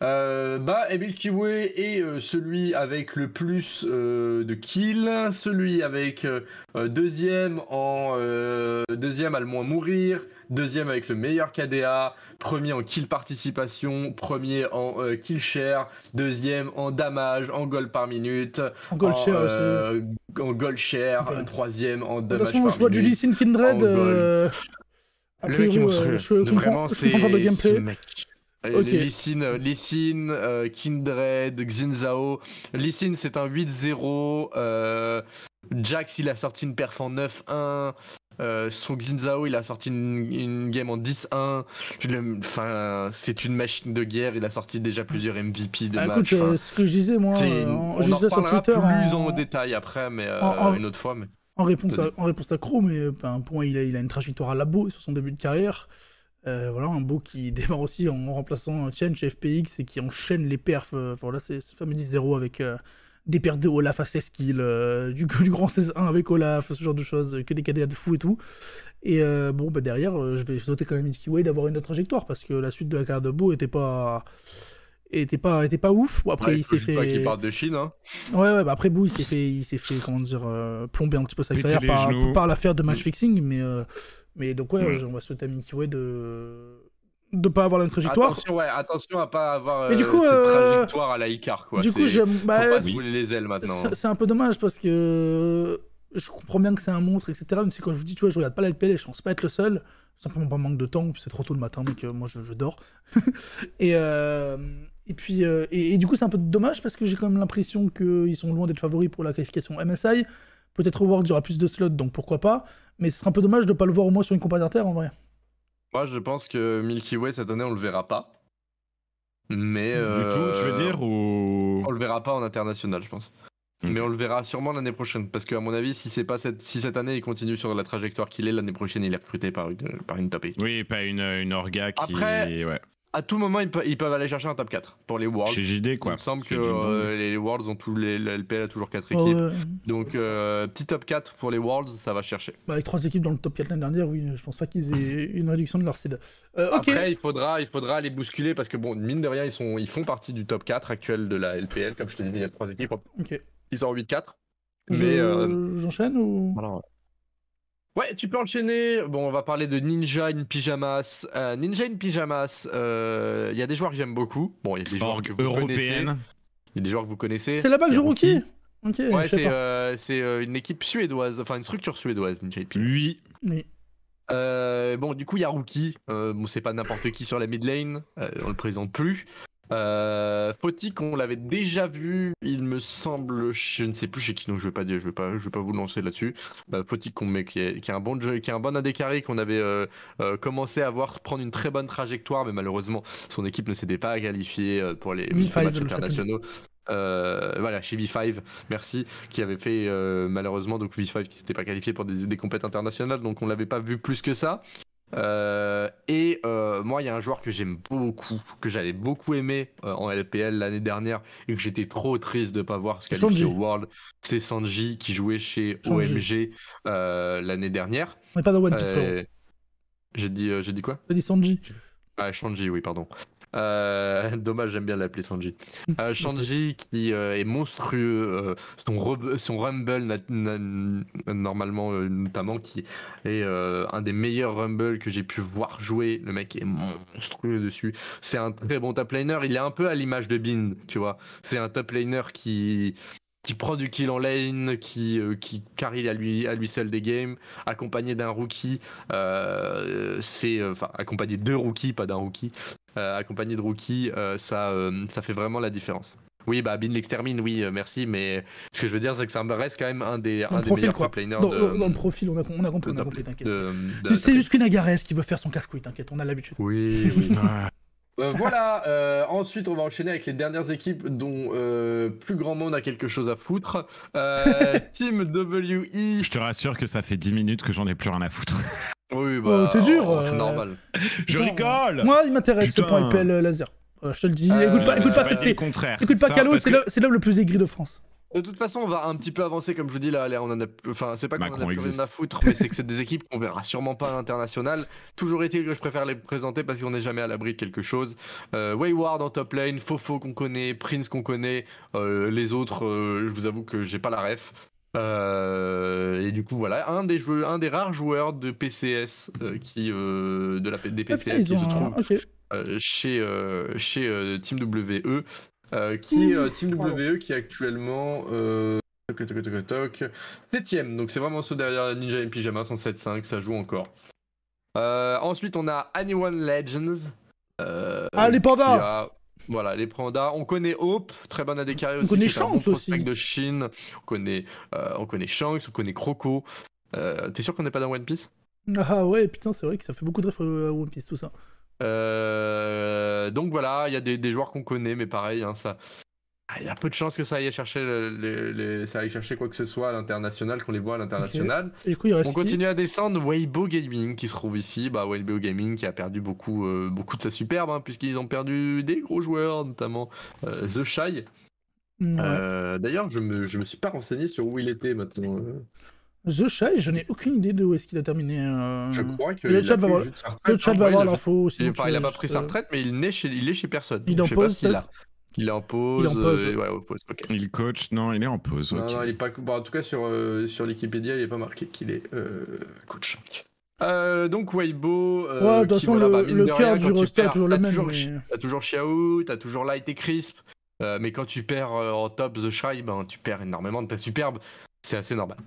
Euh, bah, Emil Kiwe est euh, celui avec le plus euh, de kills, celui avec euh, euh, deuxième en euh, deuxième à le moins mourir, deuxième avec le meilleur KDA, premier en kill participation, premier en kill share, deuxième en damage, en goal par minute, en goal en, share, aussi. en goal share, enfin. troisième en damage par minute. De toute façon, je vois du Lee Kindred. Le mec est monstrueux. Je, je Vraiment, c'est ce mec. Okay. Lysine, euh, Lysine euh, Kindred, Xinzao. Sin c'est un 8-0. Euh, Jax, il a sorti une perf en 9-1. son Xinzao, il a sorti une, game en 10-1. Enfin, c'est une machine de guerre. Il a sorti déjà plusieurs MVP de ah, match. ce que je disais, moi, on en parlera plus en... Hein. détail après, mais une autre fois. Mais... En réponse, à, en réponse mais ben, pour il a, il a une trajectoire à labo sur son début de carrière. Euh, voilà, un beau qui démarre aussi en remplaçant chez FPX et qui enchaîne les perfs. Euh, enfin, c'est ce fameux 10-0 avec euh, des pertes de Olaf à 16 kills, du, grand 16-1 avec Olaf, ce genre de choses, que des cadets de fou et tout. Et bon, bah, derrière, je vais noter quand même une Way d'avoir une autre trajectoire parce que la suite de la carrière de Beau était pas. Était pas, était pas ouf. après, il s'est fait. Pas qu'il de Chine. Hein. Ouais, ouais, bah après, Beau, il s'est fait, il s'est fait, comment dire, plomber un petit peu sa carrière par, par l'affaire de match mm. fixing, mais mais donc, ouais, mm. on va souhaiter à Minkiway de de pas avoir la même trajectoire. Attention, ouais, attention à pas avoir du euh, cette euh, trajectoire à la Icar, quoi. Du coup, j'aime. Bah, pas euh, se les ailes maintenant. Hein. C'est un peu dommage parce que je comprends bien que c'est un monstre, etc. Mais c'est quand je vous dis, tu vois, je regarde pas la LPL, je pense pas être le seul. Simplement par manque de temps, c'est trop tôt le matin, donc moi je, dors. et, et puis, et, et, du coup, c'est un peu dommage parce que j'ai quand même l'impression qu'ils sont loin d'être favoris pour la qualification MSI. Peut-être World, il y aura plus de slots, donc pourquoi pas. Mais ce serait un peu dommage de ne pas le voir au moins sur une compagnie terre en vrai. Moi, je pense que Milky Way, cette année, on le verra pas. Mais. Du euh, tout, tu veux dire ou... On le verra pas en international, je pense. Mais on le verra sûrement l'année prochaine. Parce qu'à mon avis, si, c'est pas cette... si cette année il continue sur la trajectoire qu'il est, l'année prochaine il est recruté par une, par une top Oui, pas une, une orga qui. ouais à tout moment, ils, peuvent aller chercher un top 4 pour les Worlds. Chez JD, quoi. Il me semble que euh, les Worlds ont tous les, LPL a toujours 4 équipes. Donc, euh, petit top 4 pour les Worlds, ça va chercher. Bah, avec 3 équipes dans le top 4 l'année dernière, oui, je pense pas qu'ils aient une réduction de leur seed. Euh, Après, il faudra, il faudra les bousculer parce que, bon, mine de rien, ils, sont, ils font partie du top 4 actuel de la LPL. Comme je te disais, il y a 3 équipes. Ils sont en 8-4. Euh, j'enchaîne ou. Ouais, tu peux enchaîner. Bon, on va parler de Ninja in Pyjamas. Euh, ninja in Pyjamas, il euh, y a des joueurs que j'aime beaucoup. Bon, il y a des joueurs que vous Il y a des joueurs que vous connaissez. C'est là-bas que je rookie. ouais, c'est euh, une équipe suédoise, enfin une structure suédoise, Ninja in Pyjamas. Oui. bon, du coup, il y a Rookie. bon, c'est pas n'importe qui sur la mid lane. on le présente plus. Euh, on l'avait déjà vu, il me semble, je ne sais plus chez qui, donc je ne vais pas je vais pas, pas vous lancer là-dessus. poti euh, qu'on met, qui est, un bon jeu, qui un bon qu'on avait euh, euh, commencé à voir prendre une très bonne trajectoire, mais malheureusement, son équipe ne s'était pas qualifiée pour les matchs internationaux. voilà, chez V5, merci, qui avait fait malheureusement donc V5 qui s'était pas qualifié pour des, des compétitions internationales, donc on l'avait pas vu plus que ça. Euh, et euh, moi, il y a un joueur que j'aime beaucoup, que j'avais beaucoup aimé euh, en LPL l'année dernière et que j'étais trop triste de ne pas voir qu'elle est au World. C'est Sanji qui jouait chez OMG l'année dernière. On n'est pas dans One Piece. J'ai dit, j'ai dit quoi J'ai dit Sanji. Ah, Sanji, oui, pardon. Euh, dommage, j'aime bien l'appeler Sanji. Euh, Sanji qui euh, est monstrueux, son, son Rumble normalement notamment qui est un des meilleurs rumbles que j'ai pu voir jouer. Le mec est monstrueux dessus. C'est un très bon top laner. Il est un peu à l'image de Bean, tu vois. C'est un top laner qui qui prend du kill en lane, qui, euh, qui carry à lui, à lui seul des games, accompagné d'un rookie, euh, c'est euh, enfin accompagné de rookies, pas d'un rookie, accompagné de rookies, ça, ça fait vraiment la différence. Oui, bah Bin l'extermine, oui, merci, mais ce que je veux dire, c'est que ça reste quand même un des, un des meilleurs quoi. Dans, le profil, on a, on a compris, t'inquiète. C'est juste qu'une agaresse qui veut faire son casse-couille, t'inquiète, on a l'habitude. Oui, oui. Bah. Euh, voilà, euh, ensuite on va enchaîner avec les dernières équipes dont euh, plus grand monde a quelque chose à foutre. Team WE. Je te rassure que ça fait 10 minutes que j'en ai plus rien à foutre. Oui, oh, bah. T'es oh, dur. c'est normal. Je rigole. Moi, il m'intéresse ce point LPL laser. je te le dis. écoute pas, écoute pas, Écoute pas Calo, c'est l'homme le plus aigri de France. De toute façon, on va un petit peu avancer, comme je vous dis là. on en a, enfin, c'est pas qu'on en a rien à foutre, mais c'est que c'est des équipes qu'on verra sûrement pas à l'international. Toujours est-il que je préfère les présenter parce qu'on n'est jamais à l'abri de quelque chose. Euh, Wayward en top lane, Fofo qu'on connaît, Prince qu'on connaît. Euh, les autres, euh, je vous avoue que j'ai pas la ref. et du coup, voilà, un des, jeux, un des rares joueurs de PCS qui, de la, des PCS qui se trouve chez, chez Team WE. Euh, qui est euh, Team WE qui est actuellement 7ème. Euh, Donc c'est vraiment ceux derrière Ninja et Pyjama, 107.5, ça joue encore. ensuite on a Anyone Legends. ah les pandas Voilà, les pandas. On connaît Hope, très bonne à aussi. On connaît Shanks aussi. de Chine. On connaît, on connaît Shanks, on connaît Croco. T'es sûr qu'on n'est pas dans One Piece Ah ouais, putain, c'est vrai que ça fait beaucoup de références à One Piece tout ça. Euh, donc voilà, il y a des, joueurs qu'on connaît, mais pareil, hein, ça. Ah, il y a peu de chances que ça aille chercher, le, ça aille chercher quoi que ce soit à l'international, qu'on les voit à l'international. On continue à descendre. Weibo Gaming qui se trouve ici. Bah, Weibo Gaming qui a perdu beaucoup, euh, beaucoup de sa superbe, hein, puisqu'ils ont perdu des gros joueurs, notamment euh, The Shy. D'ailleurs, je me, me suis pas renseigné sur où il était maintenant. The Shy, je n'ai aucune idée de où est-ce qu'il a terminé. Euh, je crois que le chat va avoir, l'info aussi. Il n'a pas, pris sa euh, retraite, mais il, est chez, il est chez personne. Il en pose. Il, a... il en pause. Euh, il en pause. Il coach, non, il est en pause. en tout cas, sur, sur Wikipédia, il n'est pas marqué qu'il est coach. donc Weibo, euh, ouais, de toute façon, le, bah, cœur du roster est toujours le même. T'as toujours Xiao, t'as toujours Light et Crisp, mais quand tu perds en top The Shy, ben, tu perds énormément de ta superbe, c'est assez normal.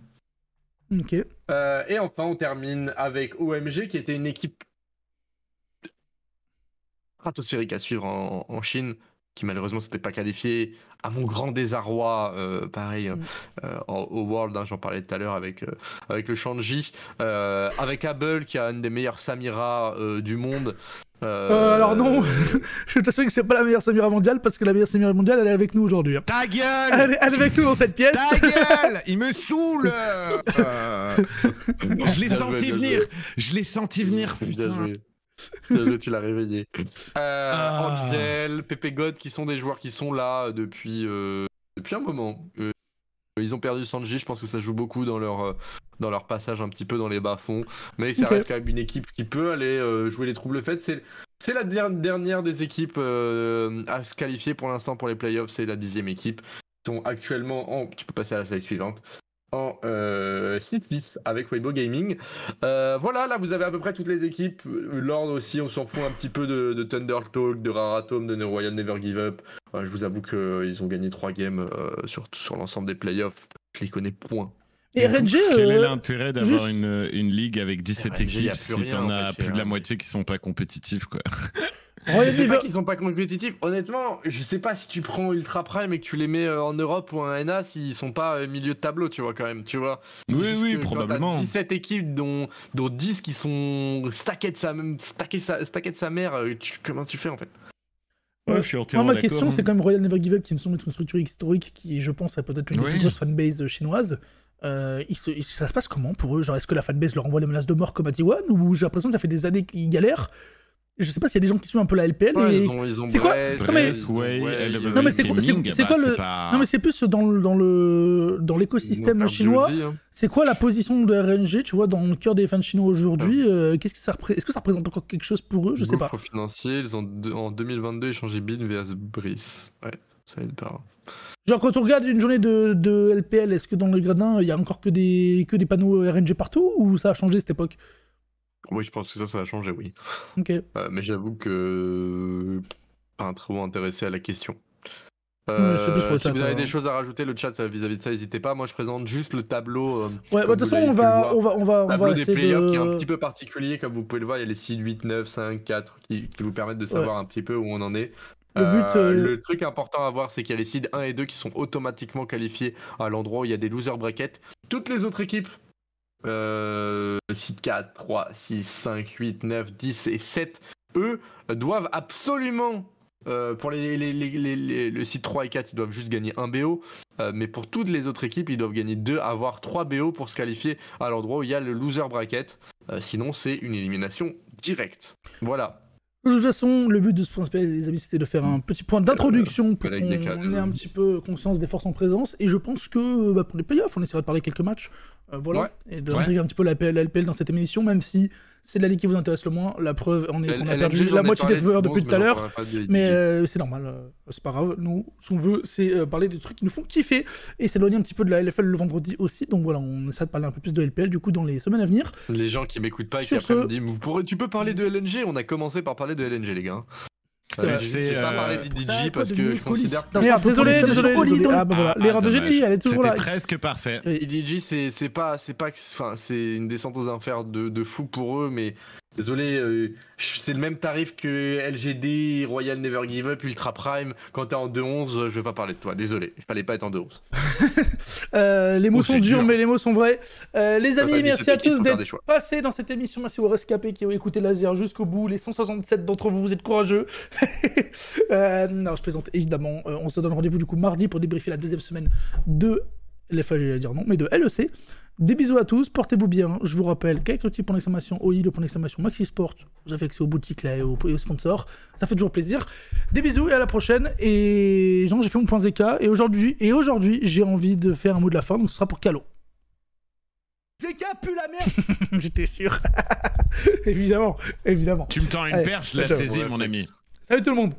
Euh, et enfin, on termine avec OMG, qui était une équipe stratosphérique à suivre en, Chine, qui malheureusement s'était pas qualifiée, à mon grand désarroi, euh, pareil, mm. euh, au World, hein, j'en parlais tout à l'heure avec, avec le Shanji, avec Abel, qui a une des meilleures Samira du monde, euh, alors non, je t'assure que c'est pas la meilleure Samira mondiale parce que la meilleure Samira mondiale, elle est avec nous aujourd'hui. Hein. Ta gueule elle est, avec nous dans cette pièce. Ta gueule Il me saoule euh, Je l'ai senti venir Je l'ai senti venir, putain tu l'as réveillé. Euh, ah. Angel, Pepe God, qui sont des joueurs qui sont là depuis, euh, un moment. Euh, ils ont perdu Sanji, je pense que ça joue beaucoup dans leur, euh, dans leur passage un petit peu dans les bas-fonds. Mais ça reste quand même une équipe qui peut aller euh, jouer les troubles faites. C'est, c'est la dernière des équipes à se qualifier pour l'instant pour les playoffs. C'est la dixième équipe. Ils sont actuellement en. Tu peux passer à la slide suivante en 6-6 euh, avec Weibo Gaming. Euh, voilà, là vous avez à peu près toutes les équipes. Lord aussi, on s'en fout un petit peu de, Thunder Talk, de Raratom, de Royal Never Give Up. je vous avoue qu'ils ont gagné 3 games euh, sur, sur l'ensemble des playoffs. Je les connais point. Et quel est l'intérêt d'avoir une, ligue avec 17 équipes si t'en as en plus de la hein. moitié qui sont pas compétitifs quoi les pas qu'ils sont pas compétitifs. Honnêtement, je sais pas si tu prends Ultra Prime et que tu les mets euh, en Europe ou en NA, s'ils sont pas euh, milieu de tableau, tu vois, quand même, tu vois. Oui, oui, probablement. 17 équipes, dont, dont 10 qui sont stackées de sa, stackées de sa mère, euh, comment tu fais en fait je suis Moi, ma question, hein. c'est quand même Royal Never Give Up, qui me semble être une structure historique qui, je pense, a peut-être une oui. fanbase chinoise. ça se passe comment pour eux Genre, est-ce que la fanbase leur envoie des menaces de mort comme à T1 ou j'ai l'impression que ça fait des années qu'ils galèrent je sais pas s'il y a des gens qui suivent un peu la LPL. Ils ont, c'est quoi Non mais c'est quoi, bah, le Non mais c'est plus dans dans le dans l'écosystème chinois. Hein. C'est quoi la position de RNG, tu vois, dans le cœur des fans chinois aujourd'hui ah. euh, Qu'est-ce que ça Est-ce que ça représente encore quelque chose pour eux Je sais pas. financier, ils ont en 2022 échangé Bin vs Brice. Ouais, ça aide pas. Genre quand on regarde une journée de, de LPL, est-ce que dans le gradin il y a encore que des que des panneaux RNG partout ou ça a changé cette époque oui, je pense que ça, ça a changé, oui. Ok. Euh, mais j'avoue que euh, pas trop intéressé à la question. Euh, si vous avez des hein. choses à rajouter, le chat vis-à-vis de ça, n'hésitez pas. Moi, je présente juste le tableau. Ouais, bah, de toute façon, on va, on va, on va, tableau des players qui est un petit peu particulier, comme vous pouvez le voir, il y a les 6, 8, 9, 5, 4 qui, vous permettent de savoir un petit peu où on en est. Le, but, le truc important à voir, c'est qu'il y a les seeds 1 et 2 qui sont automatiquement qualifiés à l'endroit où il y a des loser brackets. Toutes les autres équipes site 4, 3, 6, 5, 8, 9, 10 et 7, eux doivent absolument, euh, pour les, les, le site 3 et 4, ils doivent juste gagner un BO, euh, mais pour toutes les autres équipes, ils doivent gagner 2, avoir 3 BO pour se qualifier à l'endroit où il y a le loser bracket. Euh, sinon, c'est une élimination directe. Voilà. De toute façon, le but de ce principe les amis, c'était de faire un petit point d'introduction pour qu'on ait un petit peu conscience des forces en présence. Et je pense que bah, pour les playoffs, on essaierait de parler quelques matchs. Euh, voilà, et d'intégrer un petit peu la LPL dans cette émission, même si c'est la ligue qui vous intéresse le moins. La preuve, on, est, a perdu la moitié des viewers depuis tout à l'heure, mais euh, c'est normal, euh, c'est pas grave. Nous, ce qu'on veut, c'est parler des trucs qui nous font kiffer et s'éloigner un petit peu de la LFL le vendredi aussi. Donc voilà, on essaie de parler un peu plus de LPL du coup dans les semaines à venir. Les gens qui m'écoutent pas et qui après me disent, tu peux parler de LNG On a commencé par parler de LNG, les gars. Euh, c'est pas euh, parlé d'IDG parce que je considère que... désolé, désolé, désolé. Ah bah voilà, ah, l'erreur de génie, elle est toujours là. presque parfait. IDG, c'est pas, c'est pas, enfin, c'est une descente aux enfers de, de fou pour eux, mais Désolé, euh, c'est le même tarif que LGD, Royal Never Give Up, Ultra Prime. Quand t'es en 2.11, je vais pas parler de toi. Désolé, ne fallait pas être en 2.11. euh, les mots oh, sont durs, mais les mots sont vrais. Euh, les amis, merci à tous d'être passés dans cette émission. Merci aux rescapés qui ont écouté Laser jusqu'au bout. Les 167 d'entre vous, vous êtes courageux. Euh, non, je plaisante évidemment. on se donne rendez-vous du coup mardi pour débriefer la deuxième semaine de. Enfin, dire non, mais de LEC. Des bisous à tous, portez-vous bien. Je vous rappelle, quelques petits d'exclamation, OI, le point d'exclamation Maxi vous avez accès aux boutiques là, et, aux, sponsors. Ça fait toujours plaisir. Des bisous et à la prochaine. Et Jean, j'ai fait mon point ZK. Et aujourd'hui, et aujourd'hui, j'ai envie de faire un mot de la fin, donc ce sera pour Calo. ZK pue la merde J'étais sûr. évidemment, évidemment. Tu me tends une perche, la saisis, mon ami. Salut tout le monde